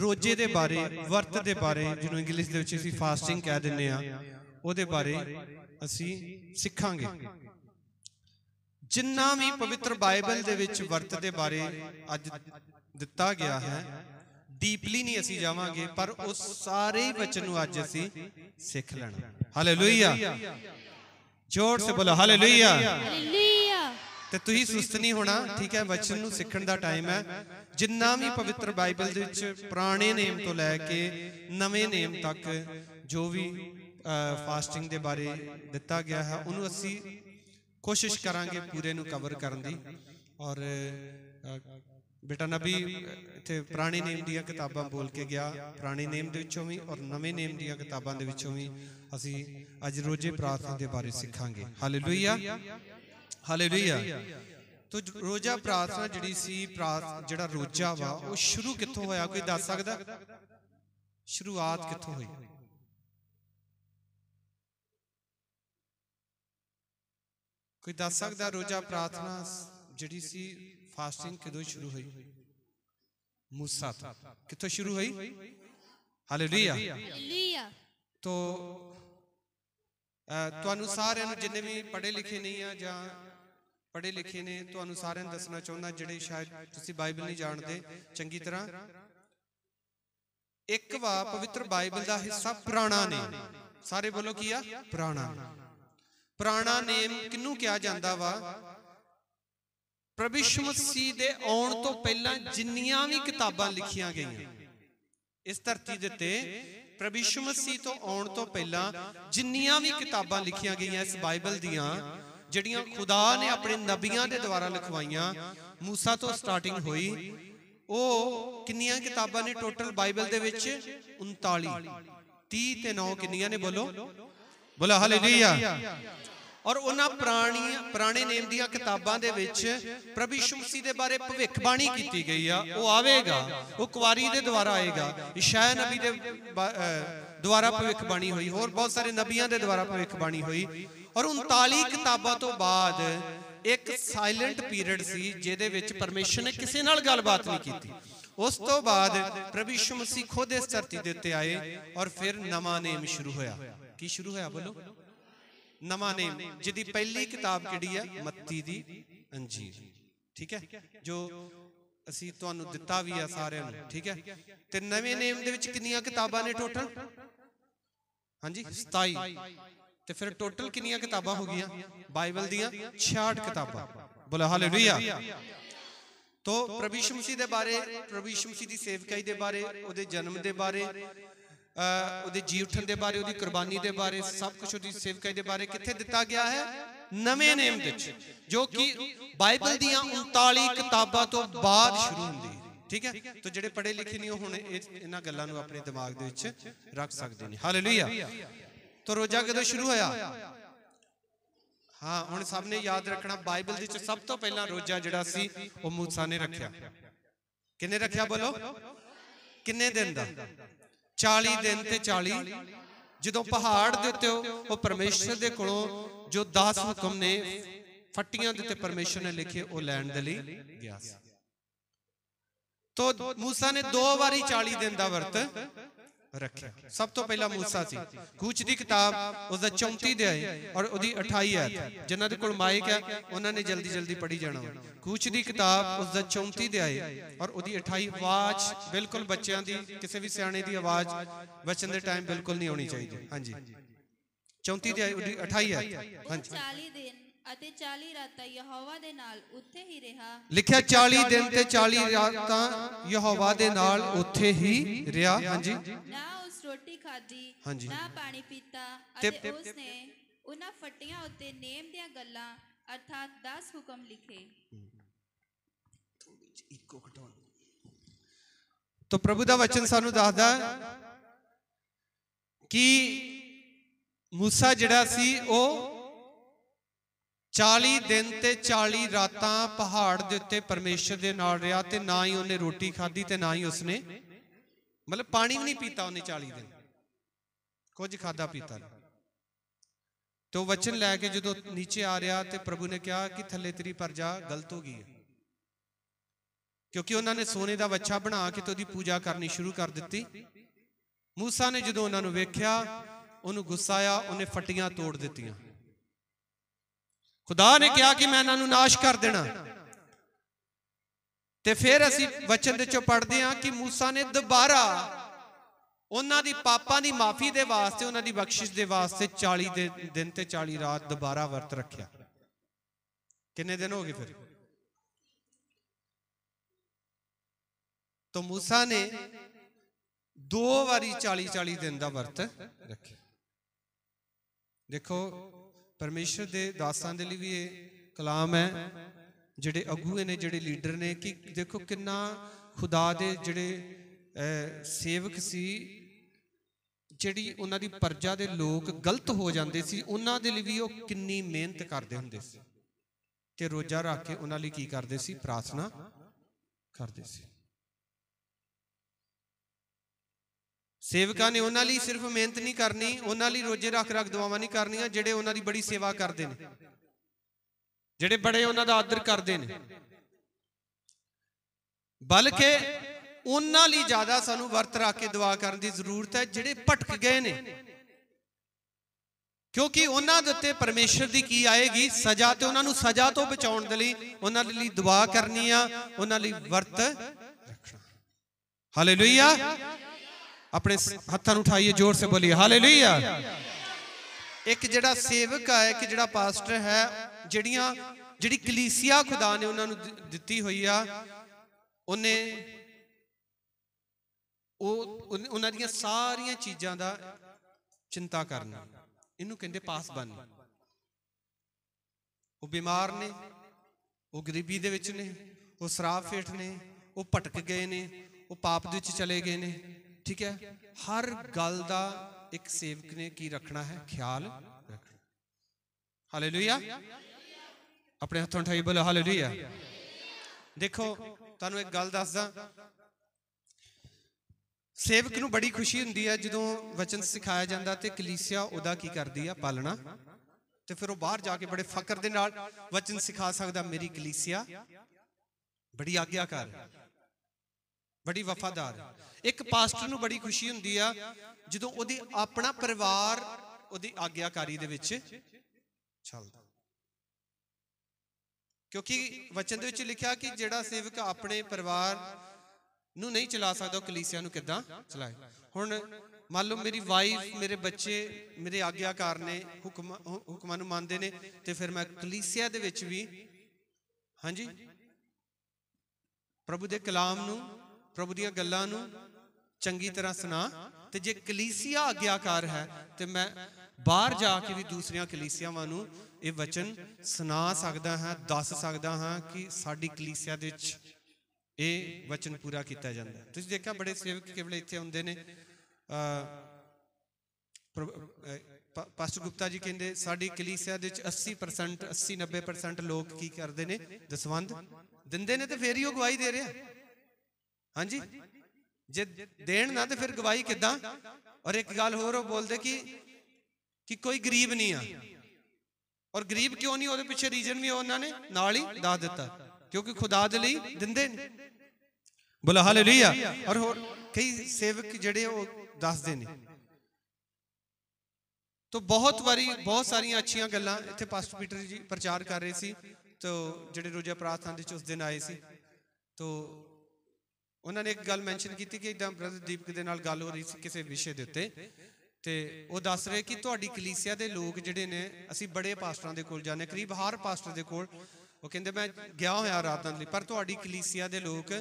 ਰੋਜੇ ਦੇ ਬਾਰੇ ਵਰਤ ਦੇ ਬਾਰੇ ਜਿਹਨੂੰ ਇੰਗਲਿਸ਼ ਦੇ ਵਿੱਚ ਅਸੀਂ ਫਾਸਟਿੰਗ ਕਹਿ ਦਿੰਦੇ ਆ ਉਹਦੇ ਬਾਰੇ ਅਸੀਂ ਸਿੱਖਾਂਗੇ ਜਿੰਨਾ ਵੀ ਪਵਿੱਤਰ ਬਾਈਬਲ ਦੇ ਵਿੱਚ ਵਰਤ ਦੇ ਬਾਰੇ ਅੱਜ ਦਿੱਤਾ ਗਿਆ ਹੈ ਡੀਪਲੀ ਨਹੀਂ ਅਸੀਂ ਜਾਵਾਂਗੇ ਪਰ ਉਸ ਸਾਰੇ ਵਚਨ ਨੂੰ ਅੱਜ ਅਸੀਂ ਸਿੱਖ ਲੈਣਾ ਹਾਲੇਲੂਇਆ ਜ਼ੋਰ ਸੇ ਬੋਲੋ ਹਾਲੇਲੂਇਆ ਹਾਲੇਲੂਇਆ ਤੇ ਤੁਸੀਂ ਸੁਸਤ ਨਹੀਂ ਹੋਣਾ ਠੀਕ ਹੈ ਵਚਨ ਨੂੰ ਸਿੱਖਣ ਦਾ ਟਾਈਮ ਹੈ ਜਿੰਨਾ ਵੀ ਪਵਿੱਤਰ ਬਾਈਬਲ ਦੇ ਵਿੱਚ ਪੁਰਾਣੇ ਨੇਮ ਤੋਂ ਲੈ ਕੇ ਨਵੇਂ ਨੇਮ ਤੱਕ ਜੋ ਵੀ ਫਾਸਟਿੰਗ ਦੇ ਬਾਰੇ ਦਿੱਤਾ ਗਿਆ ਹੈ ਉਹਨੂੰ ਅਸੀਂ ਕੋਸ਼ਿਸ਼ ਕਰਾਂਗੇ ਪੂਰੇ ਨੂੰ ਕਵਰ ਕਰਨ ਦੀ ਔਰ ਬੇਟਾ ਨਬੀ ਇੱਥੇ ਪੁਰਾਣੇ ਨੇਮ ਦੀਆਂ ਕਿਤਾਬਾਂ ਬੋਲ ਕੇ ਗਿਆ ਪੁਰਾਣੇ ਨੇਮ ਦੇ ਵਿੱਚੋਂ ਵੀ ਔਰ ਨਵੇਂ ਨੇਮ ਦੀਆਂ ਕਿਤਾਬਾਂ ਦੇ ਵਿੱਚੋਂ ਵੀ ਅਸੀਂ ਅੱਜ ਰੋਜ਼ੇ ਪ੍ਰਾਰਥਨਾ ਦੇ ਬਾਰੇ ਸਿੱਖਾਂਗੇ ਹਾਲੇਲੂਇਆ ਹਾਲੇਲੂਇਆ ਤੋ ਰੋਜ਼ਾ ਪ੍ਰਾਰਥਨਾ ਜਿਹੜੀ ਸੀ ਜਿਹੜਾ ਰੋਜ਼ਾ ਵਾ ਉਹ ਸ਼ੁਰੂ ਕਿੱਥੋਂ ਹੋਇਆ ਕੋਈ ਦੱਸ ਸਕਦਾ ਸ਼ੁਰੂਆਤ ਕਿੱਥੋਂ ਹੋਈ ਕੋਈ ਦੱਸ ਸਕਦਾ ਰੋਜ਼ਾ ਪ੍ਰਾਰਥਨਾ ਜਿਹੜੀ ਸੀ ਫਾਸਟਿੰਗ ਕਿਦੋਂ ਸ਼ੁਰੂ ਹੋਈ ਮੂਸਾ ਤੋਂ ਕਿੱਥੋਂ ਸ਼ੁਰੂ ਹੋਈ ਹਾਲੇਲੂਇਆ ਹਾਲੇਲੂਇਆ ਤੋ ਤੁਹਾਨੂੰ ਸਾਰਿਆਂ ਨੂੰ ਜਿੰਨੇ ਵੀ ਪੜ੍ਹੇ ਲਿਖੇ ਨਹੀਂ ਆ ਜਾਂ ਪੜੇ ਲਿਖੇ ਨੇ ਤੁਹਾਨੂੰ ਸਾਰਿਆਂ ਨੂੰ ਦੱਸਣਾ ਚਾਹੁੰਦਾ ਜਿਹੜੇ ਸ਼ਾਇਦ ਤੁਸੀਂ ਬਾਈਬਲ ਨਹੀਂ ਜਾਣਦੇ ਚੰਗੀ ਤਰ੍ਹਾਂ ਇੱਕ ਵਾ ਪਵਿੱਤਰ ਬਾਈਬਲ ਦਾ ਹਿੱਸਾ ਪੁਰਾਣਾ ਨੇ ਸਾਰੇ ਬੋਲੋ ਕੀ ਆ ਪੁਰਾਣਾ ਪੁਰਾਣਾ ਨੇਮ ਕਿੰਨੂੰ ਕਿਹਾ ਜਾਂਦਾ ਵਾ ਪ੍ਰਭੂ ਮਸੀਹ ਦੇ ਆਉਣ ਤੋਂ ਪਹਿਲਾਂ ਜਿੰਨੀਆਂ ਵੀ ਕਿਤਾਬਾਂ ਲਿਖੀਆਂ ਗਈਆਂ ਇਸ ਧਰਤੀ ਦੇ ਤੇ ਪ੍ਰਭੂ ਮਸੀਹ ਤੋਂ ਆਉਣ ਤੋਂ ਪਹਿਲਾਂ ਜਿੰਨੀਆਂ ਵੀ ਕਿਤਾਬਾਂ ਲਿਖੀਆਂ ਗਈਆਂ ਇਸ ਬਾਈਬਲ ਦੀਆਂ ਜਿਹੜੀਆਂ ਖੁਦਾ ਨੇ ਆਪਣੇ ਨਬੀਆਂ ਦੇ ਦੁਆਰਾ ਲਿਖਵਾਈਆਂ موسی ਤੋਂ ਸਟਾਰਟਿੰਗ ਹੋਈ ਉਹ ਕਿੰਨੀਆਂ ਕਿਤਾਬਾਂ ਨੇ ਟੋਟਲ ਬਾਈਬਲ ਦੇ ਵਿੱਚ 39 30 ਤੇ 9 ਕਿੰਨੀਆਂ ਨੇ ਬੋਲੋ ਬੋਲਾ ਹਾਲੇਲੂਇਆ ਔਰ ਉਹਨਾਂ ਪ੍ਰਾਣੀ ਪ੍ਰਾਣੇ ਨੇਮ ਦੀਆਂ ਕਿਤਾਬਾਂ ਦੇ ਵਿੱਚ ਪ੍ਰਭੂ ਸ਼ੁਮਸੀ ਦੇ ਬਾਰੇ ਭਵਿੱਖਬਾਣੀ ਕੀਤੀ ਗਈ ਆ ਉਹ ਆਵੇਗਾ ਉਹ ਕੁਵਾਰੀ ਦੇ ਦੁਆਰਾ ਆਏਗਾ ਇਸ਼ਾਇਆ ਨਬੀ ਦੇ ਦੁਆਰਾ ਭਵਿੱਖਬਾਣੀ ਹੋਈ ਹੋਰ ਬਹੁਤ ਸਾਰੇ ਨਬੀਆਂ ਦੇ ਦੁਆਰਾ ਭਵਿੱਖਬਾਣੀ ਹੋਈ ਔਰ 39 ਕਿਤਾਬਾਂ ਤੋਂ ਬਾਅਦ ਇੱਕ ਸਾਇਲੈਂਟ ਪੀਰੀਅਡ ਸੀ ਜਿਹਦੇ ਵਿੱਚ ਪਰਮੇਸ਼ਰ ਨੇ ਕਿਸੇ ਨਾਲ ਗੱਲਬਾਤ ਨਹੀਂ ਕੀਤੀ ਉਸ ਤੋਂ ਬਾਅਦ ਪ੍ਰਭੂ ਯਿਸੂ ਮਸੀਹ ਖੁਦ ਇਸ ਧਰਤੀ ਦੇ ਉੱਤੇ ਆਏ ਔਰ ਫਿਰ ਨਵਾਂ ਨੇਮ ਸ਼ੁਰੂ ਹੋਇਆ ਕੀ ਸ਼ੁਰੂ ਹੋਇਆ ਬੋਲੋ ਨਵਾਂ ਨੇਮ ਜਿਹਦੀ ਪਹਿਲੀ ਕਿਤਾਬ ਕਿਹੜੀ ਹੈ ਮੱਤੀ ਦੀ ਅੰਜੀਰ ਠੀਕ ਹੈ ਜੋ ਅਸੀਂ ਤੁਹਾਨੂੰ ਦਿੱਤਾ ਵੀ ਆ ਸਾਰਿਆਂ ਨੂੰ ਠੀਕ ਹੈ ਤੇ ਨਵੇਂ ਨੇਮ ਦੇ ਵਿੱਚ ਕਿੰਨੀਆਂ ਕਿਤਾਬਾਂ ਨੇ ਟੋਟਲ ਹਾਂਜੀ 27 ਤੇ ਫਿਰ ਟੋਟਲ ਕਿੰਨੀਆਂ ਕਿਤਾਬਾਂ ਹੋ ਗਈਆਂ ਬਾਈਬਲ ਦੀਆਂ 66 ਕਿਤਾਬਾਂ ਬੋਲੇ ਹਾਲੇਲੂਇਆ ਤੋਂ ਪ੍ਰਭੂ ਯਿਸੂ ਮਸੀਹ ਦੇ ਬਾਰੇ ਪ੍ਰਭੂ ਯਿਸੂ ਮਸੀਹ ਦੀ ਸੇਵਕਾਈ ਦੇ ਬਾਰੇ ਉਹਦੇ ਜਨਮ ਦੇ ਬਾਰੇ ਉਹਦੇ ਜੀ ਉੱਠਣ ਦੇ ਬਾਰੇ ਉਹਦੀ ਕੁਰਬਾਨੀ ਦੇ ਬਾਰੇ ਸਭ ਕੁਝ ਉਹਦੀ ਸੇਵਕਾਈ ਦੇ ਬਾਰੇ ਕਿੱਥੇ ਦਿੱਤਾ ਗਿਆ ਹੈ ਨਵੇਂ ਨੇਮ ਵਿੱਚ ਜੋ ਕਿ ਬਾਈਬਲ ਦੀਆਂ 39 ਕਿਤਾਬਾਂ ਤੋਂ ਬਾਅਦ ਸ਼ੁਰੂ ਹੁੰਦੀ ਹੈ ਠੀਕ ਹੈ ਤਾਂ ਜਿਹੜੇ ਪੜ੍ਹੇ ਲਿਖੇ ਨਹੀਂ ਉਹ ਹੁਣ ਇਹਨਾਂ ਗੱਲਾਂ ਨੂੰ ਆਪਣੇ ਦਿਮਾਗ ਦੇ ਵਿੱਚ ਰੱਖ ਸਕਦੇ ਨੇ ਹਾਲੇਲੂਇਆ ਤਾਂ ਰੋਜ਼ਾ ਕਦੋਂ ਸ਼ੁਰੂ ਹੋਇਆ ਹਾਂ ਹੁਣ ਸਭ ਨੇ ਯਾਦ ਰੱਖਣਾ ਬਾਈਬਲ ਦੇ ਵਿੱਚ ਸਭ ਤੋਂ ਪਹਿਲਾਂ ਰੋਜ਼ਾ ਜਿਹੜਾ ਸੀ ਉਹ ਮੂਸਾ ਨੇ ਰੱਖਿਆ ਕਿੰਨੇ ਰੱਖਿਆ ਬੋਲੋ ਕਿੰਨੇ ਦਿਨ ਦਾ 40 ਦਿਨ ਤੇ 40 ਜਦੋਂ ਪਹਾੜ ਦੇ ਉੱਤੇ ਉਹ ਪਰਮੇਸ਼ਰ ਦੇ ਕੋਲੋਂ ਜੋ 10 ਹੁਕਮ ਨੇ ਫੱਟੀਆਂ ਦੇ ਉੱਤੇ ਪਰਮੇਸ਼ਰ ਨੇ ਲਿਖੇ ਉਹ ਲੈਣ ਦੇ ਲਈ ਗਿਆ ਸੀ ਤੋ ਮੂਸਾ ਨੇ ਦੋ ਵਾਰੀ 40 ਦਿਨ ਦਾ ਵਰਤ ਰੱਖਿਆ ਸਭ ਤੋਂ ਪਹਿਲਾਂ موسی ਸੀ ਕੂਚ ਦੀ ਕਿਤਾਬ ਉਸ ਦਾ 34 ਦੇ ਆਏ ਔਰ ਉਹਦੀ 28 ਆਇਤ ਜਿਨ੍ਹਾਂ ਦੇ ਕੋਲ ਮਾਈਕ ਹੈ ਉਹਨਾਂ ਨੇ ਜਲਦੀ ਜਲਦੀ ਪੜ੍ਹੀ ਜਾਣਾ ਕੂਚ ਦੀ ਕਿਤਾਬ ਉਸ ਦਾ 34 ਦੇ ਆਏ ਔਰ ਉਹਦੀ 28 ਆਵਾਜ਼ ਬਿਲਕੁਲ ਬੱਚਿਆਂ ਦੀ ਕਿਸੇ ਵੀ ਸਿਆਣੇ ਦੀ ਆਵਾਜ਼ ਵਚਨ ਦੇ ਟਾਈਮ ਬਿਲਕੁਲ ਨਹੀਂ ਆਉਣੀ ਚਾਹੀਦੀ ਹਾਂਜੀ 34 ਦੇ ਆਏ ਉਹਦੀ 28 ਆਇਤ ਹਾਂਜੀ 40 ਦਿਨ ਅਤੇ 40 ਰਾਤਾਂ ਯਹੋਵਾ ਦੇ ਨਾਲ ਉੱਥੇ ਹੀ ਰਿਹਾ ਲਿਖਿਆ 40 ਦਿਨ ਤੇ 40 ਰਾਤਾਂ ਯਹੋਵਾ ਦੇ ਨਾਲ ਉੱਥੇ ਹੀ ਰਿਹਾ ਹਾਂਜੀ ਨਾ ਉਸ ਰੋਟੀ ਖਾਧੀ ਨਾ ਪਾਣੀ ਪੀਤਾ ਅਤੇ ਨੇ ਉਹਨਾਂ ਫੱਟੀਆਂ ਉੱਤੇ ਨੇਮ ਦੀਆਂ ਗੱਲਾਂ ਅਰਥਾਤ 10 ਹੁਕਮ ਲਿਖੇ ਤੋ ਤਾਂ ਪ੍ਰਭੂ ਦਾ ਵਚਨ ਸਾਨੂੰ ਦੱਸਦਾ ਕਿ ਮੂਸਾ ਜਿਹੜਾ ਸੀ ਉਹ 40 ਦਿਨ ਤੇ 40 ਰਾਤਾਂ ਪਹਾੜ ਦੇ ਉੱਤੇ ਪਰਮੇਸ਼ਰ ਦੇ ਨਾਲ ਰਿਹਾ ਤੇ ਨਾ ਹੀ ਉਹਨੇ ਰੋਟੀ ਖਾਧੀ ਤੇ ਨਾ ਹੀ ਉਸਨੇ ਮਤਲਬ ਪਾਣੀ ਵੀ ਨਹੀਂ ਪੀਤਾ ਉਹਨੇ 40 ਦਿਨ ਕੁਝ ਖਾਦਾ ਪੀਤਾ ਤੇ ਉਹ ਵਚਨ ਲੈ ਕੇ ਜਦੋਂ ਨੀਚੇ ਆ ਰਿਹਾ ਤੇ ਪ੍ਰਭੂ ਨੇ ਕਿਹਾ ਕਿ ਥੱਲੇ ਤੇਰੀ ਪਰਜਾ ਗਲਤ ਹੋ ਗਈ ਹੈ ਕਿਉਂਕਿ ਉਹਨਾਂ ਨੇ ਸੋਨੇ ਦਾ ਵੱਛਾ ਬਣਾ ਕੇ ਤੇ ਉਹਦੀ ਪੂਜਾ ਕਰਨੀ ਸ਼ੁਰੂ ਕਰ ਦਿੱਤੀ ਮੂਸਾ ਨੇ ਜਦੋਂ ਉਹਨਾਂ ਨੂੰ ਵੇਖਿਆ ਉਹਨੂੰ ਗੁੱਸਾ ਆਇਆ ਉਹਨੇ ਫੱਟੀਆਂ ਤੋੜ ਦਿੱਤੀਆਂ ਖੁਦਾ ਨੇ ਕਿਹਾ ਕਿ ਮੈਂ ਇਹਨਾਂ ਨੂੰ ਨਾਸ਼ ਕਰ ਦੇਣਾ ਤੇ ਫਿਰ ਅਸੀਂ ਵਚਨ ਦੇ ਚੋਂ ਪੜਦੇ ਹਾਂ ਕਿ موسی ਨੇ ਦੁਬਾਰਾ ਉਹਨਾਂ ਦੀ ਪਾਪਾਂ ਦੀ ਮਾਫੀ ਦੇ ਵਾਸਤੇ ਉਹਨਾਂ ਦੀ ਬਖਸ਼ਿਸ਼ ਦੇ ਵਾਸਤੇ 40 ਦੇ ਦਿਨ ਤੇ 40 ਰਾਤ ਦੁਬਾਰਾ ਵਰਤ ਰੱਖਿਆ ਕਿੰਨੇ ਦਿਨ ਹੋ ਗਏ ਫਿਰ ਤਾਂ موسی ਨੇ ਦੋ ਵਾਰੀ 40 40 ਦਿਨ ਦਾ ਵਰਤ ਰੱਖਿਆ ਦੇਖੋ ਪਰਮੇਸ਼ਰ ਦੇ ਦਾਸਾਂ ਦੇ ਲਈ ਵੀ ਇਹ ਕਲਾਮ ਹੈ ਜਿਹੜੇ ਅਗੂਏ ਨੇ ਜਿਹੜੇ ਲੀਡਰ ਨੇ ਕਿ ਦੇਖੋ ਕਿੰਨਾ ਖੁਦਾ ਦੇ ਜਿਹੜੇ ਸੇਵਕ ਸੀ ਜਿਹੜੀ ਉਹਨਾਂ ਦੀ ਪਰਜਾ ਦੇ ਲੋਕ ਗਲਤ ਹੋ ਜਾਂਦੇ ਸੀ ਉਹਨਾਂ ਦੇ ਲਈ ਵੀ ਉਹ ਕਿੰਨੀ ਮਿਹਨਤ ਕਰਦੇ ਹੁੰਦੇ ਸੀ ਤੇ ਰੋਜ਼ਾ ਰੱਖ ਕੇ ਉਹਨਾਂ ਲਈ ਕੀ ਕਰਦੇ ਸੀ ਪ੍ਰਾਰਥਨਾ ਕਰਦੇ ਸੀ ਸੇਵਕਾਂ ਨੇ ਉਹਨਾਂ ਲਈ ਸਿਰਫ ਮਿਹਨਤ ਨਹੀਂ ਕਰਨੀ ਉਹਨਾਂ ਲਈ ਰੋਜੇ ਰੱਖ ਰੱਖ ਦੁਆਵਾਂ ਨਹੀਂ ਕਰਨੀਆਂ ਜਿਹੜੇ ਉਹਨਾਂ ਦੀ ਬੜੀ ਸੇਵਾ ਕਰਦੇ ਨੇ ਜਿਹੜੇ ਬੜੇ ਉਹਨਾਂ ਦਾ ਆਦਰ ਕਰਦੇ ਨੇ ਬਲਕਿ ਉਹਨਾਂ ਲਈ ਜ਼ਿਆਦਾ ਸਾਨੂੰ ਵਰਤ ਰੱਖ ਕੇ ਦੁਆ ਕਰਨ ਦੀ ਜ਼ਰੂਰਤ ਹੈ ਜਿਹੜੇ ਭਟਕ ਗਏ ਨੇ ਕਿਉਂਕਿ ਉਹਨਾਂ ਦੇ ਉੱਤੇ ਪਰਮੇਸ਼ਰ ਦੀ ਕੀ ਆਏਗੀ ਸਜ਼ਾ ਤੇ ਉਹਨਾਂ ਨੂੰ ਸਜ਼ਾ ਤੋਂ ਬਚਾਉਣ ਦੇ ਲਈ ਉਹਨਾਂ ਦੇ ਲਈ ਦੁਆ ਕਰਨੀ ਆ ਉਹਨਾਂ ਲਈ ਵਰਤ ਰੱਖਣਾ ਹਾਲੇਲੂਇਆ ਆਪਣੇ ਹੱਥਾਂ ਨੂੰ ਉਠਾਈਏ ਜ਼ੋਰ ਸੇ ਬੋਲੀਏ ਹਾਲੇਲੂਇਆ ਇੱਕ ਜਿਹੜਾ ਸੇਵਕ ਹੈ ਕਿ ਜਿਹੜਾ ਪਾਸਟਰ ਹੈ ਜਿਹੜੀਆਂ ਜਿਹੜੀ ਕਲੀਸਿਆ ਖੁਦਾ ਨੇ ਉਹਨਾਂ ਨੂੰ ਦਿੱਤੀ ਹੋਈ ਆ ਉਹਨੇ ਉਹ ਉਹਨਾਂ ਦੀਆਂ ਸਾਰੀਆਂ ਚੀਜ਼ਾਂ ਦਾ ਚਿੰਤਾ ਕਰਨਾ ਇਹਨੂੰ ਕਹਿੰਦੇ ਪਾਸ ਬਣਨਾ ਉਹ ਬਿਮਾਰ ਨੇ ਉਹ ਗਰੀਬੀ ਦੇ ਵਿੱਚ ਨੇ ਉਹ ਸ਼ਰਾਬ ਫੇਟ ਨੇ ਉਹ ਭਟਕ ਗਏ ਨੇ ਉਹ ਪਾਪ ਦੇ ਵਿੱਚ ਚਲੇ ਗਏ ਨੇ ਠੀਕ ਹੈ ਹਰ ਗੱਲ ਦਾ ਇੱਕ ਸੇਵਕ ਨੇ ਕੀ ਰੱਖਣਾ ਹੈ ਖਿਆਲ ਰੱਖਣਾ ਹਾਲੇਲੂਇਆ ਆਪਣੇ ਹੱਥੋਂ ਠਾਈ ਬੋਲੋ ਹਾਲੇਲੂਇਆ ਦੇਖੋ ਤੁਹਾਨੂੰ ਇੱਕ ਗੱਲ ਦੱਸਦਾ ਸੇਵਕ ਨੂੰ ਬੜੀ ਖੁਸ਼ੀ ਹੁੰਦੀ ਹੈ ਜਦੋਂ ਵਚਨ ਸਿਖਾਇਆ ਜਾਂਦਾ ਤੇ ਕਲੀਸਿਆ ਉਹਦਾ ਕੀ ਕਰਦੀ ਆ ਪਾਲਣਾ ਤੇ ਫਿਰ ਉਹ ਬਾਹਰ ਜਾ ਕੇ ਬੜੇ ਫਕਰ ਦੇ ਨਾਲ ਵਚਨ ਸਿਖਾ ਸਕਦਾ ਮੇਰੀ ਕਲੀਸਿਆ ਬੜੀ ਆਗਿਆਕਾਰ ਬੜੀ ਵਫਾਦਾਰ ਇੱਕ ਪਾਸਟਰ ਨੂੰ ਬੜੀ ਖੁਸ਼ੀ ਹੁੰਦੀ ਆ ਜਦੋਂ ਉਹਦੀ ਆਪਣਾ ਪਰਿਵਾਰ ਉਹਦੀ ਆਗਿਆਕਾਰੀ ਦੇ ਵਿੱਚ ਚੱਲਦਾ ਕਿਉਂਕਿ ਵਚਨ ਦੇ ਵਿੱਚ ਲਿਖਿਆ ਕਿ ਜਿਹੜਾ ਸੇਵਕ ਆਪਣੇ ਪਰਿਵਾਰ ਨੂੰ ਨਹੀਂ ਚਲਾ ਸਕਦਾ ਉਹ ਕਲੀਸਿਆ ਨੂੰ ਕਿੱਦਾਂ ਚਲਾਏ ਹੁਣ ਮੰਨ ਲਓ ਮੇਰੀ ਵਾਈਫ ਮੇਰੇ ਬੱਚੇ ਮੇਰੇ ਆਗਿਆਕਾਰ ਨੇ ਹੁਕਮ ਹੁਕਮਾਂ ਨੂੰ ਮੰਨਦੇ ਨੇ ਤੇ ਫਿਰ ਮੈਂ ਕਲੀਸਿਆ ਦੇ ਵਿੱਚ ਵੀ ਹਾਂਜੀ ਪ੍ਰਭੂ ਦੇ ਕਲਾਮ ਨੂੰ ਪ੍ਰਭੂ ਦੀਆਂ ਗੱਲਾਂ ਨੂੰ ਚੰਗੀ ਤਰ੍ਹਾਂ ਸੁਣਾ ਤੇ ਜੇ ਕਲੀਸਿਆ ਆਗਿਆਕਾਰ ਹੈ ਤੇ ਮੈਂ ਬਾਹਰ ਜਾ ਕੇ ਵੀ ਦੂਸਰੀਆਂ ਕਲੀਸਿਆਵਾਂ ਨੂੰ ਇਹ ਵਚਨ ਸੁਣਾ ਸਕਦਾ ਹਾਂ ਦੱਸ ਸਕਦਾ ਹਾਂ ਕਿ ਸਾਡੀ ਕਲੀਸਿਆ ਦੇ ਵਿੱਚ ਇਹ ਵਚਨ ਪੂਰਾ ਕੀਤਾ ਜਾਂਦਾ ਤੁਸੀਂ ਦੇਖਿਆ ਬੜੇ ਸੇਵਕ ਕੇਵਲ ਇੱਥੇ ਹੁੰਦੇ ਨੇ ਪਾਸਟਰ ਗੁਪਤਾ ਜੀ ਕਹਿੰਦੇ ਸਾਡੀ ਕਲੀਸਿਆ ਦੇ ਵਿੱਚ 80% 80 90% ਲੋਕ ਕੀ ਕਰਦੇ ਨੇ ਦਸਵੰਦ ਦਿੰਦੇ ਨੇ ਤੇ ਫੇਰ ਹੀ ਉਹ ਗਵਾਹੀ ਦੇ ਰਿਹਾ ਹਾਂਜੀ ਜੇ ਦੇਣ ਨਾ ਤੇ ਫਿਰ ਗਵਾਹੀ ਕਿਦਾਂ ਔਰ ਇੱਕ ਗੱਲ ਹੋਰ ਉਹ ਬੋਲਦੇ ਕਿ ਕਿ ਕੋਈ ਗਰੀਬ ਨਹੀਂ ਆ ਔਰ ਗਰੀਬ ਕਿਉਂ ਨਹੀਂ ਉਹਦੇ ਪਿੱਛੇ ਰੀਜ਼ਨ ਵੀ ਉਹਨਾਂ ਨੇ ਨਾਲ ਹੀ ਦੱਸ ਦਿੱਤਾ ਕਿਉਂਕਿ ਖੁਦਾ ਦੇ ਲਈ ਦਿੰਦੇ ਨੇ ਬੋਲਾ ਹਾਲੇਲੂਇਆ ਔਰ ਹੋਰ ਕਈ ਸੇਵਕ ਜਿਹੜੇ ਉਹ ਦੱਸਦੇ ਨੇ ਤੋ ਬਹੁਤ ਵਾਰੀ ਬਹੁਤ ਸਾਰੀਆਂ ਅੱਛੀਆਂ ਗੱਲਾਂ ਇੱਥੇ ਪਾਸਟਰ ਪੀਟਰ ਜੀ ਪ੍ਰਚਾਰ ਕਰ ਰਹੇ ਸੀ ਤੋ ਜਿਹੜੇ ਰੋਜ਼ਾ ਪ੍ਰਾਰਥਨਾ ਦੇ ਚ ਉਸ ਦਿਨ ਆਏ ਸੀ ਤੋ ਉਹਨਾਂ ਨੇ ਇੱਕ ਗੱਲ ਮੈਂਸ਼ਨ ਕੀਤੀ ਕਿ ਇਦਾਂ ਬ੍ਰਦਰ ਦੀਪਕ ਦੇ ਨਾਲ ਗੱਲ ਹੋ ਰਹੀ ਸੀ ਕਿਸੇ ਵਿਸ਼ੇ ਦੇ ਉੱਤੇ ਤੇ ਉਹ ਦੱਸ ਰਹੇ ਕਿ ਤੁਹਾਡੀ ਕਲੀਸਿਆ ਦੇ ਲੋਕ ਜਿਹੜੇ ਨੇ ਅਸੀਂ ਬੜੇ ਪਾਸਟਰਾਂ ਦੇ ਕੋਲ ਜਾਂਦੇ ਕਰੀਬ ਹਰ ਪਾਸਟਰ ਦੇ ਕੋਲ ਉਹ ਕਹਿੰਦੇ ਮੈਂ ਗਿਆ ਹੋਇਆ ਰਾਤਾਂ ਲਈ ਪਰ ਤੁਹਾਡੀ ਕਲੀਸਿਆ ਦੇ ਲੋਕ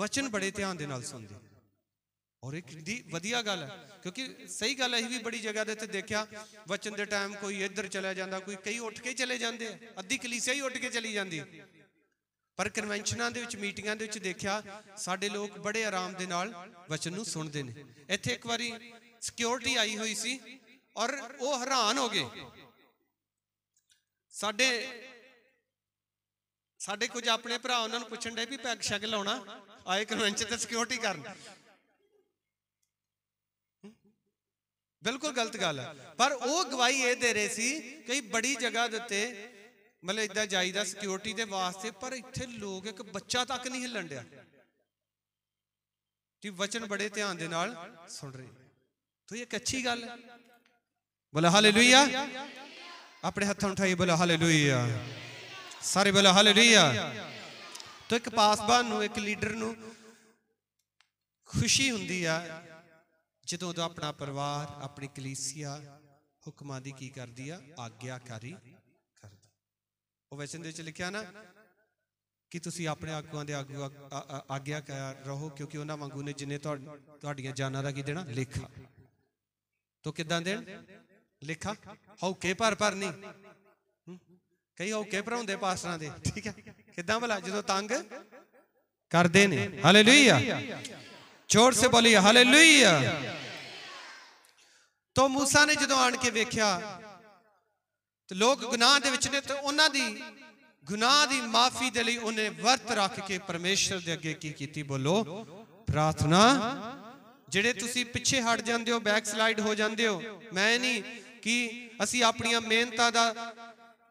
ਵਚਨ ਬੜੇ ਧਿਆਨ ਦੇ ਨਾਲ ਸੁਣਦੇ ਔਰ ਇੱਕ ਦੀ ਵਧੀਆ ਗੱਲ ਹੈ ਕਿਉਂਕਿ ਸਹੀ ਗੱਲ ਹੈ ਇਹ ਵੀ ਬੜੀ ਜਗ੍ਹਾ ਦੇ ਤੇ ਦੇਖਿਆ ਵਚਨ ਦੇ ਟਾਈਮ ਕੋਈ ਇੱਧਰ ਚਲਾ ਜਾਂਦਾ ਕੋਈ ਕਈ ਉੱਠ ਕੇ ਚਲੇ ਜਾਂਦੇ ਅੱਧੀ ਕਲੀਸਿਆ ਹੀ ਉੱਠ ਕੇ ਚਲੀ ਜਾਂਦੀ ਪਰ ਕਨਵੈਨਸ਼ਨਾਂ ਦੇ ਵਿੱਚ ਮੀਟਿੰਗਾਂ ਦੇ ਵਿੱਚ ਦੇਖਿਆ ਸਾਡੇ ਲੋਕ ਬੜੇ ਆਰਾਮ ਦੇ ਨਾਲ ਵਚਨ ਨੂੰ ਸੁਣਦੇ ਨੇ ਇੱਥੇ ਇੱਕ ਵਾਰੀ ਸਿਕਿਉਰਿਟੀ ਆਈ ਹੋਈ ਸੀ ਔਰ ਉਹ ਹੈਰਾਨ ਹੋ ਗਏ ਸਾਡੇ ਸਾਡੇ ਕੁਝ ਆਪਣੇ ਭਰਾ ਉਹਨਾਂ ਨੂੰ ਪੁੱਛਣ ਦੇ ਵੀ ਪੈਗ ਸ਼ੈਗ ਲਾਉਣਾ ਆਏ ਕਨਵੈਨਸ਼ਨ ਤੇ ਸਿਕਿਉਰਿਟੀ ਕਰਨ ਬਿਲਕੁਲ ਗਲਤ ਗੱਲ ਹੈ ਪਰ ਉਹ ਗਵਾਹੀ ਇਹ ਦੇ ਰਹੇ ਸੀ ਕਈ ਬੜੀ ਜਗ੍ਹਾ ਦਿੱਤੇ ਮਤਲਬ ਇਦਾਂ ਜਾਈਦਾ ਸਿਕਿਉਰਿਟੀ ਦੇ ਵਾਸਤੇ ਪਰ ਇੱਥੇ ਲੋਕ ਇੱਕ ਬੱਚਾ ਤੱਕ ਨਹੀਂ ਹਿੱਲਣ ਡਿਆ ਤੇ ਵਚਨ ਬੜੇ ਧਿਆਨ ਦੇ ਨਾਲ ਸੁਣ ਰਹੇ ਤੋ ਇਹ ਇੱਕ ਅੱਛੀ ਗੱਲ ਹੈ ਬੋਲੇ ਹਾਲੇਲੂਇਆ ਆਪਣੇ ਹੱਥਾਂ ਉਠਾਈ ਬੋਲੇ ਹਾਲੇਲੂਇਆ ਸਾਰੇ ਬੋਲੇ ਹਾਲੇਲੂਇਆ ਤੋ ਇੱਕ ਪਾਸਬਾਨ ਨੂੰ ਇੱਕ ਲੀਡਰ ਨੂੰ ਖੁਸ਼ੀ ਹੁੰਦੀ ਆ ਜਦੋਂ ਉਹ ਆਪਣਾ ਪਰਿਵਾਰ ਆਪਣੀ ਕਲੀਸਿਆ ਹੁਕਮਾਂ ਦੀ ਕੀ ਕਰਦੀ ਆ ਆਗਿਆਕਾਰੀ ਉਹ ਵਚਨ ਦੇ ਵਿੱਚ ਲਿਖਿਆ ਨਾ ਕਿ ਤੁਸੀਂ ਆਪਣੇ ਆਗੂਆਂ ਦੇ ਆਗੂ ਆਗਿਆ ਕਰ ਰਹੋ ਕਿਉਂਕਿ ਉਹਨਾਂ ਵਾਂਗੂ ਨੇ ਜਿਨੇ ਤੁਹਾਡੀਆਂ ਜਾਨਾਂ ਦਾ ਕੀ ਦੇਣਾ ਲੇਖਾ ਤੋ ਕਿਦਾਂ ਦੇਣ ਲੇਖਾ ਹੌਕੇ ਪਰ ਪਰ ਨਹੀਂ ਕਈ ਹੌਕੇ ਭਰਾਉਂਦੇ ਪਾਸਰਾਂ ਦੇ ਠੀਕ ਹੈ ਕਿਦਾਂ ਭਲਾ ਜਦੋਂ ਤੰਗ ਕਰਦੇ ਨੇ ਹਾਲੇਲੂਇਆ ਚੋਰ ਸੇ ਬੋਲੀ ਹਾਲੇਲੂਇਆ ਤੋ موسی ਨੇ ਜਦੋਂ ਆਣ ਕੇ ਵੇਖਿਆ ਤੇ ਲੋਕ ਗੁਨਾਹ ਦੇ ਵਿੱਚ ਨੇ ਤੇ ਉਹਨਾਂ ਦੀ ਗੁਨਾਹ ਦੀ ਮਾਫੀ ਦੇ ਲਈ ਉਹਨੇ ਵਰਤ ਰੱਖ ਕੇ ਪਰਮੇਸ਼ਰ ਦੇ ਅੱਗੇ ਕੀ ਕੀਤੀ ਬੋਲੋ ਪ੍ਰਾਰਥਨਾ ਜਿਹੜੇ ਤੁਸੀਂ ਪਿੱਛੇ ਹਟ ਜਾਂਦੇ ਹੋ ਬੈਕ ਸਲਾਈਡ ਹੋ ਜਾਂਦੇ ਹੋ ਮੈਂ ਨਹੀਂ ਕਿ ਅਸੀਂ ਆਪਣੀਆਂ ਮਿਹਨਤਾਂ ਦਾ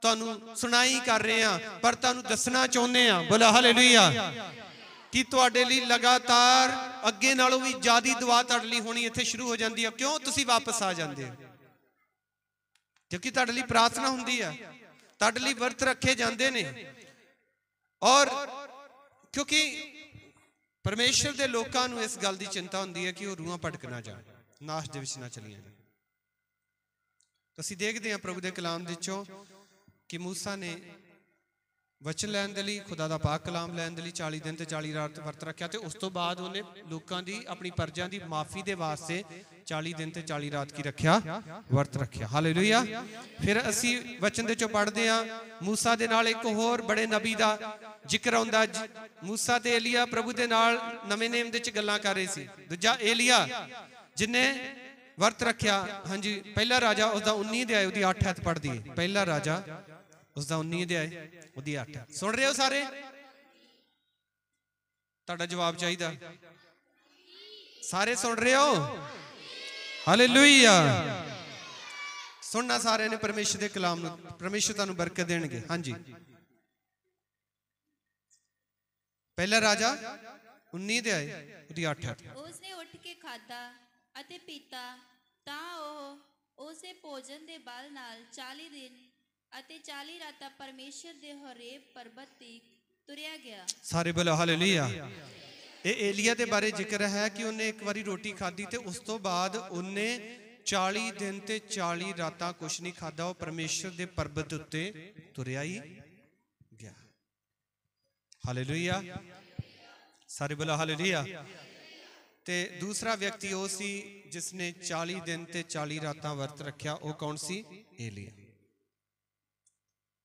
ਤੁਹਾਨੂੰ ਸੁਣਾਈ ਕਰ ਰਹੇ ਆ ਪਰ ਤੁਹਾਨੂੰ ਦੱਸਣਾ ਚਾਹੁੰਦੇ ਆ ਬੋਲਾ ਹਾਲੇਲੂਇਆ ਕਿ ਤੁਹਾਡੇ ਲਈ ਲਗਾਤਾਰ ਅੱਗੇ ਨਾਲੋਂ ਵੀ ਜ਼ਿਆਦੀ ਦੁਆ ਤੁਹਾਡੇ ਲਈ ਹੋਣੀ ਇੱਥੇ ਸ਼ੁਰੂ ਹੋ ਜਾਂਦੀ ਹੈ ਕਿਉਂ ਤੁਸੀਂ ਵਾਪਸ ਆ ਜਾਂਦੇ ਹੋ ਕਿਉਂਕਿ ਤੁਹਾਡੇ ਲਈ ਪ੍ਰਾਰਥਨਾ ਹੁੰਦੀ ਆ ਤੁਹਾਡੇ ਲਈ ਵਰਤ ਰੱਖੇ ਜਾਂਦੇ ਨੇ ਔਰ ਕਿਉਂਕਿ ਪਰਮੇਸ਼ਰ ਦੇ ਲੋਕਾਂ ਨੂੰ ਇਸ ਗੱਲ ਦੀ ਚਿੰਤਾ ਹੁੰਦੀ ਹੈ ਕਿ ਉਹ ਰੂਹਾਂ ਭਟਕ ਨਾ ਜਾਣ ਨਾਸ਼ ਦੇ ਵਿੱਚ ਨਾ ਚਲੀਆਂ ਜਾਣ ਅਸੀਂ ਦੇਖਦੇ ਹਾਂ ਪ੍ਰਭੂ ਦੇ ਕਲਾਮ ਵਿੱਚੋਂ ਕਿ موسی ਨੇ ਵਚਨ ਲੈਣ ਦੇ ਲਈ ਖੁਦਾ ਦਾ ਪਾਕ ਕਲਾਮ ਲੈਣ ਦੇ ਲਈ 40 ਦਿਨ ਤੇ 40 ਰਾਤ ਵਰਤ ਰੱਖਿਆ ਤੇ ਉਸ ਤੋਂ ਬਾਅਦ ਉਹਨੇ ਲੋਕਾਂ ਦੀ ਆਪਣੀ ਪਰਜਾਂ ਦੀ ਮਾਫੀ ਦੇ ਵਾਸਤੇ 40 ਦਿਨ ਤੇ 40 ਰਾਤ ਕੀ ਰੱਖਿਆ ਵਰਤ ਰੱਖਿਆ ਹਾਲੇਲੂਇਆ ਫਿਰ ਅਸੀਂ ਵਚਨ ਦੇ ਚੋਂ ਪੜਦੇ ਆ موسی ਦੇ ਨਾਲ ਇੱਕ ਹੋਰ ਬੜੇ ਨਬੀ ਦਾ ਜ਼ਿਕਰ ਆਉਂਦਾ موسی ਤੇ ਏਲੀਆ ਪ੍ਰਭੂ ਦੇ ਨਾਲ ਨਵੇਂ ਨੇਮ ਦੇ ਵਿੱਚ ਗੱਲਾਂ ਕਰ ਰਹੇ ਸੀ ਦੂਜਾ ਏਲੀਆ ਜਿਨੇ ਵਰਤ ਰੱਖਿਆ ਹਾਂਜੀ ਪਹਿਲਾ ਰਾਜਾ ਉਸ ਦਾ 19 ਆਏ ਉਹਦੀ 8 ਹੱਥ ਪੜਦੀ ਹੈ ਪਹਿਲਾ ਰਾਜਾ ਉਸ ਦਾ 19 ਦੇ ਆਏ ਉਹਦੀ 8 ਸੁਣ ਰਹੇ ਹੋ ਸਾਰੇ ਤੁਹਾਡਾ ਜਵਾਬ ਚਾਹੀਦਾ ਸਾਰੇ ਸੁਣ ਰਹੇ ਹੋ ਹਾਲੇਲੂਇਆ ਸੁਣਨਾ ਸਾਰਿਆਂ ਨੇ ਪਰਮੇਸ਼ਰ ਦੇ ਕਲਾਮ ਨੂੰ ਪਰਮੇਸ਼ਰ ਤੁਹਾਨੂੰ ਬਰਕਤ ਦੇਣਗੇ ਹਾਂਜੀ ਪਹਿਲਾ ਰਾਜਾ 19 ਦੇ ਆਏ ਉਹਦੀ 8 8 ਉਸਨੇ ਉੱਠ ਕੇ ਖਾਦਾ ਅਤੇ ਪੀਤਾ ਤਾਂ ਉਹ ਉਸੇ ਭੋਜਨ ਦੇ ਬਲ ਨਾਲ 40 ਦਿਨ ਅਤੇ 40 ਰਾਤਾਂ ਪਰਮੇਸ਼ਰ ਦੇ ਹਰੇ ਪਰਬਤ ਤੇ ਤੁਰਿਆ ਗਿਆ ਸਾਰੇ ਬੋਲੋ ਹਾਲੇਲੂਇਆ ਇਹ ਏਲੀਆ ਦੇ ਬਾਰੇ ਜ਼ਿਕਰ ਹੈ ਕਿ ਉਹਨੇ ਇੱਕ ਵਾਰੀ ਰੋਟੀ ਖਾਧੀ ਤੇ ਉਸ ਤੋਂ ਬਾਅਦ ਉਹਨੇ 40 ਦਿਨ ਤੇ 40 ਰਾਤਾਂ ਕੁਝ ਨਹੀਂ ਖਾਦਾ ਉਹ ਪਰਮੇਸ਼ਰ ਦੇ ਪਰਬਤ ਉੱਤੇ ਤੁਰਿਆ ਹੀ ਗਿਆ ਹਾਲੇਲੂਇਆ ਸਾਰੇ ਬੋਲੋ ਹਾਲੇਲੂਇਆ ਤੇ ਦੂਸਰਾ ਵਿਅਕਤੀ ਉਹ ਸੀ ਜਿਸ ਨੇ 40 ਦਿਨ ਤੇ 40 ਰਾਤਾਂ ਵਰਤ ਰੱਖਿਆ ਉਹ ਕੌਣ ਸੀ ਏਲੀਆ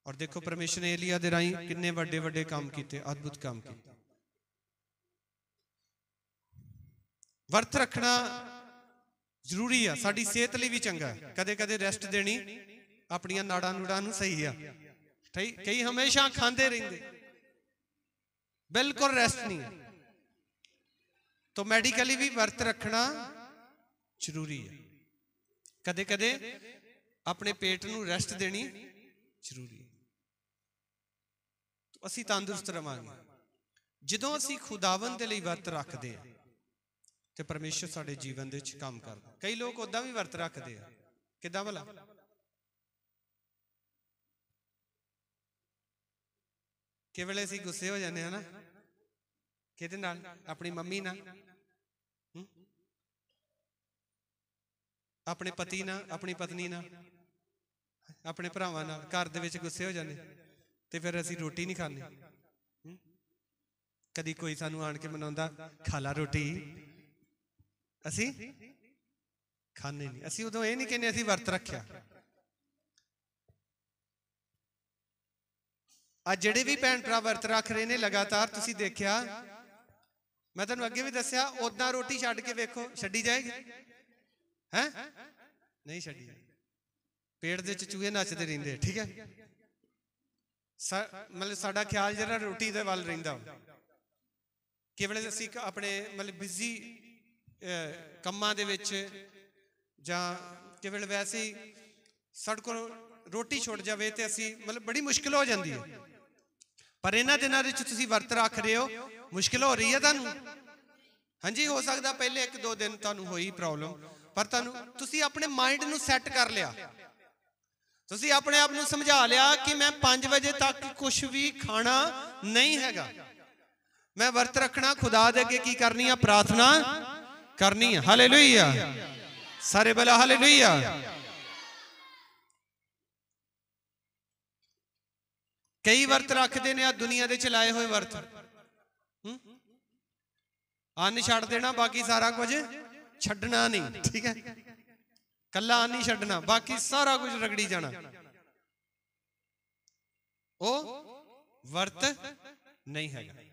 ਔਰ ਦੇਖੋ ਪਰਮੇਸ਼ਰ ਨੇ ਏਲੀਆ ਦੇ ਰਾਹੀਂ ਕਿੰਨੇ ਵੱਡੇ ਵੱਡੇ ਕੰਮ ਕੀਤੇ ਅਦਭੁਤ ਕੰਮ ਕੀਤੇ ਵਰਤ ਰੱਖਣਾ ਜ਼ਰੂਰੀ ਆ ਸਾਡੀ ਸਿਹਤ ਲਈ ਵੀ ਚੰਗਾ ਕਦੇ ਕਦੇ ਰੈਸਟ ਦੇਣੀ ਆਪਣੀਆਂ ਨਾੜਾਂ ਨੂੜਾਂ ਨੂੰ ਸਹੀ ਆ ਠੀਕ ਕਈ ਹਮੇਸ਼ਾ ਖਾਂਦੇ ਰਹਿੰਦੇ ਬਿਲਕੁਲ ਰੈਸਟ ਨਹੀਂ ਤਾਂ ਮੈਡੀਕਲੀ ਵੀ ਵਰਤ ਰੱਖਣਾ ਜ਼ਰੂਰੀ ਹੈ ਕਦੇ ਕਦੇ ਆਪਣੇ ਪੇਟ ਨੂੰ ਰੈਸਟ ਦੇਣੀ ਜ਼ਰੂਰੀ ਹੈ ਅਸੀਂ ਤੰਦਰੁਸਤ ਰਵਾਂਗੇ ਜਦੋਂ ਅਸੀਂ ਖੁਦਾਵੰਦ ਦੇ ਲਈ ਵਰਤ ਰੱਖਦੇ ਹਾਂ ਤੇ ਪਰਮੇਸ਼ਰ ਸਾਡੇ ਜੀਵਨ ਦੇ ਵਿੱਚ ਕੰਮ ਕਰਦਾ ਕਈ ਲੋਕ ਉਦਾਂ ਵੀ ਵਰਤ ਰੱਖਦੇ ਆ ਕਿਦਾਂ ਭਲਾ ਕਿਵਲੇ ਅਸੀਂ ਗੁੱਸੇ ਹੋ ਜਾਂਦੇ ਆ ਨਾ ਕਿਹਦੇ ਨਾਲ ਆਪਣੀ ਮੰਮੀ ਨਾਲ ਆਪਣੇ ਪਤੀ ਨਾਲ ਆਪਣੀ ਪਤਨੀ ਨਾਲ ਆਪਣੇ ਭਰਾਵਾਂ ਨਾਲ ਘਰ ਦੇ ਵਿੱਚ ਗੁੱਸੇ ਹੋ ਜਾਂਦੇ ਤੇ ਫਿਰ ਅਸੀਂ ਰੋਟੀ ਨਹੀਂ ਖਾਂਦੇ ਕਦੀ ਕੋਈ ਸਾਨੂੰ ਆਣ ਕੇ ਮਨਾਉਂਦਾ ਖਾਲਾ ਰੋਟੀ ਅਸੀਂ ਖਾਣੇ ਨਹੀਂ ਅਸੀਂ ਉਦੋਂ ਇਹ ਨਹੀਂ ਕਹਿੰਦੇ ਅਸੀਂ ਵਰਤ ਰੱਖਿਆ ਆ ਜਿਹੜੇ ਵੀ ਭੈਣ ਭਰਾ ਵਰਤ ਰੱਖ ਰਹੇ ਨੇ ਲਗਾਤਾਰ ਤੁਸੀਂ ਦੇਖਿਆ ਮੈਂ ਤੁਹਾਨੂੰ ਅੱਗੇ ਵੀ ਦੱਸਿਆ ਉਦਾਂ ਰੋਟੀ ਛੱਡ ਕੇ ਵੇਖੋ ਛੱਡੀ ਜਾਏਗੀ ਹੈ ਨਹੀਂ ਛੱਡੀ ਪੇਟ ਦੇ ਵਿੱਚ ਚੂਹੇ ਨੱਚਦੇ ਰਹਿੰਦੇ ਠੀਕ ਹੈ ਮਤਲਬ ਸਾਡਾ ਖਿਆਲ ਜਿਹੜਾ ਰੋਟੀ ਦੇ ਵੱਲ ਰਹਿੰਦਾ ਕਿਵਲੇ ਅਸੀਂ ਆਪਣੇ ਮਤਲਬ ਬਿਜ਼ੀ ਕੰਮਾਂ ਦੇ ਵਿੱਚ ਜਾਂ ਕਿਵਲ ਵੈਸੇ ਹੀ ਰੋਟੀ ਛੁੱਟ ਜਾਵੇ ਤੇ ਅਸੀਂ ਮਤਲਬ ਬੜੀ ਮੁਸ਼ਕਲ ਹੋ ਜਾਂਦੀ ਹੈ ਪਰ ਇਹਨਾਂ ਦਿਨਾਂ ਵਿੱਚ ਤੁਸੀਂ ਵਰਤ ਰੱਖ ਰਹੇ ਹੋ ਮੁਸ਼ਕਲ ਹੋ ਰਹੀ ਹੈ ਤੁਹਾਨੂੰ ਹਾਂਜੀ ਹੋ ਸਕਦਾ ਪਹਿਲੇ ਇੱਕ ਦੋ ਦਿਨ ਤੁਹਾਨੂੰ ਹੋਈ ਪ੍ਰੋਬਲਮ ਪਰ ਤੁਹਾਨੂੰ ਤੁਸੀਂ ਆਪਣੇ ਮਾਈਂਡ ਨੂੰ ਸੈੱਟ ਕਰ ਲਿਆ ਤੁਸੀਂ ਆਪਣੇ ਆਪ ਨੂੰ ਸਮਝਾ ਲਿਆ ਕਿ ਮੈਂ 5 ਵਜੇ ਤੱਕ ਕੁਝ ਵੀ ਖਾਣਾ ਨਹੀਂ ਹੈਗਾ ਮੈਂ ਵਰਤ ਰੱਖਣਾ ਖੁਦਾ ਦੇ ਅੱਗੇ ਕੀ ਕਰਨੀ ਆ ਪ੍ਰਾਰਥਨਾ ਕਰਨੀ ਹੈ ਹਾਲੇਲੂਇਆ ਸਾਰੇ ਬਲਾ ਹਾਲੇਲੂਇਆ ਕਈ ਵਰਤ ਰੱਖਦੇ ਨੇ ਆ ਦੁਨੀਆ ਦੇ ਚਲਾਏ ਹੋਏ ਵਰਤ ਅੰਨ ਛੱਡ ਦੇਣਾ ਬਾਕੀ ਸਾਰਾ ਕੁਝ ਛੱਡਣਾ ਨਹੀਂ ਠੀਕ ਹੈ ਕੱਲਾ ਅੰਨ ਨਹੀਂ ਛੱਡਣਾ ਬਾਕੀ ਸਾਰਾ ਕੁਝ ਰਗੜੀ ਜਾਣਾ ਉਹ ਵਰਤ ਨਹੀਂ ਹੈਗਾ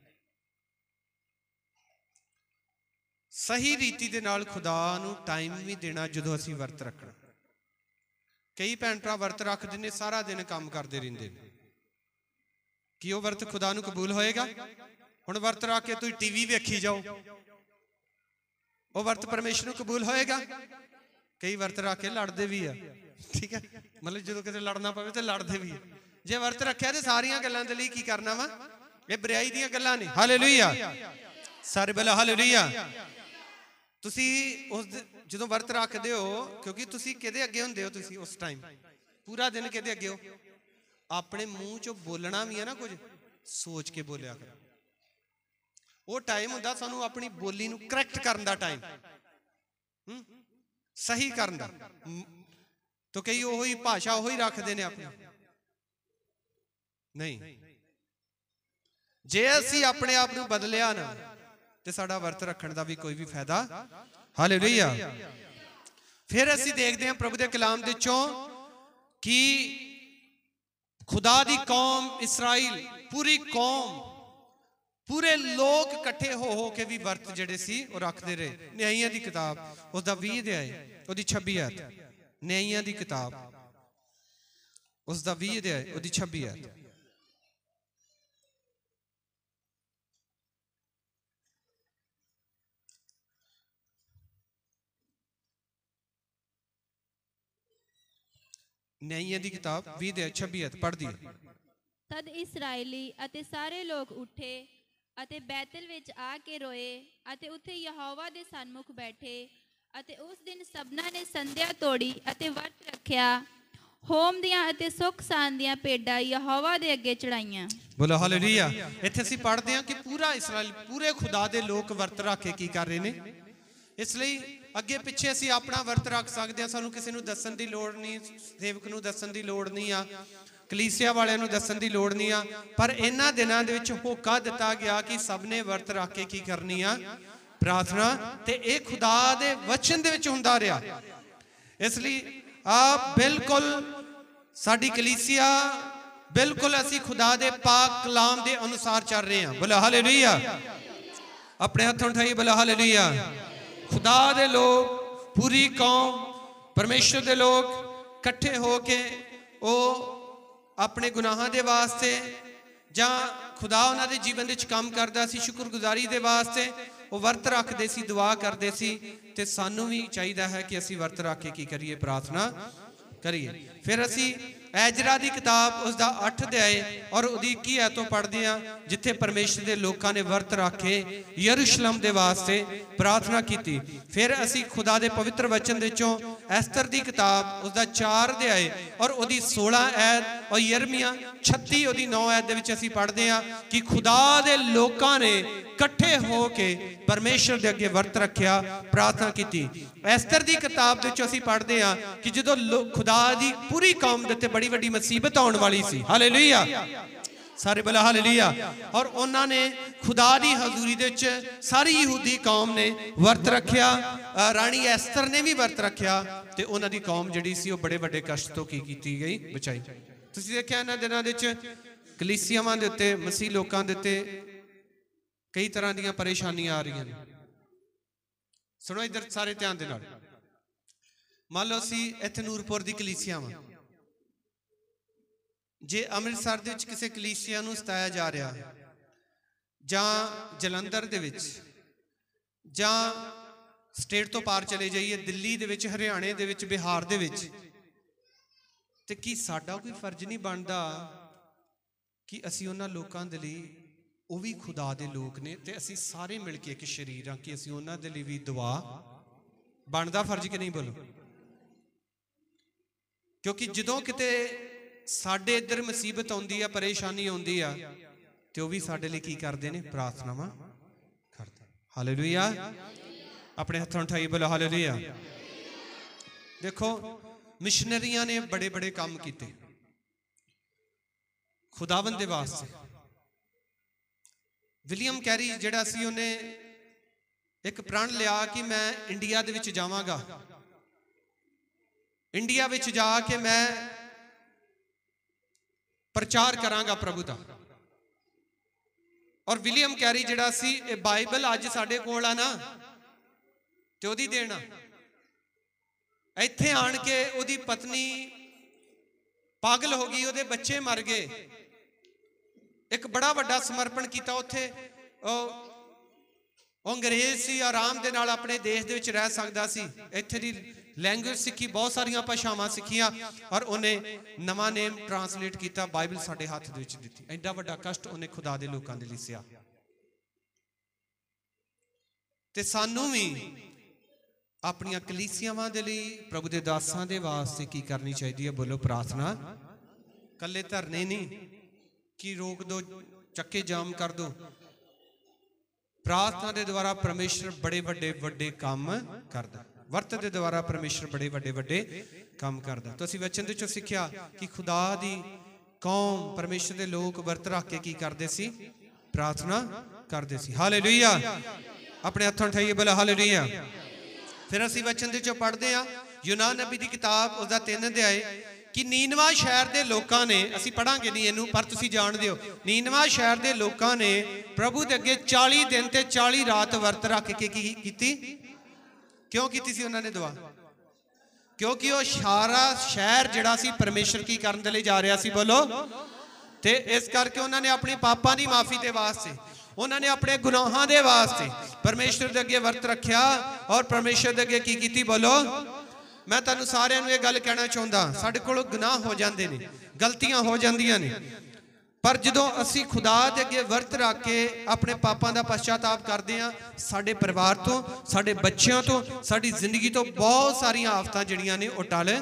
ਸਹੀ ਰੀਤੀ ਦੇ ਨਾਲ ਖੁਦਾ ਨੂੰ ਟਾਈਮ ਵੀ ਦੇਣਾ ਜਦੋਂ ਅਸੀਂ ਵਰਤ ਰੱਖਣਾ ਕਈ ਪੈਂਟਰਾ ਵਰਤ ਰੱਖਦੇ ਨੇ ਸਾਰਾ ਦਿਨ ਕੰਮ ਕਰਦੇ ਰਹਿੰਦੇ ਨੇ ਕੀ ਉਹ ਵਰਤ ਖੁਦਾ ਨੂੰ ਕਬੂਲ ਹੋਏਗਾ ਹੁਣ ਵਰਤ ਰੱਖ ਕੇ ਤੁਸੀਂ ਟੀਵੀ ਵੇਖੀ ਜਾਓ ਉਹ ਵਰਤ ਪਰਮੇਸ਼ਰ ਨੂੰ ਕਬੂਲ ਹੋਏਗਾ ਕਈ ਵਰਤ ਰੱਖ ਕੇ ਲੜਦੇ ਵੀ ਆ ਠੀਕ ਹੈ ਮਤਲਬ ਜਦੋਂ ਕਿਤੇ ਲੜਨਾ ਪਵੇ ਤੇ ਲੜਦੇ ਵੀ ਆ ਜੇ ਵਰਤ ਰੱਖਿਆ ਤੇ ਸਾਰੀਆਂ ਗੱਲਾਂ ਦੇ ਲਈ ਕੀ ਕਰਨਾ ਵਾ ਇਹ ਬਰਿਆਈ ਦੀਆਂ ਗੱਲਾਂ ਨੇ ਹਾਲੇਲੂਇਆ ਸਾਰੇ ਬਲਾ ਹਾਲੇਲੂਇਆ ਤੁਸੀਂ ਉਸ ਜਦੋਂ ਵਰਤ ਰੱਖਦੇ ਹੋ ਕਿਉਂਕਿ ਤੁਸੀਂ ਕਿਹਦੇ ਅੱਗੇ ਹੁੰਦੇ ਹੋ ਤੁਸੀਂ ਉਸ ਟਾਈਮ ਪੂਰਾ ਦਿਨ ਕਿਹਦੇ ਅੱਗੇ ਹੋ ਆਪਣੇ ਮੂੰਹ ਚੋਂ ਬੋਲਣਾ ਵੀ ਹੈ ਨਾ ਕੁਝ ਸੋਚ ਕੇ ਬੋਲਿਆ ਕਰੋ ਉਹ ਟਾਈਮ ਹੁੰਦਾ ਸਾਨੂੰ ਆਪਣੀ ਬੋਲੀ ਨੂੰ ਕਰੈਕਟ ਕਰਨ ਦਾ ਟਾਈਮ ਹੂੰ ਸਹੀ ਕਰਨ ਦਾ ਤਾਂ ਕਈ ਉਹ ਹੀ ਭਾਸ਼ਾ ਉਹ ਹੀ ਰੱਖਦੇ ਨੇ ਆਪਣੀ ਨਹੀਂ ਜੇ ਅਸੀਂ ਆਪਣੇ ਆਪ ਨੂੰ ਬਦਲਿਆ ਨਾ ਤੇ ਸਾਡਾ ਵਰਤ ਰੱਖਣ ਦਾ ਵੀ ਕੋਈ ਵੀ ਫਾਇਦਾ ਹਾਲੇਲੂਇਆ ਫਿਰ ਅਸੀਂ ਦੇਖਦੇ ਹਾਂ ਪ੍ਰਭੂ ਦੇ ਕਲਾਮ ਦੇ ਚੋਂ ਕਿ ਖੁਦਾ ਦੀ ਕੌਮ ਇਸਰਾਇਲ ਪੂਰੀ ਕੌਮ ਪੂਰੇ ਲੋਕ ਇਕੱਠੇ ਹੋ ਹੋ ਕੇ ਵੀ ਵਰਤ ਜਿਹੜੇ ਸੀ ਉਹ ਰੱਖਦੇ ਰਹੇ ਨਿਆਈਆਂ ਦੀ ਕਿਤਾਬ ਉਸ ਦਾ 20 ਆਏ ਉਹਦੀ 26 ਆਇਤ ਨਿਆਈਆਂ ਦੀ ਕਿਤਾਬ ਉਸ ਦਾ 20 ਆਏ ਉਹਦੀ 26 ਆਇਤ ਨਈਆਂ ਦੀ ਕਿਤਾਬ 20 ਦੇ 26 ਪੜ੍ਹਦੀ ਤਦ ਇਸرائیਲੀ ਅਤੇ ਸਾਰੇ ਲੋਕ ਉੱਠੇ ਅਤੇ ਬੈਤਲ ਵਿੱਚ ਆ ਕੇ ਰੋਏ ਅਤੇ ਉੱਥੇ ਯਹੋਵਾ ਦੇ ਸਨਮੁਖ ਬੈਠੇ ਅਤੇ ਉਸ ਦਿਨ ਸਭਨਾ ਨੇ ਸੰਧਿਆ ਤੋੜੀ ਅਤੇ ਵਰਤ ਰੱਖਿਆ ਹੋਮ ਦੀਆਂ ਅਤੇ ਸੁਖ ਸਾਨ ਦੀਆਂ ਪੇਡਾਂ ਯਹੋਵਾ ਦੇ ਅੱਗੇ ਚੜਾਈਆਂ ਬੋਲੋ ਹਾਲੇਲੂਇਆ ਇੱਥੇ ਅਸੀਂ ਪੜ੍ਹਦੇ ਹਾਂ ਕਿ ਪੂਰਾ ਇਸਰਾਇਲ ਪੂਰੇ ਖੁਦਾ ਦੇ ਲੋਕ ਵਰਤ ਰੱਖ ਕੇ ਕੀ ਕਰ ਰਹੇ ਨੇ ਇਸ ਲਈ ਅੱਗੇ ਪਿੱਛੇ ਅਸੀਂ ਆਪਣਾ ਵਰਤ ਰੱਖ ਸਕਦੇ ਹਾਂ ਸਾਨੂੰ ਕਿਸੇ ਨੂੰ ਦੱਸਣ ਦੀ ਲੋੜ ਨਹੀਂ ਸੇਵਕ ਨੂੰ ਦੱਸਣ ਦੀ ਲੋੜ ਨਹੀਂ ਆ ਕਲੀਸਿਆ ਵਾਲਿਆਂ ਨੂੰ ਦੱਸਣ ਦੀ ਲੋੜ ਨਹੀਂ ਆ ਪਰ ਇਹਨਾਂ ਦਿਨਾਂ ਦੇ ਵਿੱਚ ਹੋਕਾ ਦਿੱਤਾ ਗਿਆ ਕਿ ਸਭ ਨੇ ਵਰਤ ਰੱਖ ਕੇ ਕੀ ਕਰਨੀ ਆ ਪ੍ਰਾਰਥਨਾ ਤੇ ਇਹ ਖੁਦਾ ਦੇ ਵਚਨ ਦੇ ਵਿੱਚ ਹੁੰਦਾ ਰਿਹਾ ਇਸ ਲਈ ਆ ਬਿਲਕੁਲ ਸਾਡੀ ਕਲੀਸਿਆ ਬਿਲਕੁਲ ਅਸੀਂ ਖੁਦਾ ਦੇ ਪਾਕ ਕਲਾਮ ਦੇ ਅਨੁਸਾਰ ਚੱਲ ਰਹੇ ਹਾਂ ਬੋਲੇ ਹਾਲੇਲੂਇਆ ਆਪਣੇ ਹੱਥੋਂ ਉਠਾਈ ਬੋਲੇ ਹਾਲੇਲੂਇਆ ਖੁਦਾ ਦੇ ਲੋਕ ਪੂਰੀ ਕੌਮ ਪਰਮੇਸ਼ਰ ਦੇ ਲੋਕ ਇਕੱਠੇ ਹੋ ਕੇ ਉਹ ਆਪਣੇ ਗੁਨਾਹਾਂ ਦੇ ਵਾਸਤੇ ਜਾਂ ਖੁਦਾ ਉਹਨਾਂ ਦੇ ਜੀਵਨ ਵਿੱਚ ਕੰਮ ਕਰਦਾ ਸੀ ਸ਼ੁਕਰਗੁਜ਼ਾਰੀ ਦੇ ਵਾਸਤੇ ਉਹ ਵਰਤ ਰੱਖਦੇ ਸੀ ਦੁਆ ਕਰਦੇ ਸੀ ਤੇ ਸਾਨੂੰ ਵੀ ਚਾਹੀਦਾ ਹੈ ਕਿ ਅਸੀਂ ਵਰਤ ਰੱਖ ਕੇ ਕੀ ਕਰੀਏ ਪ੍ਰਾਰਥਨਾ ਕਰੀਏ ਫਿਰ ਅਸੀਂ ਐਜਰਾ ਦੀ ਕਿਤਾਬ ਉਸ ਦਾ 8 ਅਧਿਆਏ ਔਰ ਉਹਦੀ 21 ਐ ਤੋਂ ਪੜ੍ਹਦੇ ਆ ਜਿੱਥੇ ਪਰਮੇਸ਼ਰ ਦੇ ਲੋਕਾਂ ਨੇ ਵਰਤ ਰੱਖੇ ਯਰੂਸ਼ਲਮ ਦੇ ਵਾਸਤੇ ਪ੍ਰਾਰਥਨਾ ਕੀਤੀ ਫਿਰ ਅਸੀਂ ਖੁਦਾ ਦੇ ਪਵਿੱਤਰ ਵਚਨ ਦੇ ਵਿੱਚੋਂ ਐਸਤਰ ਦੀ ਕਿਤਾਬ ਉਸ ਦਾ 4 ਅਧਿਆਏ ਔਰ ਉਹਦੀ 16 ਐਤ ਔਰ ਯਰਮੀਆ 36 ਉਹਦੀ 9 ਐਤ ਦੇ ਵਿੱਚ ਅਸੀਂ ਪੜ੍ਹਦੇ ਆ ਕਿ ਖੁਦਾ ਦੇ ਲੋਕਾਂ ਨੇ ਇਕੱਠੇ ਹੋ ਕੇ ਪਰਮੇਸ਼ਰ ਦੇ ਅੱਗੇ ਵਰਤ ਰੱਖਿਆ ਪ੍ਰਾਰਥਨਾ ਕੀਤੀ ਐਸਤਰ ਦੀ ਕਿਤਾਬ ਦੇ ਵਿੱਚ ਅਸੀਂ ਪੜ੍ਹਦੇ ਹਾਂ ਕਿ ਜਦੋਂ ਖੁਦਾ ਦੀ ਪੂਰੀ ਕੌਮ ਦੇ ਉੱਤੇ ਬੜੀ ਵੱਡੀ ਮੁਸੀਬਤ ਆਉਣ ਵਾਲੀ ਸੀ ਹਾਲੇਲੂਇਆ ਸਾਰੇ ਬਲਾ ਹਾਲੇਲੂਇਆ ਔਰ ਉਹਨਾਂ ਨੇ ਖੁਦਾ ਦੀ ਹਜ਼ੂਰੀ ਦੇ ਵਿੱਚ ਸਾਰੀ ਯਹੂਦੀ ਕੌਮ ਨੇ ਵਰਤ ਰੱਖਿਆ ਰਾਣੀ ਐਸਤਰ ਨੇ ਵੀ ਵਰਤ ਰੱਖਿਆ ਤੇ ਉਹਨਾਂ ਦੀ ਕੌਮ ਜਿਹੜੀ ਸੀ ਉਹ ਬੜੇ ਵੱਡੇ ਕਸ਼ਟ ਤੋਂ ਕੀ ਕੀਤੀ ਗਈ ਬਚਾਈ ਤੁਸੀਂ ਦੇਖਿਆ ਇਹਨਾਂ ਦਿਨਾਂ ਦੇ ਵਿੱਚ ਕਲੀਸੀਆਵਾਂ ਦੇ ਉੱਤੇ ਮਸੀਹ ਲੋਕਾਂ ਦੇ ਉੱਤੇ ਕਈ ਤਰ੍ਹਾਂ ਦੀਆਂ ਪਰੇਸ਼ਾਨੀਆਂ ਆ ਰਹੀਆਂ ਨੇ ਸੁਣੋ ਇਧਰ ਸਾਰੇ ਧਿਆਨ ਦੇ ਨਾਲ ਮੰਨ ਲਓ ਅਸੀਂ ਇੱਥੇ ਨੂਰਪੁਰ ਦੀ ਕਲੀਸਿਆ ਵਾਂ ਜੇ ਅੰਮ੍ਰਿਤਸਰ ਦੇ ਵਿੱਚ ਕਿਸੇ ਕਲੀਸਿਆ ਨੂੰ ਸਤਾਇਆ ਜਾ ਰਿਹਾ ਜਾਂ ਜਲੰਧਰ ਦੇ ਵਿੱਚ ਜਾਂ ਸਟੇਟ ਤੋਂ ਪਾਰ ਚਲੇ ਜਾਈਏ ਦਿੱਲੀ ਦੇ ਵਿੱਚ ਹਰਿਆਣੇ ਦੇ ਵਿੱਚ ਬਿਹਾਰ ਦੇ ਵਿੱਚ ਤੇ ਕੀ ਸਾਡਾ ਕੋਈ ਫਰਜ਼ ਨਹੀਂ ਬਣਦਾ ਕਿ ਅਸੀਂ ਉਹਨਾਂ ਲੋਕਾਂ ਦੇ ਲਈ ਉਹ ਵੀ ਖੁਦਾ ਦੇ ਲੋਕ ਨੇ ਤੇ ਅਸੀਂ ਸਾਰੇ ਮਿਲ ਕੇ ਇੱਕ ਸ਼ਰੀਰ ਆ ਕਿ ਅਸੀਂ ਉਹਨਾਂ ਦੇ ਲਈ ਵੀ ਦੁਆ ਬਣਦਾ ਫਰਜ਼ ਕਿ ਨਹੀਂ ਬੋਲੋ ਕਿਉਂਕਿ ਜਦੋਂ ਕਿਤੇ ਸਾਡੇ ਇੱਧਰ ਮੁਸੀਬਤ ਆਉਂਦੀ ਆ ਪਰੇਸ਼ਾਨੀ ਆਉਂਦੀ ਆ ਤੇ ਉਹ ਵੀ ਸਾਡੇ ਲਈ ਕੀ ਕਰਦੇ ਨੇ ਪ੍ਰਾਰਥਨਾਵਾਂ ਕਰਦੇ ਹਾਲੇਲੂਇਆ ਆਪਣੇ ਹੱਥਾਂ ਉਠਾਈ ਬੋਲੋ ਹਾਲੇਲੂਇਆ ਦੇਖੋ ਮਿਸ਼ਨਰੀਆਂ ਨੇ ਬੜੇ ਬੜੇ ਕੰਮ ਕੀਤੇ ਖੁਦਾਵੰਦ ਦੇ ਵਾਸਤੇ ਵਿਲੀਅਮ ਕੈਰੀ ਜਿਹੜਾ ਸੀ ਉਹਨੇ ਇੱਕ ਪ੍ਰਣ ਲਿਆ ਕਿ ਮੈਂ ਇੰਡੀਆ ਦੇ ਵਿੱਚ ਜਾਵਾਂਗਾ ਇੰਡੀਆ ਵਿੱਚ ਜਾ ਕੇ ਮੈਂ ਪ੍ਰਚਾਰ ਕਰਾਂਗਾ ਪ੍ਰਭੂ ਦਾ ਔਰ ਵਿਲੀਅਮ ਕੈਰੀ ਜਿਹੜਾ ਸੀ ਇਹ ਬਾਈਬਲ ਅੱਜ ਸਾਡੇ ਕੋਲ ਆ ਨਾ ਤੇ ਉਹਦੀ ਦੇਣਾ ਇੱਥੇ ਆਣ ਕੇ ਉਹਦੀ ਪਤਨੀ ਪਾਗਲ ਹੋ ਗਈ ਉਹਦੇ ਬੱਚੇ ਮਰ ਗਏ ਇੱਕ ਬੜਾ ਵੱਡਾ ਸਮਰਪਣ ਕੀਤਾ ਉੱਥੇ ਉਹ ਅੰਗਰੇਜ਼ ਸੀ ਆਰਾਮ ਦੇ ਨਾਲ ਆਪਣੇ ਦੇਸ਼ ਦੇ ਵਿੱਚ ਰਹਿ ਸਕਦਾ ਸੀ ਇੱਥੇ ਦੀ ਲੈਂਗੁਏਜ ਸਿੱਖੀ ਬਹੁਤ ਸਾਰੀਆਂ ਭਾਸ਼ਾਵਾਂ ਸਿੱਖੀਆਂ ਔਰ ਉਹਨੇ ਨਵਾਂ ਨੇਮ ਟਰਾਂਸਲੇਟ ਕੀਤਾ ਬਾਈਬਲ ਸਾਡੇ ਹੱਥ ਦੇ ਵਿੱਚ ਦਿੱਤੀ ਐਡਾ ਵੱਡਾ ਕਸ਼ਟ ਉਹਨੇ ਖੁਦਾ ਦੇ ਲੋਕਾਂ ਦੇ ਲਈ ਸਿਆ ਤੇ ਸਾਨੂੰ ਵੀ ਆਪਣੀਆਂ ਕਲੀਸਿਆਵਾਂ ਦੇ ਲਈ ਪ੍ਰਭੂ ਦੇ ਦਾਸਾਂ ਦੇ ਵਾਸਤੇ ਕੀ ਕਰਨੀ ਚਾਹੀਦੀ ਹੈ ਬੋਲੋ ਪ੍ਰਾਰਥਨਾ ਕੱਲੇ ਧਰਨੇ ਨਹੀਂ ਕੀ ਰੋਕ ਦੋ ਚੱਕੇ ਜਾਮ ਕਰ ਦੋ ਪ੍ਰਾਰਥਨਾ ਦੇ ਦੁਆਰਾ ਪਰਮੇਸ਼ਰ ਬੜੇ ਵੱਡੇ ਵੱਡੇ ਕੰਮ ਕਰਦਾ ਵਰਤ ਦੇ ਦੁਆਰਾ ਪਰਮੇਸ਼ਰ ਬੜੇ ਵੱਡੇ ਵੱਡੇ ਕੰਮ ਕਰਦਾ ਤੁਸੀਂ ਵਚਨ ਦੇ ਚੋਂ ਸਿੱਖਿਆ ਕਿ ਖੁਦਾ ਦੀ ਕੌਮ ਪਰਮੇਸ਼ਰ ਦੇ ਲੋਕ ਵਰਤ ਰੱਖ ਕੇ ਕੀ ਕਰਦੇ ਸੀ ਪ੍ਰਾਰਥਨਾ ਕਰਦੇ ਸੀ ਹਾਲੇਲੂਇਆ ਆਪਣੇ ਹੱਥਾਂ ਠਾਈਏ ਬਲ ਹਾਲੇਲੂਇਆ ਫਿਰ ਅਸੀਂ ਵਚਨ ਦੇ ਚੋਂ ਪੜ੍ਹਦੇ ਆ ਯੂਨਾਨ ਨਬੀ ਦੀ ਕਿਤਾਬ ਉਹਦਾ 3 ਅਧਿਆਏ ਕਿ ਨੀਨਵਾ ਸ਼ਹਿਰ ਦੇ ਲੋਕਾਂ ਨੇ ਅਸੀਂ ਪੜਾਂਗੇ ਨਹੀਂ ਇਹਨੂੰ ਪਰ ਤੁਸੀਂ ਜਾਣਦੇ ਹੋ ਨੀਨਵਾ ਸ਼ਹਿਰ ਦੇ ਲੋਕਾਂ ਨੇ ਪ੍ਰਭੂ ਦੇ ਅੱਗੇ 40 ਦਿਨ ਤੇ 40 ਰਾਤ ਵਰਤ ਰੱਖ ਕੇ ਕੀ ਕੀਤੀ ਕਿਉਂ ਕੀਤੀ ਸੀ ਉਹਨਾਂ ਨੇ ਦੁਆ ਕਿਉਂਕਿ ਉਹ ਸਾਰਾ ਸ਼ਹਿਰ ਜਿਹੜਾ ਸੀ ਪਰਮੇਸ਼ਰ ਕੀ ਕਰਨ ਦੇ ਲਈ ਜਾ ਰਿਹਾ ਸੀ ਬੋਲੋ ਤੇ ਇਸ ਕਰਕੇ ਉਹਨਾਂ ਨੇ ਆਪਣੇ ਪਾਪਾਂ ਦੀ ਮਾਫੀ ਦੇ ਵਾਸਤੇ ਉਹਨਾਂ ਨੇ ਆਪਣੇ ਗੁਨਾਹਾਂ ਦੇ ਵਾਸਤੇ ਪਰਮੇਸ਼ਰ ਦੇ ਅੱਗੇ ਵਰਤ ਰੱਖਿਆ ਔਰ ਪਰਮੇਸ਼ਰ ਦੇ ਅੱਗੇ ਕੀ ਕੀਤੀ ਬੋਲੋ ਮੈਂ ਤੁਹਾਨੂੰ ਸਾਰਿਆਂ ਨੂੰ ਇਹ ਗੱਲ ਕਹਿਣਾ ਚਾਹੁੰਦਾ ਸਾਡੇ ਕੋਲ ਗੁਨਾਹ ਹੋ ਜਾਂਦੇ ਨੇ ਗਲਤੀਆਂ ਹੋ ਜਾਂਦੀਆਂ ਨੇ ਪਰ ਜਦੋਂ ਅਸੀਂ ਖੁਦਾ ਦੇ ਅੱਗੇ ਵਰਤ ਰੱਖ ਕੇ ਆਪਣੇ ਪਾਪਾਂ ਦਾ ਪਛਤਾਪ ਕਰਦੇ ਆ ਸਾਡੇ ਪਰਿਵਾਰ ਤੋਂ ਸਾਡੇ ਬੱਚਿਆਂ ਤੋਂ ਸਾਡੀ ਜ਼ਿੰਦਗੀ ਤੋਂ ਬਹੁਤ ਸਾਰੀਆਂ ਆਫਤਾਂ ਜਿਹੜੀਆਂ ਨੇ ਉਹ ਟਲ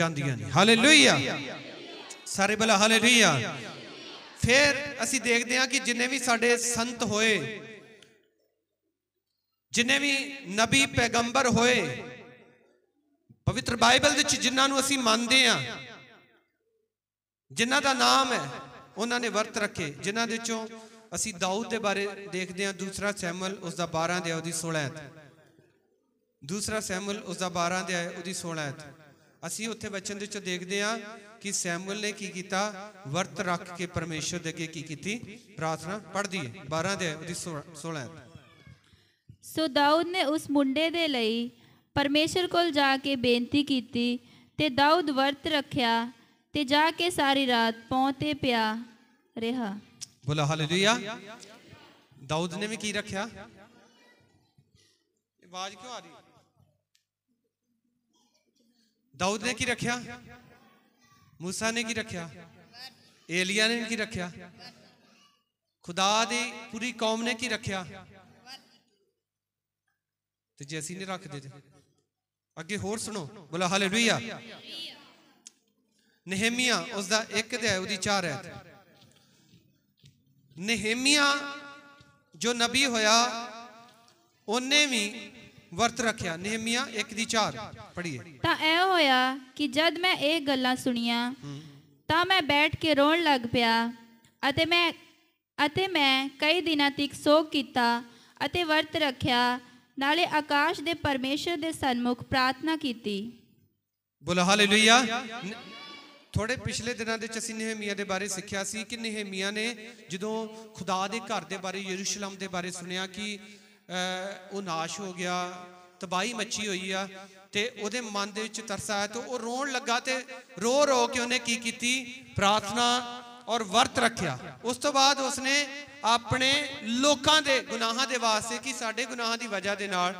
ਜਾਂਦੀਆਂ ਨੇ ਹਾਲੇਲੂਇਆ ਸਾਰੇ ਬਲ ਹਾਲੇਲੂਇਆ ਫਿਰ ਅਸੀਂ ਦੇਖਦੇ ਹਾਂ ਕਿ ਜਿੰਨੇ ਵੀ ਸਾਡੇ ਸੰਤ ਹੋਏ ਜਿੰਨੇ ਵੀ ਨਬੀ ਪੈਗੰਬਰ ਹੋਏ ਪਵਿੱਤਰ ਬਾਈਬਲ ਵਿੱਚ ਜਿਨ੍ਹਾਂ ਨੂੰ ਅਸੀਂ ਮੰਨਦੇ ਆ ਜਿਨ੍ਹਾਂ ਦਾ ਨਾਮ ਹੈ ਉਹਨਾਂ ਨੇ ਵਰਤ ਰੱਖੇ ਜਿਨ੍ਹਾਂ ਦੇ ਵਿੱਚੋਂ ਅਸੀਂ ਦਾਊਦ ਦੇ ਬਾਰੇ ਦੇਖਦੇ ਆ ਦੂਸਰਾ ਸੈਮੂਅਲ ਉਸ ਦਾ 12 ਦੇ ਉਹਦੀ 16 ਐਤ ਦੂਸਰਾ ਸੈਮੂਅਲ ਉਸ ਦਾ 12 ਦੇ ਉਹਦੀ 16 ਐਤ ਅਸੀਂ ਉੱਥੇ ਬਚਨ ਦੇ ਵਿੱਚ ਦੇਖਦੇ ਆ ਕਿ ਸੈਮੂਅਲ ਨੇ ਕੀ ਕੀਤਾ ਵਰਤ ਰੱਖ ਕੇ ਪਰਮੇਸ਼ਰ ਦੇ ਅੱਗੇ ਕੀ ਕੀਤੀ ਪ੍ਰਾਰਥਨਾ ਪੜ੍ਹਦੀ ਹੈ 12 ਦੇ ਉਹਦੀ 16 ਐਤ ਸੋ ਦਾਊਦ ਨੇ ਉਸ ਮੁੰਡੇ ਦੇ ਲਈ ਪਰਮੇਸ਼ਰ ਕੋਲ ਜਾ ਕੇ ਬੇਨਤੀ ਕੀਤੀ ਤੇ ਦਾਊਦ ਵਰਤ ਰੱਖਿਆ ਤੇ ਜਾ ਕੇ ਸਾਰੀ ਰਾਤ ਪੌਂਤੇ ਪਿਆ ਰਿਹਾ ਬੋਲਾ ਹਾਲੇਲੂਇਆ ਦਾਊਦ ਨੇ ਵੀ ਕੀ ਰੱਖਿਆ ਆਵਾਜ਼ ਕਿਉਂ ਆ ਰਹੀ ਦਾਊਦ ਨੇ ਕੀ ਰੱਖਿਆ موسی ਨੇ ਕੀ ਰੱਖਿਆ ਏਲੀਆ ਨੇ ਕੀ ਰੱਖਿਆ ਖੁਦਾ ਦੀ ਪੂਰੀ ਕੌਮ ਨੇ ਕੀ ਰੱਖਿਆ ਤੇ ਜੇ ਅਸੀਂ ਨਹੀਂ ਰੱਖਦੇ ਤੇ ਅੱਗੇ ਹੋਰ ਸੁਣੋ ਬੋਲਾ ਹਾਲੇਲੂਇਆ ਨਹਿਮੀਆ ਉਸ ਦਾ ਦੇ ਅਧਿਆਇ ਉਹਦੀ ਚਾਰ ਹੈ ਨਹਿਮੀਆ ਜੋ ਨਬੀ ਹੋਇਆ ਉਹਨੇ ਵੀ ਵਰਤ ਰੱਖਿਆ ਨਹਿਮੀਆ ਇੱਕ ਦੀ ਚਾਰ ਪੜ੍ਹੀਏ ਤਾਂ ਐ ਹੋਇਆ ਕਿ ਜਦ ਮੈਂ ਇਹ ਗੱਲਾਂ ਸੁਣੀਆਂ ਤਾਂ ਮੈਂ ਬੈਠ ਕੇ ਰੋਣ ਲੱਗ ਪਿਆ ਅਤੇ ਮੈਂ ਅਤੇ ਮੈਂ ਕਈ ਦਿਨਾਂ ਤੱਕ ਸੋਗ ਕੀਤਾ ਅਤੇ ਵਰਤ ਰੱਖਿਆ ਨਾਲੇ ਆਕਾਸ਼ ਦੇ ਪਰਮੇਸ਼ਰ ਦੇ ਸਨਮੁਖ ਪ੍ਰਾਰਥਨਾ ਕੀਤੀ ਬੋਲੋ ਹਾਲੇਲੂਇਆ ਥੋੜੇ ਪਿਛਲੇ ਦਿਨਾਂ ਦੇ ਵਿੱਚ ਅਸੀਂ ਨਹਿਮੀਆ ਦੇ ਬਾਰੇ ਸਿੱਖਿਆ ਸੀ ਕਿ ਨਹਿਮੀਆ ਨੇ ਜਦੋਂ ਖੁਦਾ ਦੇ ਘਰ ਦੇ ਬਾਰੇ ਯਰੂਸ਼ਲਮ ਦੇ ਬਾਰੇ ਸੁਣਿਆ ਕਿ ਉਹ ਨਾਸ਼ ਹੋ ਗਿਆ ਤਬਾਹੀ ਮੱਚੀ ਹੋਈ ਆ ਤੇ ਉਹਦੇ ਮਨ ਦੇ ਵਿੱਚ ਤਰਸ ਆਇਆ ਤੇ ਉਹ ਰੋਣ ਲੱਗਾ ਤੇ ਰੋ ਰੋ ਕੇ ਉਹਨੇ ਕੀ ਕੀਤੀ ਪ੍ਰਾਰਥਨਾ ਔਰ ਵਰਤ ਰੱਖਿਆ ਉਸ ਤੋਂ ਬਾਅਦ ਉਸਨੇ ਆਪਣੇ ਲੋਕਾਂ ਦੇ ਗੁਨਾਹਾਂ ਦੇ ਵਾਸਤੇ ਕਿ ਸਾਡੇ ਗੁਨਾਹਾਂ ਦੀ ਵਜ੍ਹਾ ਦੇ ਨਾਲ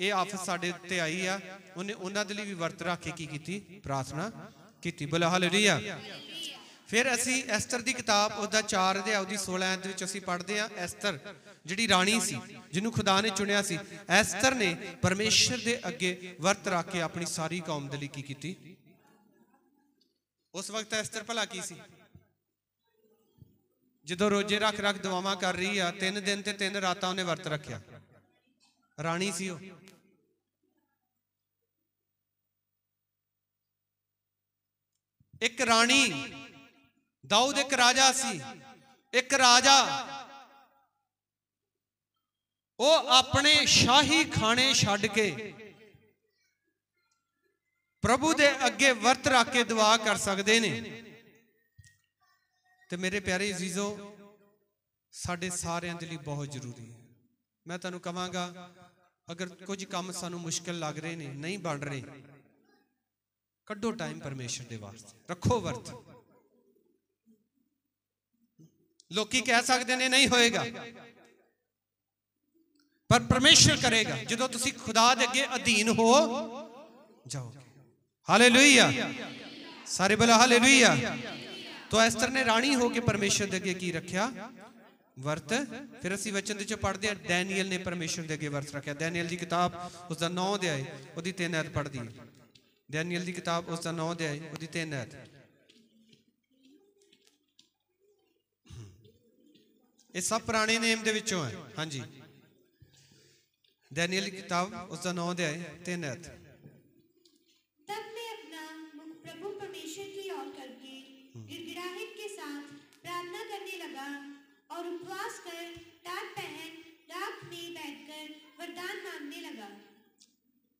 ਇਹ ਆਫਤ ਸਾਡੇ ਉੱਤੇ ਆਈ ਆ ਉਹਨੇ ਉਹਨਾਂ ਦੇ ਲਈ ਵੀ ਵਰਤ ਰੱਖ ਕੇ ਕੀ ਕੀਤੀ ਪ੍ਰਾਰਥਨਾ ਕੀਤੀ ਬੁਲਾ ਹਲੇਲੂਇਆ ਫਿਰ ਅਸੀਂ ਐਸਟਰ ਦੀ ਕਿਤਾਬ ਉਹਦਾ 4 ਅਧਿਆਇ ਉਹਦੀ 16 ਅੰਤ ਵਿੱਚ ਅਸੀਂ ਪੜ੍ਹਦੇ ਆ ਐਸਟਰ ਜਿਹੜੀ ਰਾਣੀ ਸੀ ਜਿਹਨੂੰ ਖੁਦਾ ਨੇ ਚੁਣਿਆ ਸੀ ਐਸਟਰ ਨੇ ਪਰਮੇਸ਼ਰ ਦੇ ਅੱਗੇ ਵਰਤ ਰੱਖ ਕੇ ਆਪਣੀ ਸਾਰੀ ਕੌਮ ਦੇ ਲਈ ਕੀ ਕੀਤੀ ਉਸ ਵਕਤ ਐਸਟਰ ਭਲਾ ਕੀ ਸੀ ਜਦੋਂ ਰੋਜੇ ਰੱਖ ਰੱਖ ਦੁਆਵਾਂ ਕਰ ਰਹੀ ਆ ਤਿੰਨ ਦਿਨ ਤੇ ਤਿੰਨ ਰਾਤਾਂ ਉਹਨੇ ਵਰਤ ਰੱਖਿਆ ਰਾਣੀ ਸੀ ਉਹ ਇੱਕ ਰਾਣੀ ਦਾਊਦ ਇੱਕ ਰਾਜਾ ਸੀ ਇੱਕ ਰਾਜਾ ਉਹ ਆਪਣੇ ਸ਼ਾਹੀ ਖਾਣੇ ਛੱਡ ਕੇ ਪ੍ਰਭੂ ਦੇ ਅੱਗੇ ਵਰਤ ਰੱਖ ਕੇ ਦੁਆ ਕਰ ਸਕਦੇ ਨੇ ਤੇ ਮੇਰੇ ਪਿਆਰੇ ਅਜ਼ੀਜ਼ੋ ਸਾਡੇ ਸਾਰਿਆਂ ਦੇ ਲਈ ਬਹੁਤ ਜ਼ਰੂਰੀ ਹੈ ਮੈਂ ਤੁਹਾਨੂੰ ਕਹਾਂਗਾ ਅਗਰ ਕੁਝ ਕੰਮ ਸਾਨੂੰ ਮੁਸ਼ਕਲ ਲੱਗ ਰਹੇ ਨੇ ਨਹੀਂ ਬਣ ਰਹੇ ਕੱਢੋ ਟਾਈਮ ਪਰਮੇਸ਼ਰ ਦੇ ਵਾਸਤੇ ਰੱਖੋ ਵਰਤ ਲੋਕੀ ਕਹਿ ਸਕਦੇ ਨੇ ਨਹੀਂ ਹੋਏਗਾ ਪਰ ਪਰਮੇਸ਼ਰ ਕਰੇਗਾ ਜਦੋਂ ਤੁਸੀਂ ਖੁਦਾ ਦੇ ਅੱਗੇ ਅਧੀਨ ਹੋ ਜਾਓਗੇ ਹਾਲੇਲੂਇਆ ਸਾਰੇ ਬੋਲੋ ਹਾਲੇਲੂਇਆ ਤੋ ਐਸਤਰ ਨੇ ਰਾਣੀ ਹੋ ਕੇ ਪਰਮੇਸ਼ਰ ਦੇ ਅੱਗੇ ਕੀ ਰੱਖਿਆ ਵਰਤ ਫਿਰ ਅਸੀਂ ਵਚਨ ਦੇ ਚ ਪੜਦੇ ਆ ਡੈਨੀਅਲ ਨੇ ਪਰਮੇਸ਼ਰ ਦੇ ਅੱਗੇ ਵਰਤ ਰੱਖਿਆ ਡੈਨੀਅਲ ਦੀ ਕਿਤਾਬ ਉਸ ਦਾ 9 ਦੇ ਆਏ ਉਹਦੀ 3 ਐਤ ਪੜਦੀ ਹੈ ਡੈਨੀਅਲ ਦੀ ਕਿਤਾਬ ਉਸ ਦਾ 9 ਦੇ ਆਏ ਉਹਦੀ 3 ਐਤ ਇਹ ਸਭ ਪੁਰਾਣੇ ਨੇਮ ਦੇ ਵਿੱਚੋਂ ਹੈ ਹਾਂਜੀ ਡੈਨੀਅਲ ਦੀ ਕਿਤਾਬ ਉਸ ਦਾ 9 ਦੇ ਆਏ 3 ਐਤ और उपवास कर टाट पहन रात में बैठकर वरदान मांगने लगा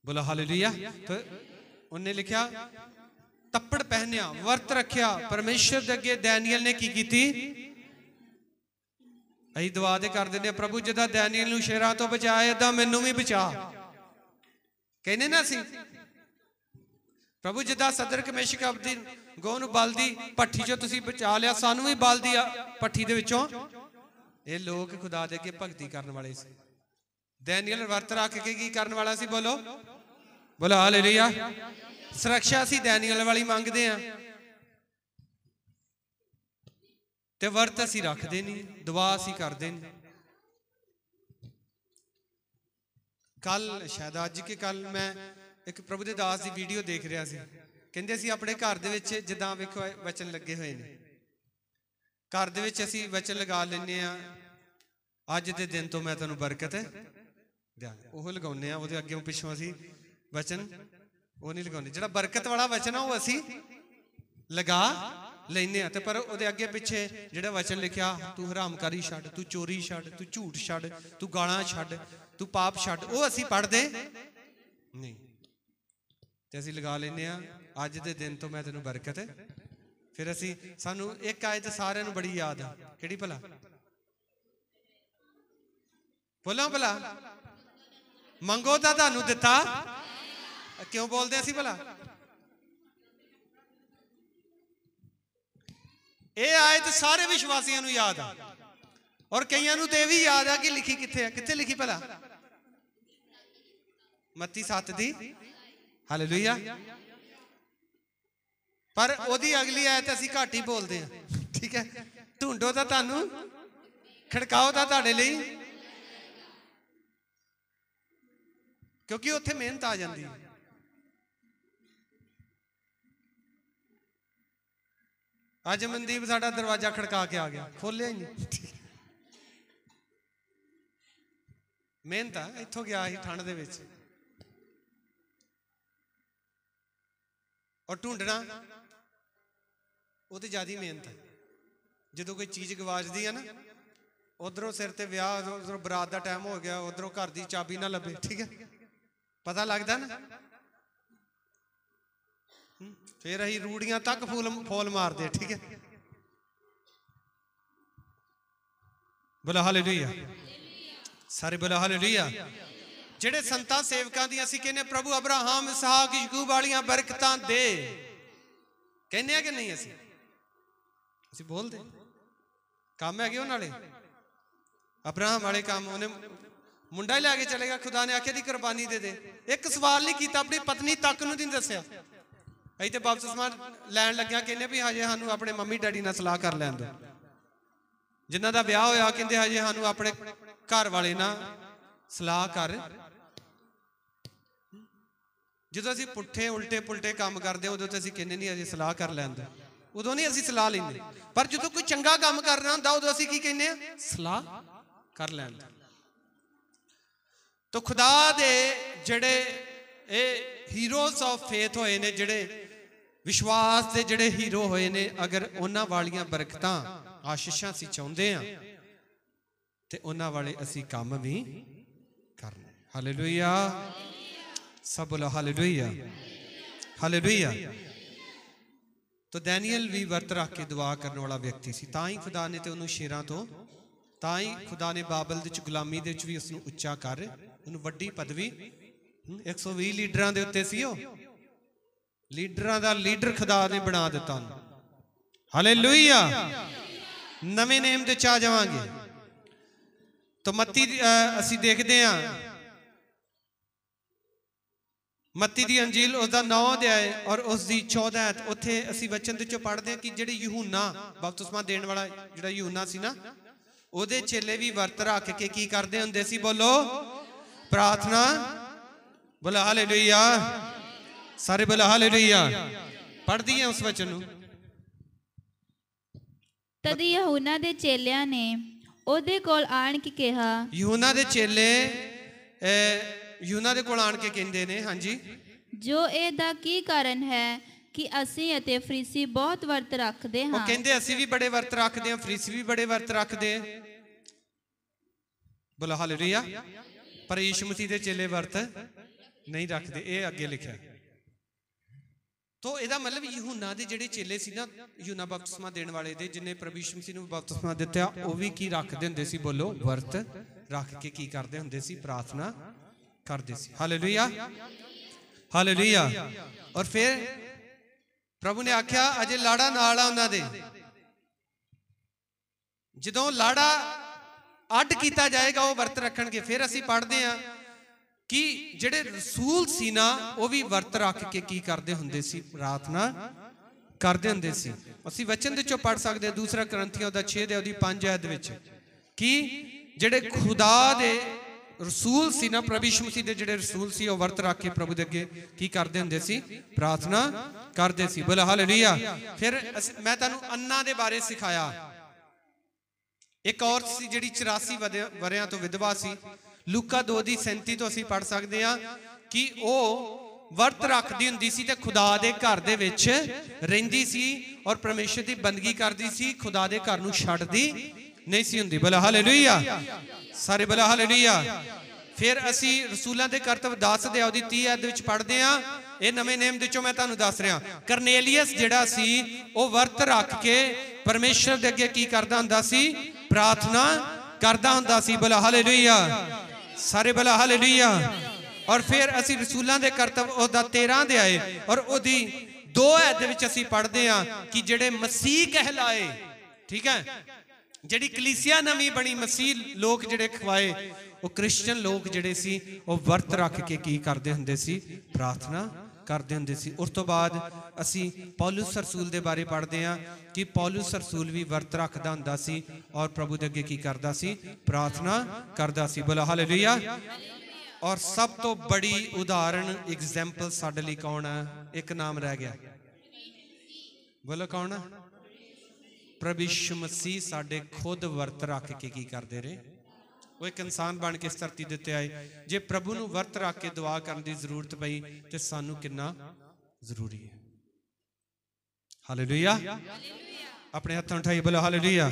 बोला हालेलुया तो ਉਹਨੇ ਲਿਖਿਆ ਤੱਪੜ ਪਹਿਨਿਆ ਵਰਤ ਰੱਖਿਆ ਪਰਮੇਸ਼ਰ ਦੇ ਅੱਗੇ ਦਾਨੀਅਲ ਨੇ ਕੀ ਕੀਤੀ ਅਸੀਂ ਦੁਆ ਦੇ ਕਰ ਦਿੰਦੇ ਆ ਪ੍ਰਭੂ ਜਿਦਾ ਦਾਨੀਅਲ ਨੂੰ ਸ਼ੇਰਾਂ ਤੋਂ ਬਚਾਏ ਤਾਂ ਮੈਨੂੰ ਵੀ ਬਚਾ ਕਹਿੰਦੇ ਨਾ ਸੀ ਪ੍ਰਭੂ ਜਿਦਾ ਸਦਰ ਕਮੇਸ਼ਕ ਅਬਦੀ ਗੋਨ ਨੂੰ ਬਲਦੀ ਪੱਠੀ ਚੋਂ ਤੁਸੀਂ ਬਚਾ ਲਿਆ ਸਾਨੂੰ ਵੀ ਬਲਦੀ ਆ ਪੱਠੀ ਦੇ ਵਿੱਚੋਂ ਇਹ ਲੋਕ ਖੁਦਾ ਦੇ ਅੱਗੇ ਭਗਤੀ ਕਰਨ ਵਾਲੇ ਸੀ ਡੈਨੀਅਲ ਵਰਤ ਰੱਖ ਕੇ ਕੀ ਕਰਨ ਵਾਲਾ ਸੀ ਬੋਲੋ ਬੋਲੋ ਹਾਲੇਲੂਇਆ ਸੁਰੱਖਿਆ ਸੀ ਡੈਨੀਅਲ ਵਾਲੀ ਮੰਗਦੇ ਆ ਤੇ ਵਰਤ ਅਸੀਂ ਰੱਖਦੇ ਨਹੀਂ ਦੁਆ ਅਸੀਂ ਕਰਦੇ ਨਹੀਂ ਕੱਲ ਸ਼ਾਇਦ ਅੱਜ ਕਿ ਕੱਲ ਮੈਂ ਇੱਕ ਪ੍ਰਭੂ ਦੇ ਦਾਸ ਦੀ ਵੀਡੀਓ ਦੇਖ ਰਿਹਾ ਸੀ ਕਹਿੰਦੇ ਸੀ ਆਪਣੇ ਘਰ ਦੇ ਵਿੱਚ ਜਿੱਦਾਂ ਵੇਖੋ ਵਚਨ ਲੱਗੇ ਹੋਏ ਨੇ ਘਰ ਦੇ ਵਿੱਚ ਅਸੀਂ ਵਚਨ ਲਗਾ ਲੈਨੇ ਆ ਅੱਜ ਦੇ ਦਿਨ ਤੋਂ ਮੈਂ ਤੁਹਾਨੂੰ ਬਰਕਤ ਦਿਆਂ ਉਹ ਲਗਾਉਨੇ ਆ ਉਹਦੇ ਅੱਗੇ ਪਿੱਛੋਂ ਅਸੀਂ ਵਚਨ ਉਹ ਨਹੀਂ ਲਗਾਉਂਦੇ ਜਿਹੜਾ ਬਰਕਤ ਵਾਲਾ ਵਚਨ ਆ ਉਹ ਅਸੀਂ ਲਗਾ ਲੈਨੇ ਆ ਤੇ ਪਰ ਉਹਦੇ ਅੱਗੇ ਪਿੱਛੇ ਜਿਹੜਾ ਵਚਨ ਲਿਖਿਆ ਤੂੰ ਹਰਾਮਕਾਰੀ ਛੱਡ ਤੂੰ ਚੋਰੀ ਛੱਡ ਤੂੰ ਝੂਠ ਛੱਡ ਤੂੰ ਗਾਲਾਂ ਛੱਡ ਤੂੰ ਪਾਪ ਛੱਡ ਉਹ ਅਸੀਂ ਪੜਦੇ ਨਹੀਂ ਤੇ ਅਸੀਂ ਲਗਾ ਲੈਨੇ ਆ ਅੱਜ ਦੇ ਦਿਨ ਤੋਂ ਮੈਂ ਤੈਨੂੰ ਬਰਕਤ ਫਿਰ ਅਸੀਂ ਸਾਨੂੰ ਇੱਕ ਆਇਤ ਸਾਰਿਆਂ ਨੂੰ ਬੜੀ ਯਾਦ ਆ ਕਿਹੜੀ ਭਲਾ ਬੋਲਾਂ ਭਲਾ ਮੰਗੋ ਤਾਂ ਤੁਹਾਨੂੰ ਦਿੱਤਾ ਕਿਉਂ ਬੋਲਦੇ ਅਸੀਂ ਭਲਾ ਇਹ ਆਇਤ ਸਾਰੇ ਵਿਸ਼ਵਾਸੀਆਂ ਨੂੰ ਯਾਦ ਆ ਔਰ ਕਈਆਂ ਨੂੰ ਤੇ ਵੀ ਯਾਦ ਆ ਕਿ ਲਿਖੀ ਕਿੱਥੇ ਆ ਕਿੱਥੇ ਲਿਖੀ ਭਲਾ ਮੱਤੀ 7 ਦੀ ਹਾਲੇਲੂਇਆ ਪਰ ਉਹਦੀ ਅਗਲੀ ਆਇਤ ਅਸੀਂ ਘੱਟ ਹੀ ਬੋਲਦੇ ਆ ਠੀਕ ਹੈ ਢੂੰਡੋ ਤਾਂ ਤੁਹਾਨੂੰ ਖੜਕਾਓ ਤਾਂ ਤੁਹਾਡੇ ਲਈ ਕਿਉਂਕਿ ਉੱਥੇ ਮਿਹਨਤ ਆ ਜਾਂਦੀ ਹੈ ਅੱਜ ਮਨਦੀਪ ਸਾਡਾ ਦਰਵਾਜ਼ਾ ਖੜਕਾ ਕੇ ਆ ਗਿਆ ਖੋਲਿਆ ਹੀ ਨਹੀਂ ਮਿਹਨਤ ਆ ਇੱਥੋਂ ਗਿਆ ਸੀ ਠੰਡ ਦੇ ਵਿੱਚ ਔਰ ਢੂੰਡਣਾ ਉਹ ਤੇ ਜਿਆਦੀ ਮਿਹਨਤ ਹੈ ਜਦੋਂ ਕੋਈ ਚੀਜ਼ ਗਵਾਚਦੀ ਹੈ ਨਾ ਉਧਰੋਂ ਸਿਰ ਤੇ ਵਿਆਹ ਉਧਰੋਂ ਬਰਾਤ ਦਾ ਟਾਈਮ ਹੋ ਗਿਆ ਉਧਰੋਂ ਘਰ ਦੀ ਚਾਬੀ ਨਾ ਲੱਭੇ ਠੀਕ ਹੈ ਪਤਾ ਲੱਗਦਾ ਨਾ ਫੇਰ ਅਸੀਂ ਰੂੜੀਆਂ ਤੱਕ ਫੁੱਲ ਫੋਲ ਮਾਰਦੇ ਠੀਕ ਹੈ ਬੋਲਾ ਹਾਲੇਲੂਇਆ ਸਾਰੇ ਬੋਲਾ ਹਾਲੇਲੂਇਆ ਜਿਹੜੇ ਸੰਤਾਂ ਸੇਵਕਾਂ ਦੀ ਅਸੀਂ ਕਹਿੰਨੇ ਪ੍ਰਭੂ ਅਬਰਾਹਮ ਇਸਹਾਕ ਯਕੂਬ ਵਾਲੀਆਂ ਬਰਕਤਾਂ ਦੇ ਕਹਿੰਨੇ ਆ ਕਿ ਨਹੀਂ ਅਸੀਂ ਤੁਸੀਂ ਬੋਲਦੇ ਕੰਮ ਹੈਗੇ ਉਹਨਾਂ ਵਾਲੇ ਅਬਰਾਹਮ ਵਾਲੇ ਕੰਮ ਉਹਨੇ ਮੁੰਡਾ ਹੀ ਲੈ ਕੇ ਚਲੇਗਾ ਖੁਦਾ ਨੇ ਆਖਿਆ ਦੀ ਕੁਰਬਾਨੀ ਦੇ ਦੇ ਇੱਕ ਸਵਾਲ ਨਹੀਂ ਕੀਤਾ ਆਪਣੀ ਪਤਨੀ ਤੱਕ ਨੂੰ ਨਹੀਂ ਦੱਸਿਆ ਅਈ ਤੇ ਸਮਾਂ ਲੈਣ ਲੱਗਿਆ ਕਹਿੰਦੇ ਵੀ ਹਜੇ ਸਾਨੂੰ ਆਪਣੇ ਮੰਮੀ ਡੈਡੀ ਨਾਲ ਸਲਾਹ ਕਰ ਲੈਣ ਦੋ ਜਿਨ੍ਹਾਂ ਦਾ ਵਿਆਹ ਹੋਇਆ ਕਹਿੰਦੇ ਹਜੇ ਸਾਨੂੰ ਆਪਣੇ ਘਰ ਵਾਲੇ ਨਾਲ ਸਲਾਹ ਕਰ ਜਦੋਂ ਅਸੀਂ ਪੁੱਠੇ ਉਲਟੇ ਪੁਲਟੇ ਕੰਮ ਕਰਦੇ ਉਦੋਂ ਤੇ ਅਸੀਂ ਕਹਿੰਦੇ ਨਹੀਂ ਅਜੇ ਸਲਾਹ ਕਰ ਲੈਣ ਦੋ ਉਦੋਂ ਨਹੀਂ ਅਸੀਂ ਸਲਾਹ ਲੈਂਦੇ ਪਰ ਜਦੋਂ ਕੋਈ ਚੰਗਾ ਕੰਮ ਕਰਨਾ ਹੁੰਦਾ ਉਦੋਂ ਅਸੀਂ ਕੀ ਕਹਿੰਦੇ ਆ ਸਲਾਹ ਕਰ ਲੈਂਦੇ ਤਾਂ ਖੁਦਾ ਦੇ ਜਿਹੜੇ ਇਹ ਹੀਰੋਜ਼ ਆਫ ਫੇਥ ਹੋਏ ਨੇ ਜਿਹੜੇ ਵਿਸ਼ਵਾਸ ਦੇ ਜਿਹੜੇ ਹੀਰੋ ਹੋਏ ਨੇ ਅਗਰ ਉਹਨਾਂ ਵਾਲੀਆਂ ਬਰਕਤਾਂ ਆਸ਼ੀਸ਼ਾਂ ਸੀ ਚਾਹੁੰਦੇ ਆ ਤੇ ਉਹਨਾਂ ਵਾਲੇ ਅਸੀਂ ਕੰਮ ਵੀ ਕਰਨੇ ਹਾਲੇਲੂਇਆ ਸਭ ਹਾਲੇਲੂਇਆ ਹਾਲੇਲੂਇਆ ਹਾਲੇਲੂਇਆ ਤੋ ਡੈਨੀਅਲ ਵੀ ਵਰਤ ਰੱਖ ਕੇ ਦੁਆ ਕਰਨ ਵਾਲਾ ਵਿਅਕਤੀ ਸੀ ਤਾਂ ਹੀ ਖੁਦਾ ਨੇ ਤੇ ਉਹਨੂੰ ਸ਼ੇਰਾਂ ਤੋਂ ਤਾਂ ਹੀ ਖੁਦਾ ਨੇ ਬਾਬਲ ਦੇ ਵਿੱਚ ਗੁਲਾਮੀ ਦੇ ਵਿੱਚ ਵੀ ਉਸ ਨੂੰ ਉੱਚਾ ਕਰ ਉਹਨੂੰ ਵੱਡੀ ਪਦਵੀ 120 ਲੀਡਰਾਂ ਦੇ ਉੱਤੇ ਸੀ ਉਹ ਲੀਡਰਾਂ ਦਾ ਲੀਡਰ ਖੁਦਾ ਨੇ ਬਣਾ ਦਿੱਤਾ ਉਹਨੂੰ ਹਾਲੇਲੂਇਆ ਨਵੇਂ ਨੇਮ ਤੇ ਚਾ ਜਾਵਾਂਗੇ ਤੋ ਮੱਤੀ ਅਸੀਂ ਦੇਖਦੇ ਆਂ ਮੱਤੀ ਦੀ ਅੰਜੀਲ ਉਸ ਦਾ 9 ਅਧਿਆਇ ਔਰ ਉਸ ਦੀ 14 ਐਤ ਉੱਥੇ ਅਸੀਂ ਵਚਨ ਦੇ ਚੋਂ ਪੜ੍ਹਦੇ ਹਾਂ ਕਿ ਜਿਹੜੇ ਯਹੂਨਾ ਬਪਤਿਸਮਾ ਦੇਣ ਵਾਲਾ ਜਿਹੜਾ ਯਹੂਨਾ ਸੀ ਨਾ ਉਹਦੇ ਚੇਲੇ ਵੀ ਵਰਤ ਰੱਖ ਕੇ ਕੀ ਕਰਦੇ ਹੁੰਦੇ ਸੀ ਬੋਲੋ ਪ੍ਰਾਰਥਨਾ ਬੋਲ ਹਾਲੇਲੂਇਆ ਸਾਰੇ ਬੋਲ ਹਾਲੇਲੂਇਆ ਪੜ੍ਹਦੀ ਹੈ ਉਸ ਵਚਨ ਨੂੰ ਤਦ ਯਹੂਨਾ ਦੇ ਚੇਲਿਆਂ ਨੇ ਉਹਦੇ ਕੋਲ ਆਣ ਕੇ ਕਿਹਾ ਯਹੂਨਾ ਦੇ ਚੇਲੇ ਯੂਨਾ ਦੇ ਕੋਲ ਆਣ ਕੇ ਕਹਿੰਦੇ ਨੇ ਹਾਂਜੀ ਜੋ ਇਹ ਦਾ ਕੀ ਕਾਰਨ ਹੈ ਕਿ ਅਸੀਂ ਅਤੇ ਫਰੀਸੀ ਬਹੁਤ ਵਰਤ ਰੱਖਦੇ ਹਾਂ ਉਹ ਕਹਿੰਦੇ ਅਸੀਂ ਵੀ ਬੜੇ ਵਰਤ ਰੱਖਦੇ ਹਾਂ ਫਰੀਸੀ ਵੀ ਬੜੇ ਵਰਤ ਰੱਖਦੇ ਆ ਬੋਲੋ ਹਾਲੇਲੂਇਆ ਪਰ ਯਿਸੂ ਮਸੀਹ ਦੇ ਚੇਲੇ ਵਰਤ ਨਹੀਂ ਰੱਖਦੇ ਇਹ ਅੱਗੇ ਲਿਖਿਆ ਤੋ ਇਹਦਾ ਮਤਲਬ ਯਹੂਨਾ ਦੇ ਜਿਹੜੇ ਚੇਲੇ ਸੀ ਨਾ ਯਹੂਨਾ ਬਪਤਿਸਮਾ ਦੇਣ ਵਾਲੇ ਦੇ ਜਿਨੇ ਪ੍ਰਭੂ ਯਿਸੂ ਮਸੀਹ ਨੂੰ ਬਪਤਿਸਮਾ ਦਿੱਤਾ ਉਹ ਵੀ ਕੀ ਰੱਖਦੇ ਹੁੰਦੇ ਸੀ ਬੋਲੋ ਵਰਤ ਰੱਖ ਕੇ ਕੀ ਕਰਦੇ ਹੁੰਦੇ ਸੀ ਪ੍ਰਾਰਥਨਾ ਕਰਦੇ ਸੀ ਹਾਲੇਲੂਇਆ ਹਾਲੇਲੂਇਆ ਔਰ ਫਿਰ ਪ੍ਰਭੂ ਨੇ ਆਖਿਆ ਅਜੇ ਲਾੜਾ ਨਾਲ ਆ ਉਹਨਾਂ ਦੇ ਜਦੋਂ ਲਾੜਾ ਅੱਡ ਕੀਤਾ ਜਾਏਗਾ ਉਹ ਵਰਤ ਰੱਖਣਗੇ ਫਿਰ ਅਸੀਂ ਪੜ੍ਹਦੇ ਆ ਕਿ ਜਿਹੜੇ ਰਸੂਲ ਸੀ ਨਾ ਉਹ ਵੀ ਵਰਤ ਰੱਖ ਕੇ ਕੀ ਕਰਦੇ ਹੁੰਦੇ ਸੀ ਪ੍ਰਾਰਥਨਾ ਕਰਦੇ ਹੁੰਦੇ ਸੀ ਅਸੀਂ ਵਚਨ ਦੇ ਚੋਂ ਪੜ ਸਕਦੇ ਆ ਦੂਸਰਾ ਕਰੰਥੀਆਂ ਦਾ 6 ਦੇ ਉਹਦੀ 5 ਐਦ ਵਿੱਚ ਕਿ ਜਿਹੜੇ ਖੁਦਾ ਦੇ ਰਸੂਲ ਸੀ ਨਾ ਪ੍ਰਭੂ ਯਿਸੂ ਮਸੀਹ ਦੇ ਜਿਹੜੇ ਰਸੂਲ ਸੀ ਉਹ ਵਰਤ ਰੱਖ ਕੇ ਪ੍ਰਭੂ ਦੇ ਅੱਗੇ ਕੀ ਕਰਦੇ ਹੁੰਦੇ ਸੀ ਪ੍ਰਾਰਥਨਾ ਕਰਦੇ ਸੀ ਬਲ ਹਾਲੇਲੂਇਆ ਫਿਰ ਮੈਂ ਤੁਹਾਨੂੰ ਅੰਨਾ ਦੇ ਬਾਰੇ ਸਿਖਾਇਆ ਇੱਕ ਔਰਤ ਸੀ ਜਿਹੜੀ 84 ਵਰਿਆਂ ਤੋਂ ਵਿਧਵਾ ਸੀ ਲੂਕਾ 2 ਦੀ 37 ਤੋਂ ਅਸੀਂ ਪੜ ਸਕਦੇ ਹਾਂ ਕਿ ਉਹ ਵਰਤ ਰੱਖਦੀ ਹੁੰਦੀ ਸੀ ਤੇ ਖੁਦਾ ਦੇ ਘਰ ਦੇ ਵਿੱਚ ਰਹਿੰਦੀ ਸੀ ਔਰ ਪਰਮੇਸ਼ਰ ਦੀ ਬੰਦਗੀ ਕਰਦੀ ਸੀ ਖੁਦਾ ਦੇ ਘਰ ਨੂੰ ਛੱਡਦੀ ਨਹੀਂ ਸੀ ਹੁੰਦੀ ਬਲਾ ਹਾਲੇਲੂਇਆ ਸਾਰੇ ਬਲਾ ਹਾਲੇਲੂਇਆ ਫਿਰ ਅਸੀਂ ਰਸੂਲਾਂ ਦੇ ਕਰਤਵ ਦੱਸ ਦੇ ਉਹਦੀ 30 ਅਧ ਵਿੱਚ ਪੜਦੇ ਆ ਇਹ ਨਵੇਂ ਨੇਮ ਦੇ ਚੋਂ ਮੈਂ ਤੁਹਾਨੂੰ ਦੱਸ ਰਿਹਾ ਕਰਨੇਲੀਅਸ ਜਿਹੜਾ ਸੀ ਉਹ ਵਰਤ ਰੱਖ ਕੇ ਪਰਮੇਸ਼ਰ ਦੇ ਅੱਗੇ ਕੀ ਕਰਦਾ ਹੁੰਦਾ ਸੀ ਪ੍ਰਾਰਥਨਾ ਕਰਦਾ ਹੁੰਦਾ ਸੀ ਬਲਾ ਹਾਲੇਲੂਇਆ ਸਾਰੇ ਬਲਾ ਹਾਲੇਲੂਇਆ ਔਰ ਫਿਰ ਅਸੀਂ ਰਸੂਲਾਂ ਦੇ ਕਰਤਵ ਉਹਦਾ 13 ਦੇ ਆਏ ਔਰ ਉਹਦੀ ਦੋ ਦੇ ਵਿੱਚ ਅਸੀਂ ਪੜਦੇ ਆ ਕਿ ਜਿਹੜੇ ਮਸੀਹ ਕਹਿਲਾਏ ਠੀਕ ਹੈ ਜਿਹੜੀ ਕਲੀਸਿਆ ਨਵੀਂ ਬਣੀ ਮਸੀਹ ਲੋਕ ਜਿਹੜੇ ਖਵਾਏ ਉਹ ਕ੍ਰਿਸਚੀਅਨ ਲੋਕ ਜਿਹੜੇ ਸੀ ਉਹ ਵਰਤ ਰੱਖ ਕੇ ਕੀ ਕਰਦੇ ਹੁੰਦੇ ਸੀ ਪ੍ਰਾਰਥਨਾ ਕਰਦੇ ਹੁੰਦੇ ਸੀ ਉਸ ਤੋਂ ਬਾਅਦ ਅਸੀਂ ਪੌਲਸ ਰਸੂਲ ਦੇ ਬਾਰੇ ਪੜ੍ਹਦੇ ਹਾਂ ਕਿ ਪੌਲਸ ਰਸੂਲ ਵੀ ਵਰਤ ਰੱਖਦਾ ਹੁੰਦਾ ਸੀ ਔਰ ਪ੍ਰਭੂ ਦੇ ਅੱਗੇ ਕੀ ਕਰਦਾ ਸੀ ਪ੍ਰਾਰਥਨਾ ਕਰਦਾ ਸੀ ਬੋਲ ਹਾਲੇਲੂਇਆ ਔਰ ਸਭ ਤੋਂ ਬੜੀ ਉਦਾਹਰਣ ਐਗਜ਼ੈਂਪਲ ਸਾਡੇ ਲਈ ਕੌਣ ਹੈ ਇੱਕ ਨਾਮ ਰਹਿ ਗਿਆ ਬੋਲ ਕੌਣ ਹੈ ਪ੍ਰਭ ਯਿਸੂ ਮਸੀਹ ਸਾਡੇ ਖੁਦ ਵਰਤ ਰੱਖ ਕੇ ਕੀ ਕਰਦੇ ਰਹੇ ਉਹ ਇੱਕ ਇਨਸਾਨ ਬਣ ਕੇ ਇਸ ਧਰਤੀ ਦੇ ਉੱਤੇ ਆਏ ਜੇ ਪ੍ਰਭੂ ਨੂੰ ਵਰਤ ਰੱਖ ਕੇ ਦੁਆ ਕਰਨ ਦੀ ਜ਼ਰੂਰਤ ਪਈ ਤੇ ਸਾਨੂੰ ਕਿੰਨਾ ਜ਼ਰੂਰੀ ਹੈ ਹਾਲੇਲੂਇਆ ਆਪਣੇ ਹੱਥਾਂ ਉਠਾਈ ਬੋਲੋ ਹਾਲੇਲੂਇਆ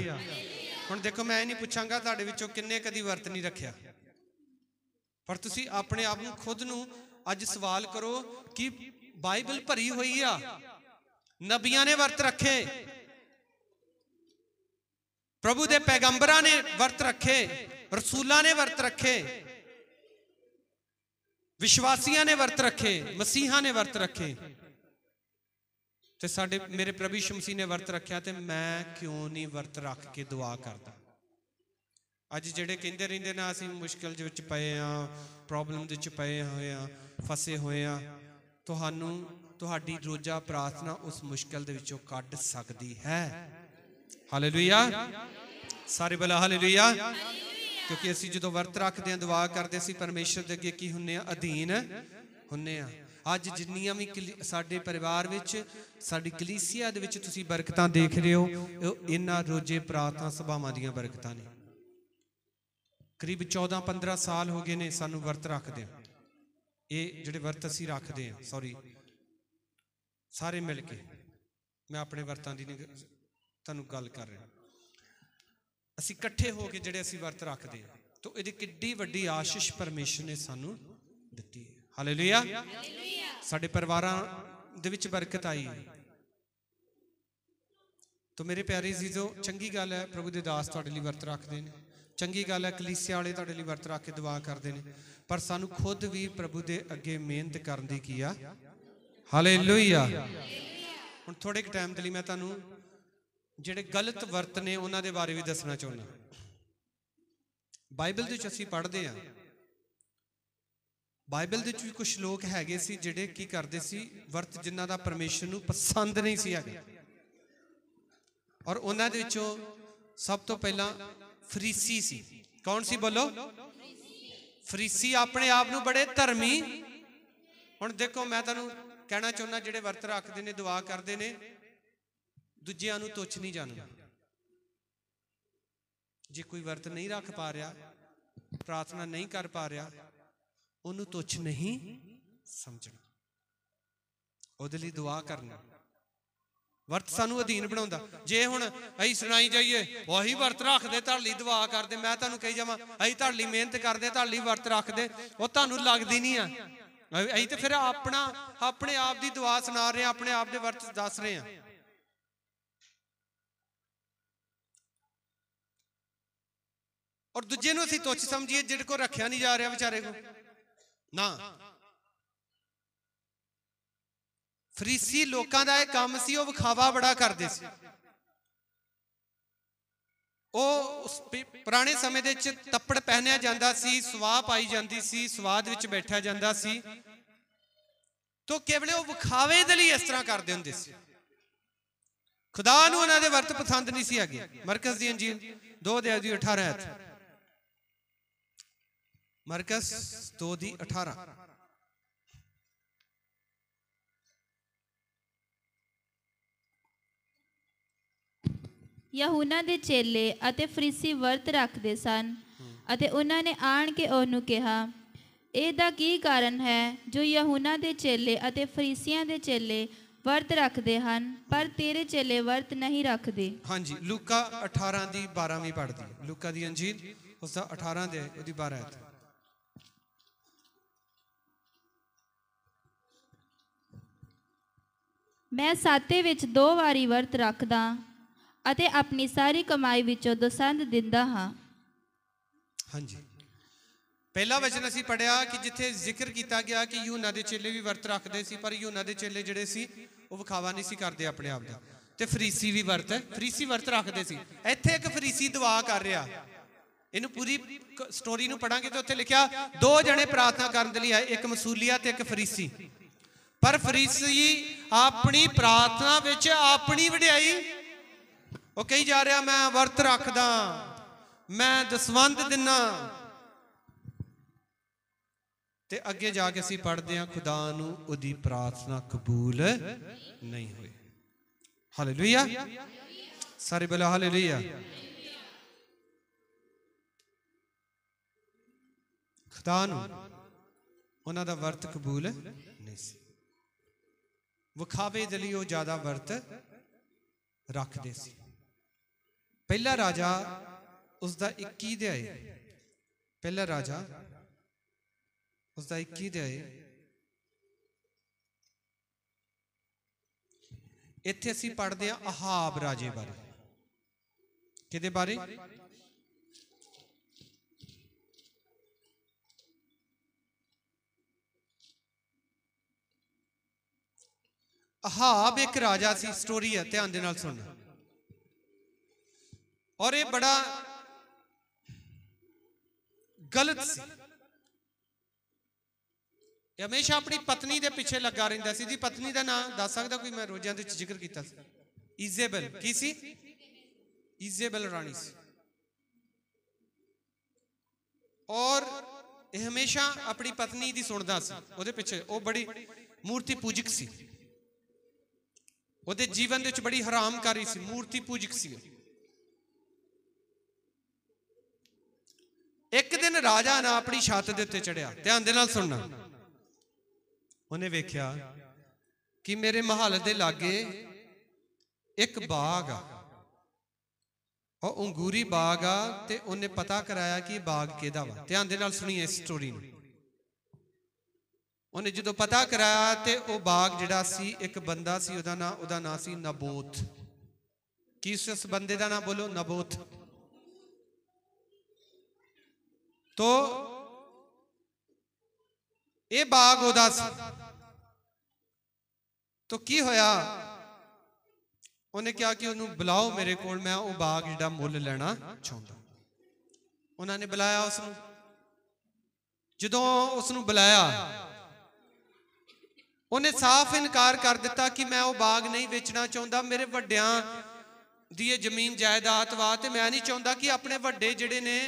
ਹੁਣ ਦੇਖੋ ਮੈਂ ਇਹ ਨਹੀਂ ਪੁੱਛਾਂਗਾ ਤੁਹਾਡੇ ਵਿੱਚੋਂ ਕਿੰਨੇ ਕਦੀ ਵਰਤ ਨਹੀਂ ਰੱਖਿਆ ਪਰ ਤੁਸੀਂ ਆਪਣੇ ਆਪ ਨੂੰ ਖੁਦ ਨੂੰ ਅੱਜ ਸਵਾਲ ਕਰੋ ਕਿ ਬਾਈਬਲ ਭਰੀ ਹੋਈ ਆ ਨਬੀਆਂ ਨੇ ਵਰਤ ਰੱਖੇ ਪ੍ਰਭੂ ਦੇ ਪੈਗੰਬਰਾਂ ਨੇ ਵਰਤ ਰੱਖੇ ਰਸੂਲਾਂ ਨੇ ਵਰਤ ਰੱਖੇ ਵਿਸ਼ਵਾਸੀਆਂ ਨੇ ਵਰਤ ਰੱਖੇ ਮਸੀਹਾਂ ਨੇ ਵਰਤ ਰੱਖੇ ਤੇ ਸਾਡੇ ਮੇਰੇ ਪ੍ਰਭੂ ਸ਼ਮਸੀ ਨੇ ਵਰਤ ਰੱਖਿਆ ਤੇ ਮੈਂ ਕਿਉਂ ਨਹੀਂ ਵਰਤ ਰੱਖ ਕੇ ਦੁਆ ਕਰਦਾ ਅੱਜ ਜਿਹੜੇ ਕਹਿੰਦੇ ਰਹਿੰਦੇ ਨੇ ਅਸੀਂ ਮੁਸ਼ਕਲ ਦੇ ਵਿੱਚ ਪਏ ਆ ਪ੍ਰੋਬਲਮ ਦੇ ਵਿੱਚ ਪਏ ਹੋਏ ਆ ਫਸੇ ਹੋਏ ਆ ਤੁਹਾਨੂੰ ਤੁਹਾਡੀ ਰੋਜ਼ਾ ਪ੍ਰਾਰਥਨਾ ਉਸ ਮੁਸ਼ਕਲ ਦੇ ਵਿੱਚੋਂ ਕੱਢ ਸਕਦੀ ਹੈ ਹਾਲੇਲੂਇਆ ਸਾਰੇ ਬਲਾ ਹਾਲੇਲੂਇਆ ਕਿਉਂਕਿ ਅਸੀਂ ਜਦੋਂ ਵਰਤ ਰੱਖਦੇ ਹਾਂ ਦੁਆ ਕਰਦੇ ਸੀ ਪਰਮੇਸ਼ਰ ਦੇ ਅੱਗੇ ਕੀ ਹੁੰਨੇ ਆ ਅਧੀਨ ਹੁੰਨੇ ਆ ਅੱਜ ਜਿੰਨੀਆਂ ਵੀ ਸਾਡੇ ਪਰਿਵਾਰ ਵਿੱਚ ਸਾਡੀ ਕਲੀਸਿਆ ਦੇ ਵਿੱਚ ਤੁਸੀਂ ਬਰਕਤਾਂ ਦੇਖ ਰਹੇ ਹੋ ਇਹਨਾਂ ਰੋਜੇ ਪ੍ਰਾਰਥਨਾ ਸਭਾਵਾਂ ਦੀਆਂ ਬਰਕਤਾਂ ਨੇ ਕਰੀਬ 14-15 ਸਾਲ ਹੋ ਗਏ ਨੇ ਸਾਨੂੰ ਵਰਤ ਰੱਖਦੇ ਇਹ ਜਿਹੜੇ ਵਰਤ ਅਸੀਂ ਰੱਖਦੇ ਆ ਸੌਰੀ ਸਾਰੇ ਮਿਲ ਕੇ ਮੈਂ ਆਪਣੇ ਵਰਤਾਂ ਦੀ ਨਹੀਂ ਤੁਹਾਨੂੰ ਗੱਲ ਕਰ ਰਿਹਾ ਅਸੀਂ ਇਕੱਠੇ ਹੋ ਕੇ ਜਿਹੜੇ ਅਸੀਂ ਵਰਤ ਰੱਖਦੇ ਆ ਤਾਂ ਇਹਦੀ ਕਿੱਡੀ ਵੱਡੀ ਆਸ਼ੀਸ਼ ਪਰਮੇਸ਼ਰ ਨੇ ਸਾਨੂੰ ਦਿੱਤੀ ਹੈ ਹਾਲੇਲੂਇਆ ਸਾਡੇ ਪਰਿਵਾਰਾਂ ਦੇ ਵਿੱਚ ਬਰਕਤ ਆਈ ਹੈ ਮੇਰੇ ਪਿਆਰੇ ਜੀਜੋ ਚੰਗੀ ਗੱਲ ਹੈ ਪ੍ਰਭੂ ਦੇ ਦਾਸ ਤੁਹਾਡੇ ਲਈ ਵਰਤ ਰੱਖਦੇ ਨੇ ਚੰਗੀ ਗੱਲ ਹੈ ਕਲੀਸਿਆ ਵਾਲੇ ਤੁਹਾਡੇ ਲਈ ਵਰਤ ਰੱਖ ਕੇ ਦੁਆ ਕਰਦੇ ਨੇ ਪਰ ਸਾਨੂੰ ਖੁਦ ਵੀ ਪ੍ਰਭੂ ਦੇ ਅੱਗੇ ਮਿਹਨਤ ਕਰਨ ਦੀ ਕੀ ਆ ਹਾਲੇਲੂਇਆ ਹੁਣ ਥੋੜੇ ਟਾਈਮ ਦੇ ਲਈ ਮੈਂ ਤੁਹਾਨੂੰ ਜਿਹੜੇ ਗਲਤ ਵਰਤ ਨੇ ਉਹਨਾਂ ਦੇ ਬਾਰੇ ਵੀ ਦੱਸਣਾ ਚਾਹੁੰਦਾ ਬਾਈਬਲ ਦੇ ਵਿੱਚ ਅਸੀਂ ਪੜ੍ਹਦੇ ਆ ਬਾਈਬਲ ਦੇ ਵਿੱਚ ਵੀ ਕੁਝ ਲੋਕ ਹੈਗੇ ਸੀ ਜਿਹੜੇ ਕੀ ਕਰਦੇ ਸੀ ਵਰਤ ਜਿਨ੍ਹਾਂ ਦਾ ਪਰਮੇਸ਼ਰ ਨੂੰ ਪਸੰਦ ਨਹੀਂ ਸੀ ਹੈਗਾ ਔਰ ਉਹਨਾਂ ਦੇ ਵਿੱਚੋਂ ਸਭ ਤੋਂ ਪਹਿਲਾਂ ਫਰੀਸੀ ਸੀ ਕੌਣ ਸੀ ਬੋਲੋ ਫਰੀਸੀ ਆਪਣੇ ਆਪ ਨੂੰ ਬੜੇ ਧਰਮੀ ਹੁਣ ਦੇਖੋ ਮੈਂ ਤੁਹਾਨੂੰ ਕਹਿਣਾ ਚਾਹੁੰਦਾ ਜਿਹੜੇ ਵਰਤ ਰੱਖਦੇ ਨੇ ਦੁਆ ਕਰਦੇ ਨੇ ਦੂਜਿਆਂ ਨੂੰ ਤੁੱਛ ਨਹੀਂ ਜਾਣਨਾ ਜੇ ਕੋਈ ਵਰਤ ਨਹੀਂ ਰੱਖ ਪਾ ਰਿਹਾ ਪ੍ਰਾਰਥਨਾ ਨਹੀਂ ਕਰ ਪਾ ਰਿਹਾ ਉਹਨੂੰ ਤੁੱਛ ਨਹੀਂ ਸਮਝਣਾ ਉਹਦੇ ਲਈ ਦੁਆ ਕਰਨਾ ਵਰਤ ਸਾਨੂੰ ਅਧੀਨ ਬਣਾਉਂਦਾ ਜੇ ਹੁਣ ਅਸੀਂ ਸੁਣਾਈ ਜਾਈਏ ਉਹੀ ਵਰਤ ਰੱਖਦੇ ਲਈ ਦੁਆ ਕਰਦੇ ਮੈਂ ਤੁਹਾਨੂੰ ਕਹੀ ਜਾਵਾਂ ਅਸੀਂ ਲਈ ਮਿਹਨਤ ਕਰਦੇ ਲਈ ਵਰਤ ਰੱਖਦੇ ਉਹ ਤੁਹਾਨੂੰ ਲੱਗਦੀ ਨਹੀਂ ਆ ਅਸੀਂ ਤੇ ਫਿਰ ਆਪਣਾ ਆਪਣੇ ਆਪ ਦੀ ਦੁਆ ਸੁਣਾ ਰਹੇ ਆ ਆਪਣੇ ਆਪ ਦੇ ਵਰਤ ਦੱਸ ਰਹੇ ਆ ਔਰ ਦੂਜੇ ਨੂੰ ਅਸੀਂ ਤੁੱਛ ਸਮਝੀਏ ਜਿਹੜੇ ਕੋ ਰੱਖਿਆ ਨਹੀਂ ਜਾ ਰਿਹਾ ਵਿਚਾਰੇ ਕੋ ਨਾ ਫਰੀਸੀ ਲੋਕਾਂ ਦਾ ਇਹ ਕੰਮ ਸੀ ਉਹ ਵਿਖਾਵਾ ਬੜਾ ਕਰਦੇ ਸੀ ਉਹ ਉਸ ਪੁਰਾਣੇ ਸਮੇਂ ਦੇ ਵਿੱਚ ਤੱਪੜ ਪਹਿਨਿਆ ਜਾਂਦਾ ਸੀ ਸਵਾਹ ਪਾਈ ਜਾਂਦੀ ਸੀ ਸਵਾਦ ਵਿੱਚ ਬੈਠਿਆ ਜਾਂਦਾ ਸੀ ਤੋ ਕੇਵਲ ਉਹ ਵਿਖਾਵੇ ਦੇ ਲਈ ਇਸ ਤਰ੍ਹਾਂ ਕਰਦੇ ਹੁੰਦੇ ਸੀ ਖੁਦਾ ਨੂੰ ਉਹਨਾਂ ਦੇ ਵਰਤ ਪਸੰਦ ਨਹੀਂ ਸੀ ਆਗੇ ਮਰਕਸ ਦੀ ਅੰਜੀਲ 2 ਦੇ 18 ਹੈ ਮਰਕਸ 2 ਦੀ 18 ਯਹੂਨਾ ਦੇ ਚੇਲੇ ਅਤੇ ਫਰੀਸੀ ਵਰਤ ਰੱਖਦੇ ਸਨ ਅਤੇ ਉਹਨਾਂ ਨੇ ਆਣ ਕੇ ਉਹਨੂੰ ਕਿਹਾ ਇਹਦਾ ਕੀ ਕਾਰਨ ਹੈ ਜੋ ਯਹੂਨਾ ਦੇ ਚੇਲੇ ਅਤੇ ਫਰੀਸੀਆਂ ਦੇ ਚੇਲੇ ਵਰਤ ਰੱਖਦੇ ਹਨ ਪਰ ਤੇਰੇ ਚੇਲੇ ਵਰਤ ਨਹੀਂ ਰੱਖਦੇ ਹਾਂਜੀ ਲੂਕਾ 18 ਦੀ 12ਵੀਂ ਪੜ੍ਹਦੀ ਲੂਕਾ ਦੀ ਅੰਜੀਲ ਉਸ ਦਾ 18 ਦੇ ਉਹਦੀ 12 ਹੈ ਮੈਂ ਸਾਤੇ ਵਿੱਚ ਦੋ ਵਾਰੀ ਵਰਤ ਰੱਖਦਾ ਅਤੇ ਆਪਣੀ ਸਾਰੀ ਕਮਾਈ ਵਿੱਚੋਂ ਦਸੰਦ ਦਿੰਦਾ ਹਾਂ ਹਾਂਜੀ ਪਹਿਲਾ ਵਚਨ ਅਸੀਂ ਪੜਿਆ ਕਿ ਜਿੱਥੇ ਜ਼ਿਕਰ ਕੀਤਾ ਗਿਆ ਕਿ ਯੂਨਾ ਦੇ ਚੇਲੇ ਵੀ ਵਰਤ ਰੱਖਦੇ ਸੀ ਪਰ ਯੂਨਾ ਦੇ ਚੇਲੇ ਜਿਹੜੇ ਸੀ ਉਹ ਵਿਖਾਵਾ ਨਹੀਂ ਸੀ ਕਰਦੇ ਆਪਣੇ ਆਪ ਦਾ ਤੇ ਫਰੀਸੀ ਵੀ ਵਰਤ ਫਰੀਸੀ ਵਰਤ ਰੱਖਦੇ ਸੀ ਇੱਥੇ ਇੱਕ ਫਰੀਸੀ ਦੁਆ ਕਰ ਰਿਹਾ ਇਹਨੂੰ ਪੂਰੀ ਸਟੋਰੀ ਨੂੰ ਪੜਾਂਗੇ ਤੇ ਉੱਥੇ ਲਿਖਿਆ ਦੋ ਜਣੇ ਪ੍ਰਾਰਥਨਾ ਕਰਨ ਦੇ ਲਈ ਆਏ ਇੱਕ ਮਸੂਲੀਆ ਤੇ ਇੱਕ ਫਰੀਸੀ ਪਰ ਫਰੀਸੀ ਆਪਣੀ ਪ੍ਰਾਰਥਨਾ ਵਿੱਚ ਆਪਣੀ ਵਡਿਆਈ ਉਹ ਕਹੀ ਜਾ ਰਿਹਾ ਮੈਂ ਵਰਤ ਰੱਖਦਾ ਮੈਂ ਦਸਵੰਦ ਦਿਨਾ ਤੇ ਅੱਗੇ ਜਾ ਕੇ ਅਸੀਂ ਪੜਦੇ ਹਾਂ ਖੁਦਾ ਨੂੰ ਉਹਦੀ ਪ੍ਰਾਰਥਨਾ ਕਬੂਲ ਨਹੀਂ ਹੋਈ ਹਾਲੇਲੂਇਆ ਸਾਰੇ ਬਲ ਹਾਲੇਲੂਇਆ ਖੁਦਾ ਨੂੰ ਉਹਨਾਂ ਦਾ ਵਰਤ ਕਬੂਲ ਨਹੀਂ ਸੀ ਵਿਖਾਵੇ ਦੇ ਲਈ ਉਹ ਜ਼ਿਆਦਾ ਵਰਤ ਰੱਖਦੇ ਸੀ ਪਹਿਲਾ ਰਾਜਾ ਉਸ ਦਾ 21 ਆਏ ਪਹਿਲਾ ਰਾਜਾ ਉਸ ਦਾ 21 ਆਏ ਇੱਥੇ ਅਸੀਂ ਪੜਦੇ ਆ ਅਹਾਬ ਰਾਜੇ ਬਾਰੇ ਕਿਹਦੇ ਬਾਰੇ ਅਹਾਬ ਇੱਕ ਰਾਜਾ ਸੀ ਸਟੋਰੀ ਹੈ ਧਿਆਨ ਦੇ ਨਾਲ ਸੁਣਨਾ ਔਰ ਇਹ ਬੜਾ ਗਲਤ ਸੀ ਇਹ ਹਮੇਸ਼ਾ ਆਪਣੀ ਪਤਨੀ ਦੇ ਪਿੱਛੇ ਲੱਗਾ ਰਹਿੰਦਾ ਸੀ ਜੀ ਪਤਨੀ ਦਾ ਨਾਮ ਦੱਸ ਸਕਦਾ ਕੋਈ ਮੈਂ ਰੋਜ਼ਾਂ ਦੇ ਵਿੱਚ ਜ਼ਿਕਰ ਕੀਤਾ ਸੀ ਇਜ਼ੇਬਲ ਕੀ ਸੀ ਇਜ਼ੇਬਲ ਰਾਣੀ ਸੀ ਔਰ ਇਹ ਹਮੇਸ਼ਾ ਆਪਣੀ ਪਤਨੀ ਦੀ ਸੁਣਦਾ ਸੀ ਉਹਦੇ ਪਿੱਛੇ ਉਹ ਬੜੀ ਮੂਰਤੀ ਪੂਜਕ ਸੀ ਉਹਦੇ ਜੀਵਨ ਦੇ ਵਿੱਚ ਬੜੀ ਹਰਾਮਕਾਰੀ ਸੀ ਮੂਰਤੀ ਪੂਜਕ ਸੀ ਇੱਕ ਦਿਨ ਰਾਜਾ ਨਾ ਆਪਣੀ ਛੱਤ ਦੇ ਉੱਤੇ ਚੜਿਆ ਧਿਆਨ ਦੇ ਨਾਲ ਸੁਣਨਾ ਉਹਨੇ ਵੇਖਿਆ ਕਿ ਮੇਰੇ ਮਹੱਲ ਦੇ ਲਾਗੇ ਇੱਕ ਬਾਗ ਆ ਉਹ ਅੰਗੂਰੀ ਬਾਗ ਆ ਤੇ ਉਹਨੇ ਪਤਾ ਕਰਾਇਆ ਕਿ ਇਹ ਬਾਗ ਕਿਹਦਾ ਵਾ ਧਿਆਨ ਦੇ ਨਾਲ ਸੁਣੀਏ ਇਸ ਸਟੋਰੀ ਨੂੰ ਉਹਨੇ ਜਦੋਂ ਪਤਾ ਕਰਾਇਆ ਤੇ ਉਹ ਬਾਗ ਜਿਹੜਾ ਸੀ ਇੱਕ ਬੰਦਾ ਸੀ ਉਹਦਾ ਨਾਂ ਉਹਦਾ ਨਾਂ ਸੀ ਨਬੋਤ ਕੀ ਉਸ ਬੰਦੇ ਦਾ ਨਾਂ ਬੋਲੋ ਨਬੋਤ ਤੋ ਇਹ ਬਾਗ ਉਹਦਾ ਸੀ ਤੋ ਕੀ ਹੋਇਆ ਉਹਨੇ ਕਿਹਾ ਕਿ ਉਹਨੂੰ ਬੁਲਾਓ ਮੇਰੇ ਕੋਲ ਮੈਂ ਉਹ ਬਾਗ ਜਿਹੜਾ ਮੁੱਲ ਲੈਣਾ ਚਾਹੁੰਦਾ ਉਹਨਾਂ ਨੇ ਬੁਲਾਇਆ ਉਸ ਨੂੰ ਜਦੋਂ ਉਸ ਨੂੰ ਬੁਲਾਇਆ ਉਹਨੇ ਸਾਫ਼ ਇਨਕਾਰ ਕਰ ਦਿੱਤਾ ਕਿ ਮੈਂ ਉਹ ਬਾਗ ਨਹੀਂ ਵੇਚਣਾ ਚਾਹੁੰਦਾ ਮੇਰੇ ਵੱਡਿਆਂ ਦੀ ਇਹ ਜ਼ਮੀਨ ਜਾਇਦਾਦ ਵਾ ਤੇ ਮੈਂ ਨਹੀਂ ਚਾਹੁੰਦਾ ਕਿ ਆਪਣੇ ਵੱਡੇ ਜਿਹੜੇ ਨੇ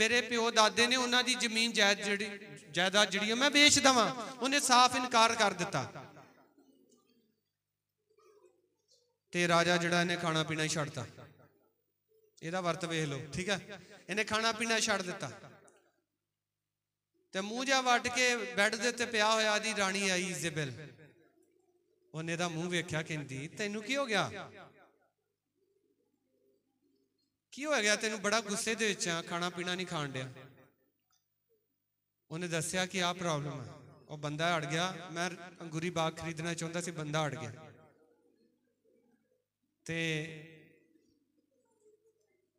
ਮੇਰੇ ਪਿਓ ਦਾਦੇ ਨੇ ਉਹਨਾਂ ਦੀ ਜ਼ਮੀਨ ਜਾਇਦ ਜਿਹੜੀ ਜਾਇਦਾਦ ਜਿਹੜੀ ਮੈਂ ਵੇਚ ਦਵਾਂ ਉਹਨੇ ਸਾਫ਼ ਇਨਕਾਰ ਕਰ ਦਿੱਤਾ ਤੇ ਰਾਜਾ ਜਿਹੜਾ ਇਹਨੇ ਖਾਣਾ ਪੀਣਾ ਛੱਡਤਾ ਇਹਦਾ ਵਰਤ ਵੇਖ ਲਓ ਠੀਕ ਹੈ ਇਹਨੇ ਖਾਣਾ ਪੀਣਾ ਛੱਡ ਦਿੱਤਾ ਤੇ ਮੂੰਹ ਜਾ ਵੱਟ ਕੇ ਬੈੱਡ ਦੇ ਉੱਤੇ ਪਿਆ ਹੋਇਆ ਦੀ ਰਾਣੀ ਆਈ ਜ਼ਿਬਲ ਉਹਨੇ ਦਾ ਮੂੰਹ ਵੇਖਿਆ ਕਹਿੰਦੀ ਤੈਨੂੰ ਕੀ ਹੋ ਗਿਆ ਕੀ ਹੋ ਗਿਆ ਤੈਨੂੰ ਬੜਾ ਗੁੱਸੇ ਦੇ ਵਿੱਚ ਆ ਖਾਣਾ ਪੀਣਾ ਨਹੀਂ ਖਾਣ ਡਿਆ ਉਹਨੇ ਦੱਸਿਆ ਕਿ ਆ ਪ੍ਰੋਬਲਮ ਹੈ ਉਹ ਬੰਦਾ ਅੜ ਗਿਆ ਮੈਂ ਅੰਗੂਰੀ ਬਾਗ ਖਰੀਦਣਾ ਚਾਹੁੰਦਾ ਸੀ ਬੰਦਾ ਅੜ ਗਿਆ ਤੇ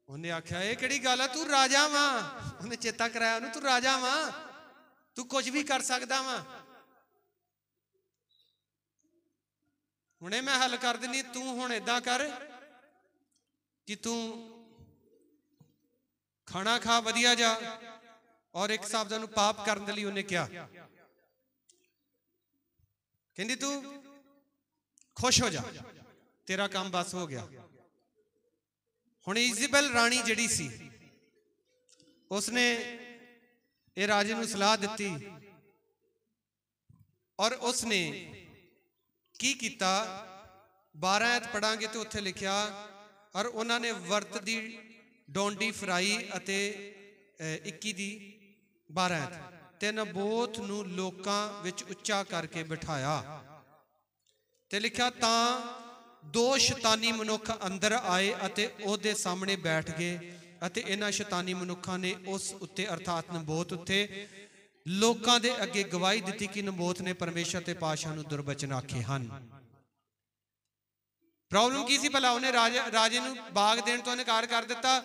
ਉਹਨੇ ਆਖਿਆ ਇਹ ਕਿਹੜੀ ਗੱਲ ਆ ਤੂੰ ਰਾਜਾ ਵਾਂ ਉਹਨੇ ਚੇਤਾ ਕਰਾਇਆ ਉਹਨੂੰ ਤੂੰ ਰਾਜਾ ਵਾਂ ਤੂੰ ਕੁਝ ਵੀ ਕਰ ਸਕਦਾ ਵਾ ਹੁਣੇ ਮੈਂ ਹੱਲ ਕਰ ਦਿੰਨੀ ਤੂੰ ਹੁਣ ਇਦਾਂ ਕਰ ਕਿ ਤੂੰ ਖਾਣਾ ਖਾ ਵਧੀਆ ਜਾ ਔਰ ਇੱਕ ਜਨ ਨੂੰ ਪਾਪ ਕਰਨ ਦੇ ਲਈ ਉਹਨੇ ਕਿਹਾ ਕਹਿੰਦੀ ਤੂੰ ਖੁਸ਼ ਹੋ ਜਾ ਤੇਰਾ ਕੰਮ ਬਸ ਹੋ ਗਿਆ ਹੁਣ ਇਜ਼ੀਬਲ ਰਾਣੀ ਜਿਹੜੀ ਸੀ ਉਸਨੇ ਇਹ ਰਾਜੇ ਨੂੰ ਸਲਾਹ ਦਿੱਤੀ ਔਰ ਉਸ ਨੇ ਕੀ ਕੀਤਾ 12 ਐਤ ਪੜਾਂਗੇ ਤੇ ਉੱਥੇ ਲਿਖਿਆ ਔਰ ਉਹਨਾਂ ਨੇ ਵਰਤ ਦੀ ਡੋਂਡੀ ਫਰਾਈ ਅਤੇ 21 ਦੀ 12 ਐਤ ਤਿੰਨ ਬੋਥ ਨੂੰ ਲੋਕਾਂ ਵਿੱਚ ਉੱਚਾ ਕਰਕੇ ਬਿਠਾਇਆ ਤੇ ਲਿਖਿਆ ਤਾਂ ਦੋ ਸ਼ੈਤਾਨੀ ਮਨੁੱਖ ਅੰਦਰ ਆਏ ਅਤੇ ਉਹਦੇ ਸਾਹਮਣੇ ਬੈਠ ਗਏ ਅਤੇ ਇਹਨਾਂ ਸ਼ੈਤਾਨੀ ਮਨੁੱਖਾਂ ਨੇ ਉਸ ਉੱਤੇ ਅਰਥਾਤ ਨਬੋਤ ਉੱਤੇ ਲੋਕਾਂ ਦੇ ਅੱਗੇ ਗਵਾਹੀ ਦਿੱਤੀ ਕਿ ਨਬੋਤ ਨੇ ਪਰਮੇਸ਼ਰ ਤੇ ਪਾਸ਼ਾ ਨੂੰ ਦੁਰਵਚਨ ਆਖੇ ਹਨ ਪ੍ਰੋਬਲਮ ਕੀ ਸੀ ਭਲਾ ਉਹਨੇ ਰਾਜੇ ਨੂੰ ਬਾਗ ਦੇਣ ਤੋਂ ਇਨਕਾਰ ਕਰ ਦਿੱਤਾ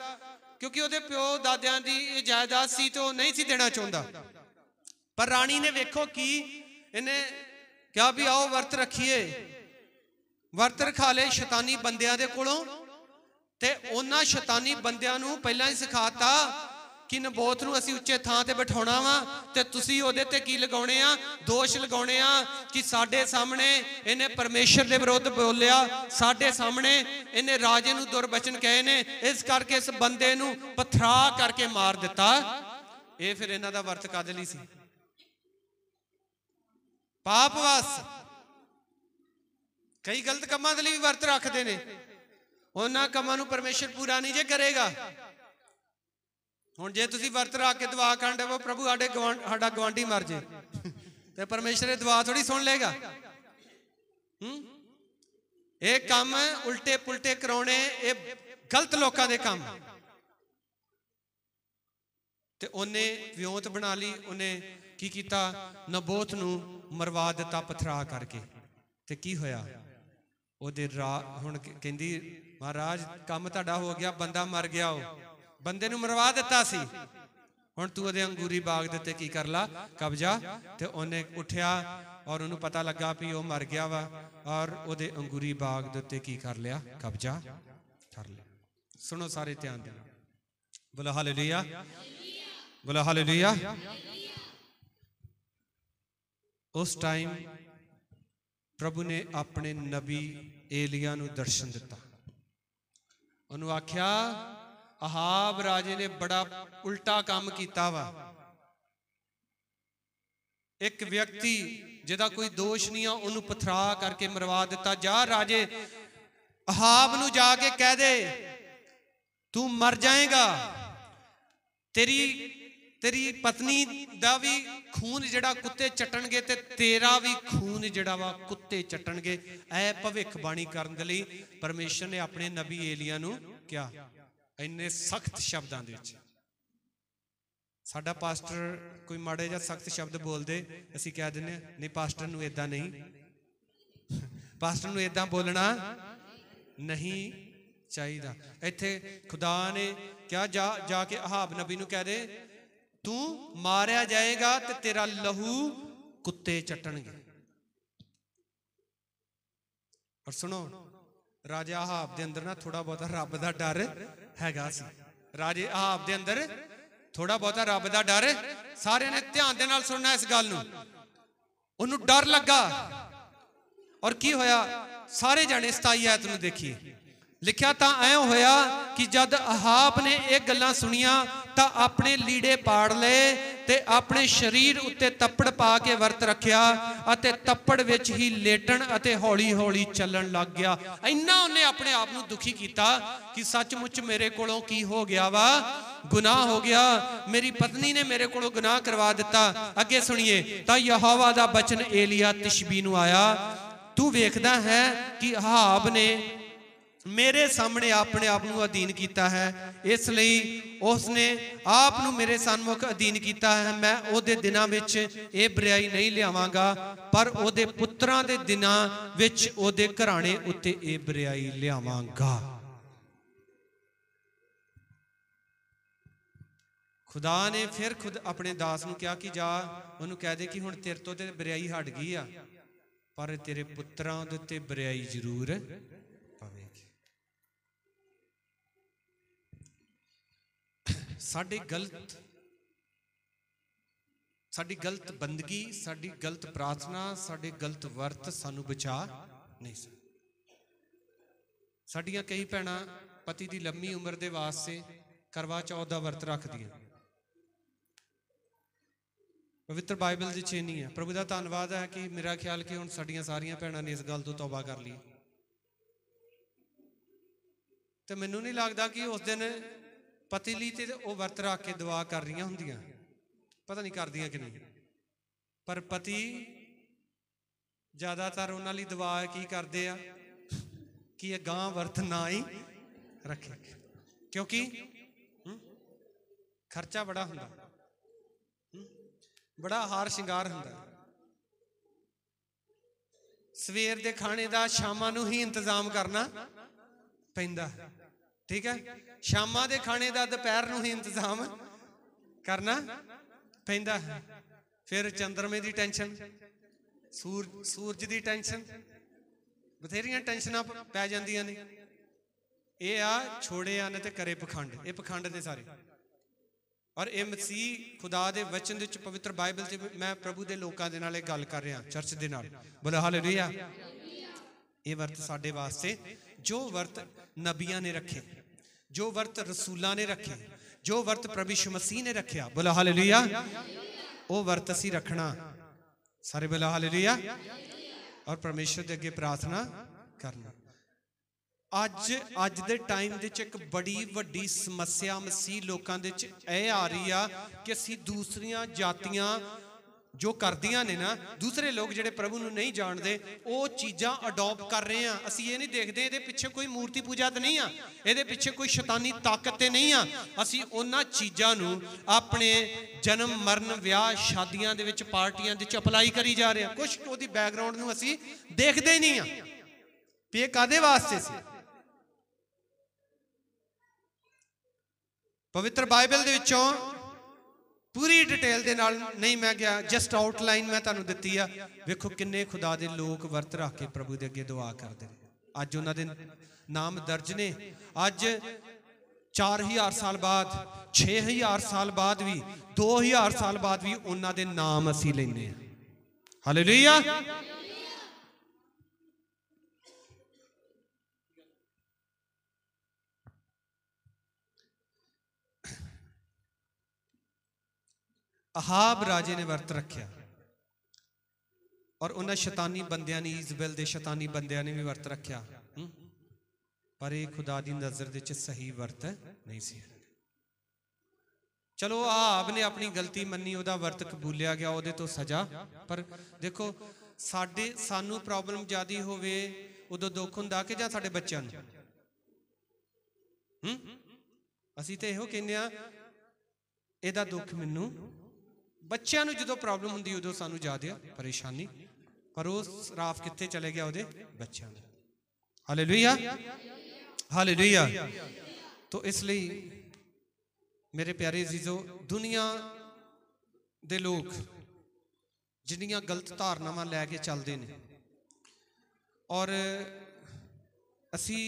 ਕਿਉਂਕਿ ਉਹਦੇ ਪਿਓ ਦਾਦਿਆਂ ਦੀ ਇਹ ਜਾਇਦਾਦ ਸੀ ਤੇ ਉਹ ਨਹੀਂ ਸੀ ਦੇਣਾ ਚਾਹੁੰਦਾ ਪਰ ਰਾਣੀ ਨੇ ਵੇਖੋ ਕੀ ਇਹਨੇ ਕਿਹਾ ਵੀ ਆਓ ਵਰਤ ਰੱਖੀਏ ਵਰਤ ਰਖਾ ਲੈ ਸ਼ੈਤਾਨੀ ਬੰਦਿਆਂ ਦੇ ਕੋਲੋਂ ਤੇ ਉਹਨਾਂ ਸ਼ੈਤਾਨੀ ਬੰਦਿਆਂ ਨੂੰ ਪਹਿਲਾਂ ਹੀ ਸਿਖਾਤਾ ਕਿ ਨਬੋਤ ਨੂੰ ਅਸੀਂ ਉੱਚੇ ਥਾਂ ਤੇ ਬਿਠਾਉਣਾ ਵਾ ਤੇ ਤੁਸੀਂ ਉਹਦੇ ਤੇ ਕੀ ਲਗਾਉਣੇ ਆ ਦੋਸ਼ ਲਗਾਉਣੇ ਆ ਕਿ ਸਾਡੇ ਸਾਹਮਣੇ ਇਹਨੇ ਪਰਮੇਸ਼ਰ ਦੇ ਵਿਰੁੱਧ ਬੋਲਿਆ ਸਾਡੇ ਸਾਹਮਣੇ ਇਹਨੇ ਰਾਜੇ ਨੂੰ ਦੁਰਬਚਨ ਕਹੇ ਨੇ ਇਸ ਕਰਕੇ ਇਸ ਬੰਦੇ ਨੂੰ ਪਥਰਾ ਕਰਕੇ ਮਾਰ ਦਿੱਤਾ ਇਹ ਫਿਰ ਇਹਨਾਂ ਦਾ ਵਰਤ ਕਾਦ ਲਈ ਸੀ ਪਾਪ ਵਸ ਕਈ ਗਲਤ ਕੰਮਾਂ ਦੇ ਲਈ ਵੀ ਵਰਤ ਰੱਖਦੇ ਨੇ ਉਹਨਾਂ ਕੰਮਾਂ ਨੂੰ ਪਰਮੇਸ਼ਰ ਪੂਰਾ ਨਹੀਂ ਜੇ ਕਰੇਗਾ ਹੁਣ ਜੇ ਤੁਸੀਂ ਵਰਤ ਰੱਖ ਕੇ ਦੁਆ ਕਰਨ ਦੇਵੋ ਪ੍ਰਭੂ ਸਾਡੇ ਸਾਡਾ ਗਵਾਂਢੀ ਮਰ ਜੇ ਤੇ ਪਰਮੇਸ਼ਰ ਇਹ ਦੁਆ ਥੋੜੀ ਸੁਣ ਲੇਗਾ ਹੂੰ ਇਹ ਕੰਮ ਉਲਟੇ ਪੁਲਟੇ ਕਰਾਉਣੇ ਇਹ ਗਲਤ ਲੋਕਾਂ ਦੇ ਕੰਮ ਤੇ ਉਹਨੇ ਵਿਉਂਤ ਬਣਾ ਲਈ ਉਹਨੇ ਕੀ ਕੀਤਾ ਨਬੋਤ ਨੂੰ ਮਰਵਾ ਦਿੱਤਾ ਪਥਰਾ ਕਰਕੇ ਤੇ ਕੀ ਹੋਇਆ ਉਹਦੇ ਹੁਣ ਕਹਿੰਦੀ ਮਹਾਰਾਜ ਕੰਮ ਤੁਹਾਡਾ ਹੋ ਗਿਆ ਬੰਦਾ ਮਰ ਗਿਆ ਉਹ ਬੰਦੇ ਨੂੰ ਮਰਵਾ ਦਿੱਤਾ ਸੀ ਹੁਣ ਤੂੰ ਉਹਦੇ ਅੰਗੂਰੀ ਬਾਗ ਦੇ ਉੱਤੇ ਕੀ ਕਰ ਲਾ ਕਬਜ਼ਾ ਤੇ ਉਹਨੇ ਉੱਠਿਆ ਔਰ ਉਹਨੂੰ ਪਤਾ ਲੱਗਾ ਵੀ ਉਹ ਮਰ ਗਿਆ ਵਾ ਔਰ ਉਹਦੇ ਅੰਗੂਰੀ ਬਾਗ ਦੇ ਉੱਤੇ ਕੀ ਕਰ ਲਿਆ ਕਬਜ਼ਾ ਕਰ ਲਿਆ ਸੁਣੋ ਸਾਰੇ ਧਿਆਨ ਦੇ ਨਾਲ ਬੋਲੋ ਹਾਲੇਲੂਇਆ ਬੋਲੋ ਹਾਲੇਲੂਇਆ ਉਸ ਟਾਈਮ ਪ੍ਰਭੂ ਨੇ ਆਪਣੇ ਨਬੀ ਏਲੀਆ ਨੂੰ ਦਰਸ਼ਨ ਦਿੱਤਾ ਉਹਨੂੰ ਆਖਿਆ ਆਹਾਬ ਰਾਜੇ ਨੇ ਬੜਾ ਉਲਟਾ ਕੰਮ ਕੀਤਾ ਵਾ ਇੱਕ ਵਿਅਕਤੀ ਜਿਹਦਾ ਕੋਈ ਦੋਸ਼ ਨਹੀਂ ਆ ਉਹਨੂੰ ਪਥਰਾ ਕਰਕੇ ਮਰਵਾ ਦਿੱਤਾ ਜਾ ਰਾਜੇ ਆਹਾਬ ਨੂੰ ਜਾ ਕੇ ਕਹਿ ਦੇ ਤੂੰ ਮਰ ਜਾਏਗਾ ਤੇਰੀ ਤੇਰੀ ਪਤਨੀ ਦਾ ਵੀ ਖੂਨ ਜਿਹੜਾ ਕੁੱਤੇ ਚਟਣਗੇ ਤੇ ਤੇਰਾ ਵੀ ਖੂਨ ਜਿਹੜਾ ਵਾ ਕੁੱਤੇ ਚਟਣਗੇ ਐ ਭਵਿੱਖ ਬਾਣੀ ਕਰਨ ਦੇ ਲਈ ਪਰਮੇਸ਼ਰ ਨੇ ਆਪਣੇ ਨਬੀ ਏਲੀਆ ਨੂੰ ਕਿਹਾ ਇੰਨੇ ਸਖਤ ਸ਼ਬਦਾਂ ਦੇ ਵਿੱਚ ਸਾਡਾ ਪਾਸਟਰ ਕੋਈ ਮਾੜੇ ਜਾਂ ਸਖਤ ਸ਼ਬਦ ਬੋਲਦੇ ਅਸੀਂ ਕਹਿ ਦਿੰਨੇ ਨਹੀਂ ਪਾਸਟਰ ਨੂੰ ਇਦਾਂ ਨਹੀਂ ਪਾਸਟਰ ਨੂੰ ਇਦਾਂ ਬੋਲਣਾ ਨਹੀਂ ਚਾਹੀਦਾ ਇੱਥੇ ਖੁਦਾ ਨੇ ਕਿਹਾ ਜਾ ਜਾ ਕੇ ਅਹਾਬ ਨਬੀ ਨੂੰ ਕਹਿ ਦੇ ਤੂੰ ਮਾਰਿਆ ਜਾਏਗਾ ਤੇ ਤੇਰਾ ਲਹੂ ਕੁੱਤੇ ਚਟਣਗੇ ਔਰ ਸੁਣੋ ਰਾਜਾ ਆਹਾਬ ਦੇ ਅੰਦਰ ਨਾ ਥੋੜਾ ਬਹੁਤਾ ਰੱਬ ਦਾ ਡਰ ਹੈਗਾ ਸੀ ਰਾਜੇ ਆਹਾਬ ਦੇ ਅੰਦਰ ਥੋੜਾ ਬਹੁਤਾ ਰੱਬ ਦਾ ਡਰ ਸਾਰਿਆਂ ਨੇ ਧਿਆਨ ਦੇ ਨਾਲ ਸੁਣਨਾ ਇਸ ਗੱਲ ਨੂੰ ਉਹਨੂੰ ਡਰ ਲੱਗਾ ਔਰ ਕੀ ਹੋਇਆ ਸਾਰੇ ਜਾਣੇ 27 ਆਇਤ ਨੂੰ ਦੇਖੀਏ ਲਿਖਿਆ ਤਾਂ ਐ ਹੋਇਆ ਕਿ ਜਦ ਆਹਾਬ ਨੇ ਇਹ ਗੱਲਾਂ ਸੁਣੀਆਂ ਤਾਂ ਆਪਣੇ ਲੀੜੇ ਪਾੜ ਲਏ ਤੇ ਆਪਣੇ ਸਰੀਰ ਉੱਤੇ ਤੱਪੜ ਪਾ ਕੇ ਵਰਤ ਰੱਖਿਆ ਅਤੇ ਤੱਪੜ ਵਿੱਚ ਹੀ ਲੇਟਣ ਅਤੇ ਹੌਲੀ-ਹੌਲੀ ਚੱਲਣ ਲੱਗ ਗਿਆ ਇੰਨਾ ਉਹਨੇ ਆਪਣੇ ਆਪ ਨੂੰ ਦੁਖੀ ਕੀਤਾ ਕਿ ਸੱਚਮੁੱਚ ਮੇਰੇ ਕੋਲੋਂ ਕੀ ਹੋ ਗਿਆ ਵਾ ਗੁਨਾਹ ਹੋ ਗਿਆ ਮੇਰੀ ਪਤਨੀ ਨੇ ਮੇਰੇ ਕੋਲੋਂ ਗੁਨਾਹ ਕਰਵਾ ਦਿੱਤਾ ਅੱਗੇ ਸੁਣੀਏ ਤਾਂ ਯਹੋਵਾ ਦਾ ਬਚਨ ਏਲੀਆ ਤਿਸ਼ਬੀ ਨੂੰ ਆਇਆ ਤੂੰ ਵੇਖਦਾ ਹੈ ਕਿ ਹਾਬ ਨੇ ਮੇਰੇ ਸਾਹਮਣੇ ਆਪਣੇ ਆਪ ਨੂੰ ਅਧੀਨ ਕੀਤਾ ਹੈ ਇਸ ਲਈ ਉਸ ਨੇ ਆਪ ਨੂੰ ਮੇਰੇ ਸਨਮੁਖ ਅਧੀਨ ਕੀਤਾ ਹੈ ਮੈਂ ਉਹਦੇ ਦਿਨਾਂ ਵਿੱਚ ਇਹ ਬਰਿਆਈ ਨਹੀਂ ਲਿਆਵਾਂਗਾ ਪਰ ਉਹਦੇ ਪੁੱਤਰਾਂ ਦੇ ਦਿਨਾਂ ਵਿੱਚ ਉਹਦੇ ਘਰਾਣੇ ਉੱਤੇ ਇਹ ਬਰਿਆਈ ਲਿਆਵਾਂਗਾ ਖੁਦਾ ਨੇ ਫਿਰ ਖੁਦ ਆਪਣੇ ਦਾਸ ਨੂੰ ਕਿਹਾ ਕਿ ਜਾ ਉਹਨੂੰ ਕਹਿ ਦੇ ਕਿ ਹੁਣ ਤੇਰੇ ਤੋਂ ਤੇ ਬਰਿਆਈ ਹਟ ਗਈ ਆ ਪਰ ਤੇਰੇ ਪੁੱਤਰਾਂ ਦੇ ਉੱਤੇ ਬਰਿਆਈ ਜ਼ਰੂਰ ਸਾਡੇ ਗਲਤ ਸਾਡੀ ਗਲਤ ਬੰਦਗੀ ਸਾਡੀ ਗਲਤ ਪ੍ਰਾਰਥਨਾ ਸਾਡੇ ਗਲਤ ਵਰਤ ਸਾਨੂੰ ਬਚਾ ਨਹੀਂ ਸਕਦਾ ਸਾਡੀਆਂ ਕਈ ਭੈਣਾਂ ਪਤੀ ਦੀ ਲੰਮੀ ਉਮਰ ਦੇ ਵਾਸਤੇ ਕਰਵਾ ਚੌਥ ਦਾ ਵਰਤ ਰੱਖਦੀਆਂ ਪਵਿੱਤਰ ਬਾਈਬਲ ਦੀ ਚੇਨੀ ਹੈ ਪ੍ਰਭੂ ਦਾ ਧੰਨਵਾਦ ਹੈ ਕਿ ਮੇਰਾ ਖਿਆਲ ਕਿ ਹੁਣ ਸਾਡੀਆਂ ਸਾਰੀਆਂ ਭੈਣਾਂ ਨੇ ਇਸ ਗੱਲ ਤੋਂ ਤੌਬਾ ਕਰ ਲਈ ਤੇ ਮੈਨੂੰ ਨਹੀਂ ਲੱਗਦਾ ਕਿ ਉਸ ਦਿਨ ਲਈ ਤੇ ਉਹ ਵਰਤ ਰੱਖ ਕੇ ਦੁਆ ਕਰ ਰਹੀਆਂ ਹੁੰਦੀਆਂ ਪਤਾ ਨਹੀਂ ਕਰਦੀਆਂ ਕਿ ਨਹੀਂ ਪਰ ਪਤੀ ਜ਼ਿਆਦਾਤਰ ਉਹਨਾਂ ਲਈ ਦੁਆ ਕੀ ਕਰਦੇ ਆ ਕਿ ਇਹ ਗਾਂ ਵਰਤ ਨਾ ਹੀ ਰੱਖੇ ਕਿਉਂਕਿ ਖਰਚਾ ਬੜਾ ਹੁੰਦਾ ਬੜਾ ਹਾਰ ਸ਼ਿੰਗਾਰ ਹੁੰਦਾ ਸਵੇਰ ਦੇ ਖਾਣੇ ਦਾ ਸ਼ਾਮਾਂ ਨੂੰ ਹੀ ਇੰਤਜ਼ਾਮ ਕਰਨਾ ਪੈਂਦਾ ਠੀਕ ਹੈ ਸ਼ਾਮਾਂ ਦੇ ਖਾਣੇ ਦਾ ਦੁਪਹਿਰ ਨੂੰ ਹੀ ਇੰਤਜ਼ਾਮ ਕਰਨਾ ਪੈਂਦਾ ਹੈ ਫਿਰ ਚੰਦਰਮੇ ਦੀ ਟੈਨਸ਼ਨ ਸੂਰਜ ਸੂਰਜ ਦੀ ਟੈਨਸ਼ਨ ਬਥੇਰੀਆਂ ਟੈਨਸ਼ਨਾਂ ਪੈ ਜਾਂਦੀਆਂ ਨੇ ਇਹ ਆ ਛੋੜੇ ਨੇ ਤੇ ਕਰੇ ਪਖੰਡ ਇਹ ਪਖੰਡ ਨੇ ਸਾਰੇ ਔਰ ਇਹ ਮਸੀ ਖੁਦਾ ਦੇ ਵਚਨ ਦੇ ਵਿੱਚ ਪਵਿੱਤਰ ਬਾਈਬਲ ਤੇ ਮੈਂ ਪ੍ਰਭੂ ਦੇ ਲੋਕਾਂ ਦੇ ਨਾਲ ਇਹ ਗੱਲ ਕਰ ਰਿਹਾ ਚਰਚ ਦੇ ਨਾਲ ਬੋਲੋ ਹਾਲੇਲੂਇਆ ਇਹ ਵਰਤ ਸਾਡੇ ਵਾਸਤੇ ਜੋ ਵਰਤ ਨਬੀਆਂ ਨੇ ਰੱਖੇ ਜੋ ਵਰਤ ਰਸੂਲਾਂ ਨੇ ਰੱਖੇ ਜੋ ਵਰਤ ਪ੍ਰਭੂ ਮਸੀਹ ਨੇ ਰੱਖਿਆ ਬੋਲਾ ਹਾਲੇਲੂਇਆ ਉਹ ਵਰਤ ਅਸੀਂ ਰੱਖਣਾ ਸਾਰੇ ਬੋਲਾ ਹਾਲੇਲੂਇਆ ਔਰ ਪਰਮੇਸ਼ਰ ਦੇ ਅੱਗੇ ਪ੍ਰਾਰਥਨਾ ਕਰਨਾ ਅੱਜ ਅੱਜ ਦੇ ਟਾਈਮ ਦੇ ਵਿੱਚ ਇੱਕ ਬੜੀ ਵੱਡੀ ਸਮੱਸਿਆ ਮਸੀਹ ਲੋਕਾਂ ਦੇ ਵਿੱਚ ਇਹ ਆ ਰਹੀ ਆ ਕਿ ਅਸੀਂ ਦੂਸਰੀਆਂ ਜਾਤੀਆਂ ਜੋ ਕਰਦੀਆਂ ਨੇ ਨਾ ਦੂਸਰੇ ਲੋਕ ਜਿਹੜੇ ਪ੍ਰਭੂ ਨੂੰ ਨਹੀਂ ਜਾਣਦੇ ਉਹ ਚੀਜ਼ਾਂ ਅਡਾਪਟ ਕਰ ਰਹੇ ਆ ਅਸੀਂ ਇਹ ਨਹੀਂ ਦੇਖਦੇ ਇਹਦੇ ਪਿੱਛੇ ਕੋਈ ਮੂਰਤੀ ਪੂਜਾ ਤੇ ਨਹੀਂ ਆ ਇਹਦੇ ਪਿੱਛੇ ਕੋਈ ਸ਼ੈਤਾਨੀ ਤਾਕਤ ਤੇ ਨਹੀਂ ਆ ਅਸੀਂ ਉਹਨਾਂ ਚੀਜ਼ਾਂ ਨੂੰ ਆਪਣੇ ਜਨਮ ਮਰਨ ਵਿਆਹ ਸ਼ਾਦੀਆਂ ਦੇ ਵਿੱਚ ਪਾਰਟੀਆਂ ਦੇ ਵਿੱਚ ਅਪਲਾਈ ਕਰੀ ਜਾ ਰਹੇ ਆ ਕੁਝ ਉਹਦੀ ਬੈਕਗ੍ਰਾਉਂਡ ਨੂੰ ਅਸੀਂ ਦੇਖਦੇ ਨਹੀਂ ਆ ਵੀ ਇਹ ਕਾਦੇ ਵਾਸਤੇ ਸੀ ਪਵਿੱਤਰ ਬਾਈਬਲ ਦੇ ਵਿੱਚੋਂ ਪੂਰੀ ਡਿਟੇਲ ਦੇ ਨਾਲ ਨਹੀਂ ਮੈਂ ਗਿਆ ਜਸਟ ਆਊਟਲਾਈਨ ਮੈਂ ਤੁਹਾਨੂੰ ਦਿੱਤੀ ਆ ਵੇਖੋ ਕਿੰਨੇ ਖੁਦਾ ਦੇ ਲੋਕ ਵਰਤ ਰੱਖ ਕੇ ਪ੍ਰਭੂ ਦੇ ਅੱਗੇ ਦੁਆ ਕਰਦੇ ਅੱਜ ਉਹਨਾਂ ਦੇ ਨਾਮ ਦਰਜ ਨੇ ਅੱਜ 4000 ਸਾਲ ਬਾਅਦ 6000 ਸਾਲ ਬਾਅਦ ਵੀ 2000 ਸਾਲ ਬਾਅਦ ਵੀ ਉਹਨਾਂ ਦੇ ਨਾਮ ਅਸੀਂ ਲੈਨੇ ਆ ਹਾਲੇਲੂਇਆ ਅਹਾਬ ਰਾਜੇ ਨੇ ਵਰਤ ਰੱਖਿਆ ਔਰ ਉਹਨਾਂ ਸ਼ੈਤਾਨੀ ਬੰਦਿਆਂ ਨੇ ਇਜ਼ਬੈਲ ਦੇ ਸ਼ੈਤਾਨੀ ਬੰਦਿਆਂ ਨੇ ਵੀ ਵਰਤ ਰੱਖਿਆ ਪਰ ਇਹ ਖੁਦਾ ਦੀ ਨਜ਼ਰ ਦੇ ਵਿੱਚ ਸਹੀ ਵਰਤ ਨਹੀਂ ਸੀ ਚਲੋ ਆਪ ਨੇ ਆਪਣੀ ਗਲਤੀ ਮੰਨੀ ਉਹਦਾ ਵਰਤ ਕਬੂਲਿਆ ਗਿਆ ਉਹਦੇ ਤੋਂ ਸਜ਼ਾ ਪਰ ਦੇਖੋ ਸਾਡੇ ਸਾਨੂੰ ਪ੍ਰੋਬਲਮ ਜਿਆਦੀ ਹੋਵੇ ਉਦੋਂ ਦੁੱਖ ਹੁੰਦਾ ਕਿ ਜਾਂ ਸਾਡੇ ਬੱਚਿਆਂ ਨੂੰ ਹੂੰ ਅਸੀਂ ਤੇ ਇਹੋ ਕਹਿੰਦੇ ਆ ਇਹਦਾ ਦੁੱਖ ਮੈਨੂੰ ਬੱਚਿਆਂ ਨੂੰ ਜਦੋਂ ਪ੍ਰੋਬਲਮ ਹੁੰਦੀ ਉਦੋਂ ਸਾਨੂੰ ਜ਼ਿਆਦਾ ਪਰੇਸ਼ਾਨੀ ਪਰ ਉਹ ਸਰਾਫ ਕਿੱਥੇ ਚਲੇ ਗਿਆ ਉਹਦੇ ਬੱਚਿਆਂ ਦੇ ਹਾਲੇਲੂਇਆ ਹਾਲੇਲੂਇਆ ਤੋਂ ਇਸ ਲਈ ਮੇਰੇ ਪਿਆਰੇ ਜੀਜ਼ੋ ਦੁਨੀਆ ਦੇ ਲੋਕ ਜਿੰਨੀਆਂ ਗਲਤ ਧਾਰਨਾਵਾਂ ਲੈ ਕੇ ਚੱਲਦੇ ਨੇ ਔਰ ਅਸੀਂ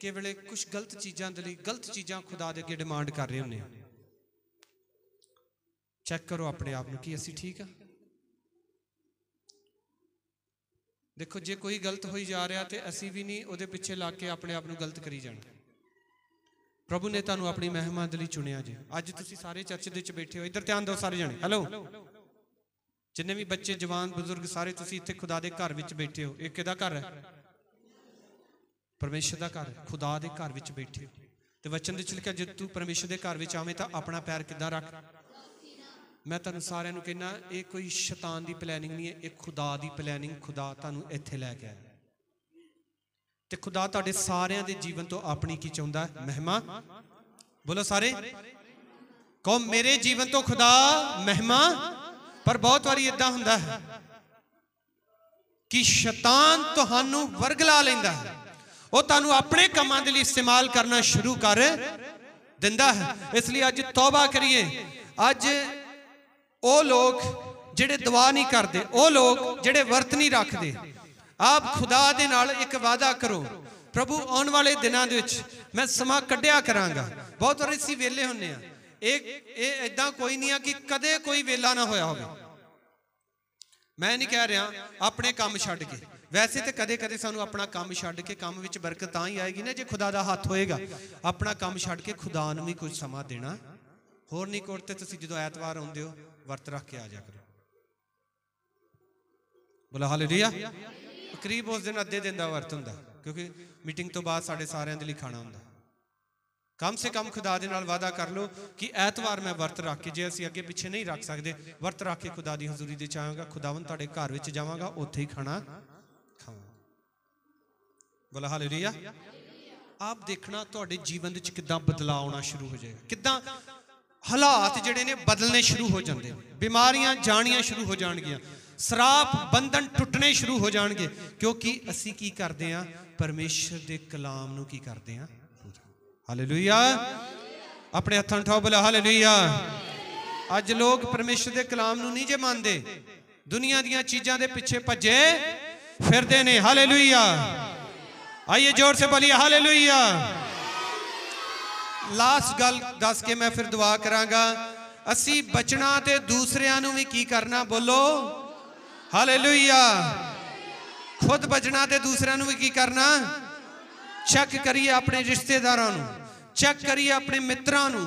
ਕੇਵਲੇ ਕੁਝ ਗਲਤ ਚੀਜ਼ਾਂ ਦੇ ਲਈ ਗਲਤ ਚੀਜ਼ਾਂ ਖੁਦਾ ਦੇ ਅੱਗੇ ਡਿਮਾਂਡ ਕਰ ਰਹੇ ਹੁੰਨੇ ਆ ਚੈੱਕ ਕਰੋ ਆਪਣੇ ਆਪ ਨੂੰ ਕਿ ਅਸੀਂ ਠੀਕ ਆ ਦੇਖੋ ਜੇ ਕੋਈ ਗਲਤ ਹੋਈ ਜਾ ਰਿਹਾ ਤੇ ਅਸੀਂ ਵੀ ਨਹੀਂ ਉਹਦੇ ਪਿੱਛੇ ਲੱਗ ਕੇ ਆਪਣੇ ਆਪ ਨੂੰ ਗਲਤ ਕਰੀ ਜਾਣਾ ਪ੍ਰਭੂ ਨੇ ਤੁਹਾਨੂੰ ਆਪਣੀ ਮਹਿਮਾ ਦੇ ਲਈ ਚੁਣਿਆ ਜੀ ਅੱਜ ਤੁਸੀਂ ਸਾਰੇ ਚਰਚ ਦੇ ਵਿੱਚ ਬੈਠੇ ਹੋ ਇੱਧਰ ਧਿਆਨ ਦਿਓ ਸਾਰੇ ਜਣੇ ਹੈਲੋ ਜਿੰਨੇ ਵੀ ਬੱਚੇ ਜਵਾਨ ਬਜ਼ੁਰਗ ਸਾਰੇ ਤੁਸੀਂ ਇੱਥੇ ਖੁਦਾ ਦੇ ਘਰ ਵਿੱਚ ਬੈਠੇ ਹੋ ਇਹ ਕਿਹਦਾ ਘਰ ਹੈ ਪਰਮੇਸ਼ਰ ਦਾ ਘਰ ਖੁਦਾ ਦੇ ਘਰ ਵਿੱਚ ਬੈਠੇ ਹੋ ਤੇ ਵਚਨ ਦੇ ਚਿਲਕਾ ਲਿਖਿਆ ਜੇ ਤੂੰ ਪਰਮੇਸ਼ਰ ਦੇ ਘਰ ਵਿੱਚ ਆਵੇਂ ਤਾਂ ਆਪਣਾ ਪੈਰ ਕਿੱਦਾਂ ਰੱਖ ਮੈਂ ਤੁਹਾਨੂੰ ਸਾਰਿਆਂ ਨੂੰ ਕਹਿੰਨਾ ਇਹ ਕੋਈ ਸ਼ੈਤਾਨ ਦੀ ਪਲੈਨਿੰਗ ਨਹੀਂ ਹੈ ਇਹ ਖੁਦਾ ਦੀ ਪਲੈਨਿੰਗ ਖੁਦਾ ਤੁਹਾਨੂੰ ਇੱਥੇ ਲੈ ਗਿਆ ਤੇ ਖੁਦਾ ਤੁਹਾਡੇ ਸਾਰਿਆਂ ਦੇ ਜੀਵਨ ਤੋਂ ਆਪਣੀ ਕੀ ਚਾਹੁੰਦਾ ਮਹਿਮਾ ਬੋਲੋ ਸਾਰੇ ਕਹੋ ਮੇਰੇ ਜੀਵਨ ਤੋਂ ਖੁਦਾ ਮਹਿਮਾ ਪਰ ਬਹੁਤ ਵਾਰੀ ਇਦਾਂ ਹੁੰਦਾ ਹੈ ਕਿ ਸ਼ੈਤਾਨ ਤੁਹਾਨੂੰ ਵਰਗਲਾ ਲੈਂਦਾ ਹੈ ਉਹ ਤੁਹਾਨੂੰ ਆਪਣੇ ਕੰਮਾਂ ਦੇ ਲਈ ਇਸਤੇਮਾਲ ਕਰਨਾ ਸ਼ੁਰੂ ਕਰ ਦਿੰਦਾ ਹੈ ਇਸ ਲਈ ਅੱਜ ਤੌਬਾ ਕਰੀਏ ਅੱਜ ਉਹ ਲੋਕ ਜਿਹੜੇ ਦੁਆ ਨਹੀਂ ਕਰਦੇ ਉਹ ਲੋਕ ਜਿਹੜੇ ਵਰਤ ਨਹੀਂ ਰੱਖਦੇ ਆਪ ਖੁਦਾ ਦੇ ਨਾਲ ਇੱਕ ਵਾਅਦਾ ਕਰੋ ਪ੍ਰਭੂ ਆਉਣ ਵਾਲੇ ਦਿਨਾਂ ਦੇ ਵਿੱਚ ਮੈਂ ਸਮਾਂ ਕੱਢਿਆ ਕਰਾਂਗਾ ਬਹੁਤ ਵਾਰ ਅਸੀਂ ਵੇਲੇ ਹੁੰਨੇ ਆ ਇਹ ਇਹ ਐਦਾਂ ਕੋਈ ਨਹੀਂ ਆ ਕਿ ਕਦੇ ਕੋਈ ਵੇਲਾ ਨਾ ਹੋਇਆ ਹੋਵੇ ਮੈਂ ਨਹੀਂ ਕਹਿ ਰਿਹਾ ਆਪਣੇ ਕੰਮ ਛੱਡ ਕੇ ਵੈਸੇ ਤੇ ਕਦੇ-ਕਦੇ ਸਾਨੂੰ ਆਪਣਾ ਕੰਮ ਛੱਡ ਕੇ ਕੰਮ ਵਿੱਚ ਬਰਕਤ ਤਾਂ ਹੀ ਆਏਗੀ ਨਾ ਜੇ ਖੁਦਾ ਦਾ ਹੱਥ ਹੋਏਗਾ ਆਪਣਾ ਕੰਮ ਛੱਡ ਕੇ ਖੁਦਾ ਨੂੰ ਵੀ ਕੁਝ ਸਮਾਂ ਦੇਣਾ ਹੋਰ ਨਹੀਂ ਕੋਰਤੇ ਤੁਸੀਂ ਜਦੋਂ ਐਤਵਾਰ ਆਉਂਦੇ ਹੋ ਵਰਤ ਰੱਖ ਕੇ ਆ ਜਾ ਕਰੋ ਬੋਲਾ ਹਾਲੇਲੂਇਆ ਤਕਰੀਬ ਉਸ ਦਿਨ ਅੱਧੇ ਦਿਨ ਦਾ ਵਰਤ ਹੁੰਦਾ ਕਿਉਂਕਿ ਮੀਟਿੰਗ ਤੋਂ ਬਾਅਦ ਸਾਡੇ ਸਾਰਿਆਂ ਦੇ ਲਈ ਖਾਣਾ ਹੁੰਦਾ ਕਮ ਸੇ ਕਮ ਖੁਦਾ ਦੇ ਨਾਲ ਵਾਦਾ ਕਰ ਲਓ ਕਿ ਐਤਵਾਰ ਮੈਂ ਵਰਤ ਰੱਖ ਕੇ ਜੇ ਅਸੀਂ ਅੱਗੇ ਪਿੱਛੇ ਨਹੀਂ ਰੱਖ ਸਕਦੇ ਵਰਤ ਰੱਖ ਕੇ ਖੁਦਾ ਦੀ ਹਜ਼ੂਰੀ ਦੇ ਚਾਹਾਂਗਾ ਖੁਦਾਵੰ ਤੁਹਾਡੇ ਘਰ ਵਿੱਚ ਜਾਵਾਂਗਾ ਉੱਥੇ ਹੀ ਖਾਣਾ ਖਾਵਾਂ ਬੋਲਾ ਹਾਲੇਲੂਇਆ ਆਪ ਦੇਖਣਾ ਤੁਹਾਡੇ ਜੀਵਨ ਵਿੱਚ ਕਿਦਾਂ ਬਦਲਾਅ ਆਉਣਾ ਸ਼ੁਰੂ ਹੋ ਜਾਏਗਾ ਕਿਦਾਂ ਹਾਲਾਤ ਜਿਹੜੇ ਨੇ ਬਦਲਨੇ ਸ਼ੁਰੂ ਹੋ ਜਾਂਦੇ ਬਿਮਾਰੀਆਂ ਜਾਣੀਆਂ ਸ਼ੁਰੂ ਹੋ ਜਾਣਗੀਆਂ ਸਰਾਪ ਬੰਧਨ ਟੁੱਟਣੇ ਸ਼ੁਰੂ ਹੋ ਜਾਣਗੇ ਕਿਉਂਕਿ ਅਸੀਂ ਕੀ ਕਰਦੇ ਆ ਪਰਮੇਸ਼ਰ ਦੇ ਕਲਾਮ ਨੂੰ ਕੀ ਕਰਦੇ ਆ ਹਾਲੇਲੂਇਆ ਆਪਣੇ ਹੱਥਾਂ ਠਾਓ ਬੋਲੇ ਹਾਲੇਲੂਇਆ ਅੱਜ ਲੋਕ ਪਰਮੇਸ਼ਰ ਦੇ ਕਲਾਮ ਨੂੰ ਨਹੀਂ ਜੇ ਮੰਨਦੇ ਦੁਨੀਆ ਦੀਆਂ ਚੀਜ਼ਾਂ ਦੇ ਪਿੱਛੇ ਭੱਜੇ ਫਿਰਦੇ ਨੇ ਹਾਲੇਲੂਇਆ ਆਈਏ ਜ਼ੋਰ ਸੇ ਬੋਲੀਏ ਹਾਲੇਲੂਇਆ ਲਾਸਟ ਗੱਲ ਦੱਸ ਕੇ ਮੈਂ ਫਿਰ ਦੁਆ ਕਰਾਂਗਾ ਅਸੀਂ ਬਚਣਾ ਤੇ ਦੂਸਰਿਆਂ ਨੂੰ ਵੀ ਕੀ ਕਰਨਾ ਬੋਲੋ ਹਾਲੇਲੂਇਆ ਖੁਦ ਬਚਣਾ ਤੇ ਦੂਸਰਿਆਂ ਨੂੰ ਵੀ ਕੀ ਕਰਨਾ ਚੈੱਕ ਕਰੀਏ ਆਪਣੇ ਰਿਸ਼ਤੇਦਾਰਾਂ ਨੂੰ ਚੈੱਕ ਕਰੀਏ ਆਪਣੇ ਮਿੱਤਰਾਂ ਨੂੰ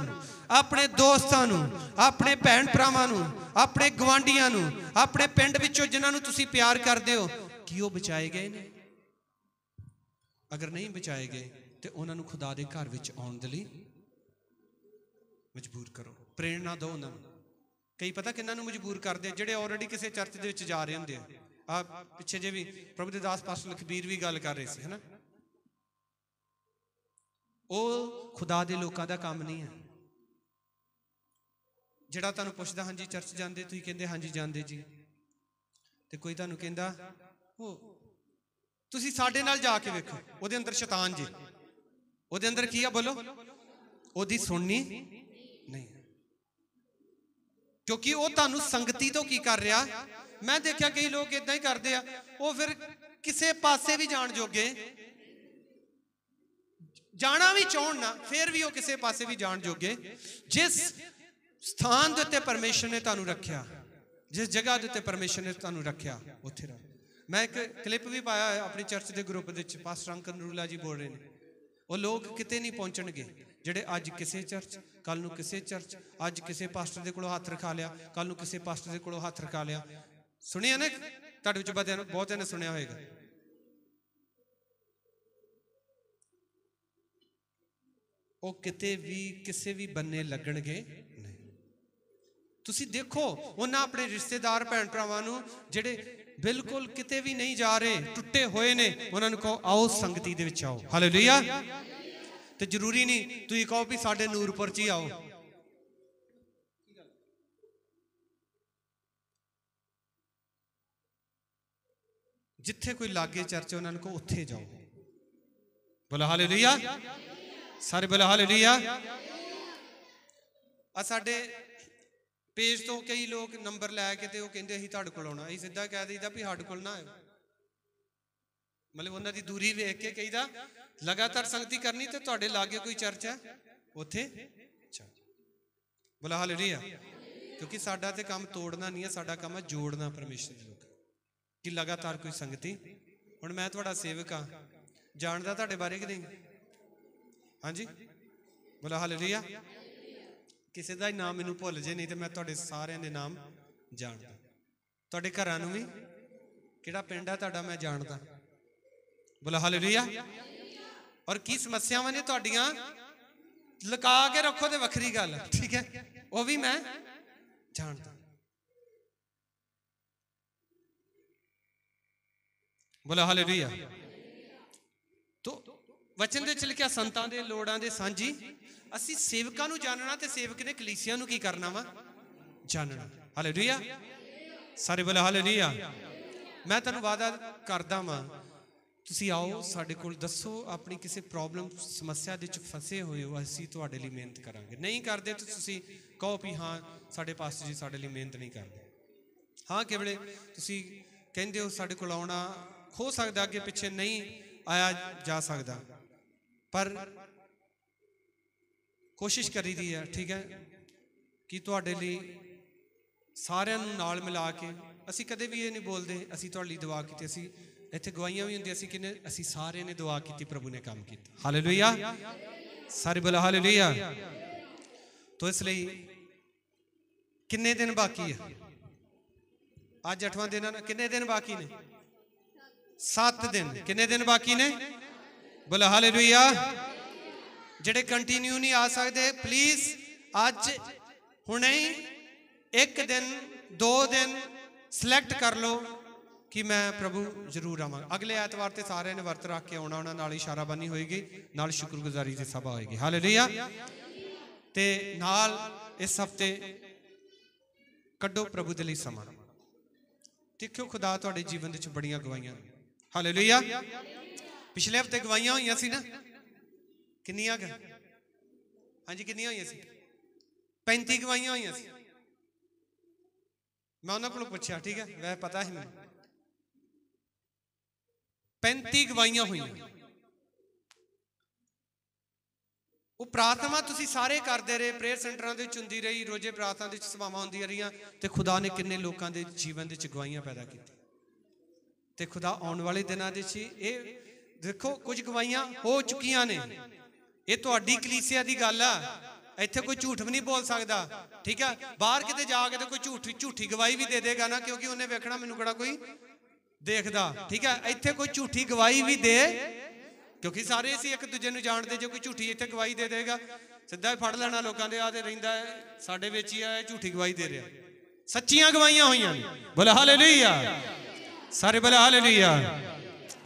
ਆਪਣੇ ਦੋਸਤਾਂ ਨੂੰ ਆਪਣੇ ਭੈਣ ਭਰਾਵਾਂ ਨੂੰ ਆਪਣੇ ਗਵਾਂਢੀਆਂ ਨੂੰ ਆਪਣੇ ਪਿੰਡ ਵਿੱਚੋਂ ਜਿਨ੍ਹਾਂ ਨੂੰ ਤੁਸੀਂ ਪਿਆਰ ਕਰਦੇ ਹੋ ਕੀ ਉਹ ਬਚਾਏ ਗਏ ਨੇ ਅਗਰ ਨਹੀਂ ਬਚਾਏ ਗਏ ਤੇ ਉਹਨਾਂ ਨੂੰ ਖੁਦਾ ਦੇ ਘਰ ਵਿੱਚ ਆਉਣ ਦੇ ਲਈ ਮਜਬੂਰ ਕਰੋ ਪ੍ਰੇਰਣਾ ਦਿਓ ਉਹਨਾਂ ਨੂੰ ਕਈ ਪਤਾ ਕਿੰਨਾਂ ਨੂੰ ਮਜਬੂਰ ਕਰਦੇ ਆ ਜਿਹੜੇ ਆਲਰੇਡੀ ਕਿਸੇ ਚਰਚ ਦੇ ਵਿੱਚ ਜਾ ਰਹੇ ਹੁੰਦੇ ਆ ਆ ਪਿੱਛੇ ਜੇ ਵੀ ਪ੍ਰਭੂ ਦੇ ਦਾਸ ਪਾਸ ਲਖਬੀਰ ਵੀ ਗੱਲ ਕਰ ਰਹੇ ਸੀ ਹੈਨਾ ਉਹ ਖੁਦਾ ਦੇ ਲੋਕਾਂ ਦਾ ਕੰਮ ਨਹੀਂ ਹੈ ਜਿਹੜਾ ਤੁਹਾਨੂੰ ਪੁੱਛਦਾ ਹਾਂਜੀ ਚਰਚ ਜਾਂਦੇ ਤੁਸੀਂ ਕਹਿੰਦੇ ਹਾਂਜੀ ਜਾਂਦੇ ਜੀ ਤੇ ਕੋਈ ਤੁਹਾਨੂੰ ਕਹਿੰਦਾ ਉਹ ਤੁਸੀਂ ਸਾਡੇ ਨਾਲ ਜਾ ਕੇ ਵੇਖੋ ਉਹਦੇ ਅੰਦਰ ਸ਼ੈਤਾਨ ਜੀ ਉਹਦੇ ਅੰਦਰ ਕੀ ਆ ਬੋਲੋ ਉਹਦੀ ਸੁਣਨੀ ਕਿਉਂਕਿ ਉਹ ਤੁਹਾਨੂੰ ਸੰਗਤੀ ਤੋਂ ਕੀ ਕਰ ਰਿਹਾ ਮੈਂ ਦੇਖਿਆ ਕਈ ਲੋਕ ਇਦਾਂ ਹੀ ਕਰਦੇ ਆ ਉਹ ਫਿਰ ਕਿਸੇ ਪਾਸੇ ਵੀ ਜਾਣ ਜੋਗੇ ਜਾਣਾ ਵੀ ਚਾਹਣ ਨਾ ਫਿਰ ਵੀ ਉਹ ਕਿਸੇ ਪਾਸੇ ਵੀ ਜਾਣ ਜੋਗੇ ਜਿਸ ਸਥਾਨ ਦੇ ਉੱਤੇ ਪਰਮੇਸ਼ਰ ਨੇ ਤੁਹਾਨੂੰ ਰੱਖਿਆ ਜਿਸ ਜਗ੍ਹਾ ਦੇ ਉੱਤੇ ਪਰਮੇਸ਼ਰ ਨੇ ਤੁਹਾਨੂੰ ਰੱਖਿਆ ਉੱਥੇ ਰਹੋ ਮੈਂ ਇੱਕ ਕਲਿੱਪ ਵੀ ਪਾਇਆ ਆਪਣੀ ਚਰਚ ਦੇ ਗਰੁੱਪ ਦੇ ਵਿੱਚ ਪਾਸਟਰ ਅੰਕਨ ਰੂਲਾ ਜੀ ਬੋਲ ਰਹੇ ਨੇ ਉਹ ਲੋਕ ਕਿਤੇ ਨਹੀਂ ਪਹੁੰਚਣਗੇ ਜਿਹੜੇ ਅੱਜ ਕਿਸੇ ਚਰਚ ਕੱਲ ਨੂੰ ਕਿਸੇ ਚਰਚ ਅੱਜ ਕਿਸੇ ਪਾਸਟਰ ਦੇ ਕੋਲੋਂ ਹੱਥ ਰਖਾ ਲਿਆ ਕੱਲ ਨੂੰ ਕਿਸੇ ਪਾਸਟਰ ਦੇ ਕੋਲੋਂ ਹੱਥ ਰਖਾ ਲਿਆ ਸੁਣਿਆ ਨਾ ਤੁਹਾਡੇ ਵਿੱਚ ਬੰਦਿਆਂ ਨੂੰ ਬਹੁਤਿਆਂ ਨੇ ਸੁਣਿਆ ਹੋਵੇਗਾ ਉਹ ਕਿਤੇ ਵੀ ਕਿਸੇ ਵੀ ਬੰਨੇ ਲੱਗਣਗੇ ਨਹੀਂ ਤੁਸੀਂ ਦੇਖੋ ਉਹਨਾਂ ਆਪਣੇ ਰਿਸ਼ਤੇਦਾਰ ਭੈਣ ਭਰਾਵਾਂ ਨੂੰ ਜਿਹੜੇ ਬਿਲਕੁਲ ਕਿਤੇ ਵੀ ਨਹੀਂ ਜਾ ਰਹੇ ਟੁੱਟੇ ਹੋਏ ਨੇ ਉਹਨਾਂ ਨੂੰ ਕਹੋ ਆਓ ਸੰਗਤੀ ਦੇ ਵਿੱਚ ਆਓ ਹਾਲੇਲੂਇਆ ਤੇ ਜ਼ਰੂਰੀ ਨਹੀਂ ਤੁਸੀਂ ਕਹੋ ਵੀ ਸਾਡੇ ਨੂਰਪੁਰ ਚ ਹੀ ਆਓ ਜਿੱਥੇ ਕੋਈ ਲਾਗੇ ਚਰਚ ਉਹਨਾਂ ਨੂੰ ਕੋ ਉੱਥੇ ਜਾਓ ਬੋਲਾ ਹਾਲੇਲੂਇਆ ਸਾਰੇ ਬੋਲਾ ਹਾਲੇਲੂਇਆ ਆ ਸਾਡੇ ਪੇਜ ਤੋਂ ਕਈ ਲੋਕ ਨੰਬਰ ਲੈ ਕੇ ਤੇ ਉਹ ਕਹਿੰਦੇ ਅਸੀਂ ਤੁਹਾਡੇ ਕੋਲ ਆਉਣਾ ਅਸੀਂ ਸਿੱਧਾ ਕਹਿ ਦਈਦਾ ਵੀ ਸਾਡੇ ਕੋਲ ਨਾ ਆਇਓ ਮਤਲਬ ਉਹਨਾਂ ਦੀ ਦੂਰੀ ਵੇਖ ਕੇ ਕਹਿੰਦਾ ਲਗਾਤਾਰ ਸੰਗਤੀ ਕਰਨੀ ਤੇ ਤੁਹਾਡੇ ਲਾਗੇ ਕੋਈ ਚਰਚ ਹੈ ਉੱਥੇ ਚਲ ਬੋਲਾ ਹਾਲੇਲੂਇਆ ਕਿਉਂਕਿ ਸਾਡਾ ਤੇ ਕੰਮ ਤੋੜਨਾ ਨਹੀਂ ਹੈ ਸਾਡਾ ਕੰਮ ਹੈ ਜੋੜਨਾ ਪਰਮੇਸ਼ਰ ਦੇ ਲੋਕ ਕਿ ਲਗਾਤਾਰ ਕੋਈ ਸੰਗਤੀ ਹੁਣ ਮੈਂ ਤੁਹਾਡਾ ਸੇਵਕ ਆ ਜਾਣਦਾ ਤੁਹਾਡੇ ਬਾਰੇ ਕਿ ਨਹੀਂ ਹਾਂਜੀ ਬੋਲਾ ਹਾਲੇਲੂਇਆ ਕਿਸੇ ਦਾ ਨਾਮ ਮੈਨੂੰ ਭੁੱਲ ਜੇ ਨਹੀਂ ਤੇ ਮੈਂ ਤੁਹਾਡੇ ਸਾਰਿਆਂ ਦੇ ਨਾਮ ਜਾਣਦਾ ਤੁਹਾਡੇ ਘਰਾਂ ਨੂੰ ਵੀ ਕਿਹੜਾ ਪਿੰਡ ਆ ਤੁਹਾਡਾ ਮੈਂ ਜਾਣਦਾ ਬੋਲੋ ਹਾਲੇਲੂਇਆ ਔਰ ਕੀ ਸਮੱਸਿਆਵਾਂ ਨੇ ਤੁਹਾਡੀਆਂ ਲੁਕਾ ਕੇ ਰੱਖੋ ਤੇ ਵੱਖਰੀ ਗੱਲ ਠੀਕ ਹੈ ਉਹ ਵੀ ਮੈਂ ਜਾਣਦਾ ਬੋਲੋ ਹਾਲੇਲੂਇਆ ਤੋ ਵਚਨ ਦੇ ਵਿੱਚ ਲਿਖਿਆ ਸੰਤਾਂ ਦੇ ਲੋੜਾਂ ਦੇ ਸਾਂਝੀ ਅਸੀਂ ਸੇਵਕਾਂ ਨੂੰ ਜਾਣਨਾ ਤੇ ਸੇਵਕ ਨੇ ਕਲੀਸਿਆ ਨੂੰ ਕੀ ਕਰਨਾ ਵਾ ਜਾਣਨਾ ਹਾਲੇਲੂਇਆ ਸਾਰੇ ਬੋਲੇ ਹਾਲੇਲੂਇਆ ਮੈਂ ਤੁਹਾਨੂੰ ਵਾਅਦਾ ਕਰਦਾ ਵਾਂ ਤੁਸੀਂ ਆਓ ਸਾਡੇ ਕੋਲ ਦੱਸੋ ਆਪਣੀ ਕਿਸੇ ਪ੍ਰੋਬਲਮ ਸਮੱਸਿਆ ਦੇ ਵਿੱਚ ਫਸੇ ਹੋਏ ਹੋ ਅਸੀਂ ਤੁਹਾਡੇ ਲਈ ਮਿਹਨਤ ਕਰਾਂਗੇ ਨਹੀਂ ਕਰਦੇ ਤਾਂ ਤੁਸੀਂ ਕਹੋ ਵੀ ਹਾਂ ਸਾਡੇ ਪਾਸ ਜੀ ਸਾਡੇ ਲਈ ਮਿਹਨਤ ਨਹੀਂ ਕਰਦੇ ਹਾਂ ਕਿਵਲੇ ਤੁਸੀਂ ਕਹਿੰਦੇ ਹੋ ਸਾਡੇ ਕੋਲ ਆਉਣਾ ਹੋ ਸਕਦਾ ਅੱਗੇ ਪਿੱਛੇ ਨਹੀਂ ਆਇਆ ਜਾ ਸਕਦਾ ਪਰ ਕੋਸ਼ਿਸ਼ ਕਰੀ ਦੀ ਹੈ ਠੀਕ ਹੈ ਕਿ ਤੁਹਾਡੇ ਲਈ ਸਾਰਿਆਂ ਨੂੰ ਨਾਲ ਮਿਲਾ ਕੇ ਅਸੀਂ ਕਦੇ ਵੀ ਇਹ ਨਹੀਂ ਬੋਲਦੇ ਅਸੀਂ ਤੁਹਾਡੇ ਲਈ ਦੁਆ ਕੀਤੀ ਅਸੀਂ ਇੱਥੇ ਗਵਾਹੀਆਂ ਵੀ ਹੁੰਦੀਆਂ ਸੀ ਕਿ ਅਸੀਂ ਸਾਰੇ ਨੇ ਦੁਆ ਕੀਤੀ ਪ੍ਰਭੂ ਨੇ ਕੰਮ ਕੀਤਾ ਹਾਲੇਲੂਇਆ ਸਾਰੇ ਬੋਲ ਹਾਲੇਲੂਇਆ ਤੋਂ ਇਸ ਲਈ ਕਿੰਨੇ ਦਿਨ ਬਾਕੀ ਹੈ ਅੱਜ 8ਵਾਂ ਦਿਨ ਹੈ ਕਿੰਨੇ ਦਿਨ ਬਾਕੀ ਨੇ 7 ਦਿਨ ਕਿੰਨੇ ਦਿਨ ਬਾਕੀ ਨੇ ਬੋਲ ਹਾਲੇਲੂਇਆ ਜਿਹੜੇ ਕੰਟੀਨਿਊ ਨਹੀਂ ਆ ਸਕਦੇ ਪਲੀਜ਼ ਅੱਜ ਹੁਣੇ ਹੀ ਇੱਕ ਦਿਨ ਦੋ ਦਿਨ ਸਿਲੈਕਟ ਕਰ ਲਓ ਕਿ ਮੈਂ ਪ੍ਰਭੂ ਜ਼ਰੂਰ ਆਵਾਂਗਾ ਅਗਲੇ ਐਤਵਾਰ ਤੇ ਸਾਰਿਆਂ ਨੇ ਵਰਤ ਰੱਖ ਕੇ ਆਉਣਾ ਉਹਨਾਂ ਨਾਲ ਇਸ਼ਾਰਾ ਬੰਨੀ ਹੋਏਗੀ ਨਾਲ ਸ਼ੁਕਰਗੁਜ਼ਾਰੀ ਦੀ ਸਭਾ ਹੋਏਗੀ ਹਾਲੇਲੂਇਆ ਤੇ ਨਾਲ ਇਸ ਹਫਤੇ ਕੱਢੋ ਪ੍ਰਭੂ ਦੇ ਲਈ ਸਮਾਂ ਦੇਖਿਓ ਖੁਦਾ ਤੁਹਾਡੇ ਜੀਵਨ ਦੇ ਵਿੱਚ ਬੜੀਆਂ ਗਵਾਈਆਂ ਹਾਲੇਲੂਇਆ ਪਿਛਲੇ ਹਫਤੇ ਗਵਾਈਆਂ ਹੋਈਆਂ ਸੀ ਨਾ ਕਿੰਨੀਆਂ ਕ ਹਾਂਜੀ ਕਿੰਨੀਆਂ ਹੋਈਆਂ ਸੀ 35 ਗਵਾਈਆਂ ਹੋਈਆਂ ਸੀ ਮੈਂ ਉਹਨਾਂ ਕੋਲੋਂ ਪੁੱਛਿਆ ਠੀਕ ਹੈ ਵੈ ਪਤਾ ਹੈ ਮੈਨੂੰ 35 ਗਵਾਈਆਂ ਹੋਈਆਂ ਉਹ ਪ੍ਰਾਰਥਨਾ ਤੁਸੀਂ ਸਾਰੇ ਕਰਦੇ ਰਹੇ ਪ੍ਰੇਅਰ ਸੈਂਟਰਾਂ ਦੇ ਵਿੱਚ ਹੁੰਦੀ ਰਹੀ ਰੋਜੇ ਪ੍ਰਾਰਥਨਾ ਦੇ ਵਿੱਚ ਸਭਾਵਾਂ ਹੁੰਦੀਆਂ ਰਹੀਆਂ ਤੇ ਖੁਦਾ ਨੇ ਕਿੰਨੇ ਲੋਕਾਂ ਦੇ ਜੀਵਨ ਦੇ ਵਿੱਚ ਗਵਾਈਆਂ ਪੈਦਾ ਕੀਤੀ ਤੇ ਖੁਦਾ ਆਉਣ ਵਾਲੇ ਦਿਨਾਂ ਦੇ ਵਿੱਚ ਇਹ ਦੇਖੋ ਕੁਝ ਗਵਾਈਆਂ ਹੋ ਚੁੱਕੀਆਂ ਨੇ ਇਹ ਤੁਹਾਡੀ ਕਲੀਸਿਆ ਦੀ ਗੱਲ ਆ ਇੱਥੇ ਕੋਈ ਝੂਠ ਵੀ ਨਹੀਂ ਬੋਲ ਸਕਦਾ ਠੀਕ ਆ ਬਾਹਰ ਕਿਤੇ ਜਾ ਕੇ ਤੇ ਕੋਈ ਝੂਠੀ ਝੂਠੀ ਗਵਾਹੀ ਵੀ ਦੇ ਦੇਗਾ ਨਾ ਕਿਉਂਕਿ ਉਹਨੇ ਵੇਖਣਾ ਮੈਨੂੰ ਕਿਹੜਾ ਕੋਈ ਦੇਖਦਾ ਠੀਕ ਹੈ ਇੱਥੇ ਕੋਈ ਝੂਠੀ ਗਵਾਹੀ ਵੀ ਦੇ ਕਿਉਂਕਿ ਸਾਰੇ ਅਸੀਂ ਇੱਕ ਦੂਜੇ ਨੂੰ ਜਾਣਦੇ ਜੇ ਕੋਈ ਝੂਠੀ ਇੱਥੇ ਗਵਾਹੀ ਦੇ ਦੇਗਾ ਸਿੱਧਾ ਹੀ ਫੜ ਲੈਣਾ ਲੋਕਾਂ ਦੇ ਆ ਤੇ ਰਹਿੰਦਾ ਸਾਡੇ ਵਿੱਚ ਹੀ ਆ ਝੂਠੀ ਗਵਾਹੀ ਦੇ ਰਿਹਾ ਸੱਚੀਆਂ ਗਵਾਹੀਆਂ ਹੋਈਆਂ ਨੇ ਬੋਲੇ ਹਾਲੇਲੂਇਆ ਸਾਰੇ ਬੋਲੇ ਹਾਲੇਲੂਇਆ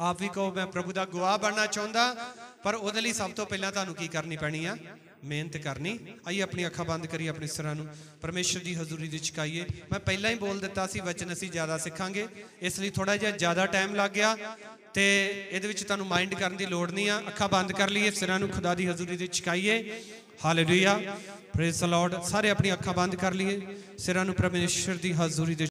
ਆਪ ਵੀ ਕਹੋ ਮੈਂ ਪ੍ਰਭੂ ਦਾ ਗਵਾਹ ਬਣਨਾ ਚਾਹੁੰਦਾ ਪਰ ਉਹਦੇ ਲਈ ਸਭ ਤੋਂ ਪਹਿਲਾਂ ਤੁਹਾਨੂੰ ਕੀ ਕਰਨੀ ਪੈਣੀ ਆ ਮਿਹਨਤ ਕਰਨੀ ਆਈ ਆਪਣੀ ਅੱਖਾਂ ਬੰਦ ਕਰੀ ਆਪਣੇ ਸਿਰਾਂ ਨੂੰ ਪਰਮੇਸ਼ਰ ਦੀ ਹਜ਼ੂਰੀ ਦੇ ਚਕਾਈਏ ਮੈਂ ਪਹਿਲਾਂ ਹੀ ਬੋਲ ਦਿੱਤਾ ਸੀ ਵਚਨ ਅਸੀਂ ਜ਼ਿਆਦਾ ਸਿੱਖਾਂਗੇ ਇਸ ਲਈ ਥੋੜਾ ਜਿਹਾ ਜ਼ਿਆਦਾ ਟਾਈਮ ਲੱਗ ਗਿਆ ਤੇ ਇਹਦੇ ਵਿੱਚ ਤੁਹਾਨੂੰ ਮਾਈਂਡ ਕਰਨ ਦੀ ਲੋੜ ਨਹੀਂ ਆ ਅੱਖਾਂ ਬੰਦ ਕਰ ਲਈਏ ਸਿਰਾਂ ਨੂੰ ਖੁਦਾ ਦੀ ਹਜ਼ੂਰੀ ਦੇ ਚਕਾਈਏ ਹਾਲੇਲੂਇਆ ਪ੍ਰੇਜ਼ ਦ ਲਾਰਡ ਸਾਰੇ ਆਪਣੀ ਅੱਖਾਂ ਬੰਦ ਕਰ ਲਈਏ ਸਿਰਾਂ ਨੂੰ ਪਰਮੇਸ਼ਰ ਦੀ ਹਜ਼ੂਰੀ ਦੇ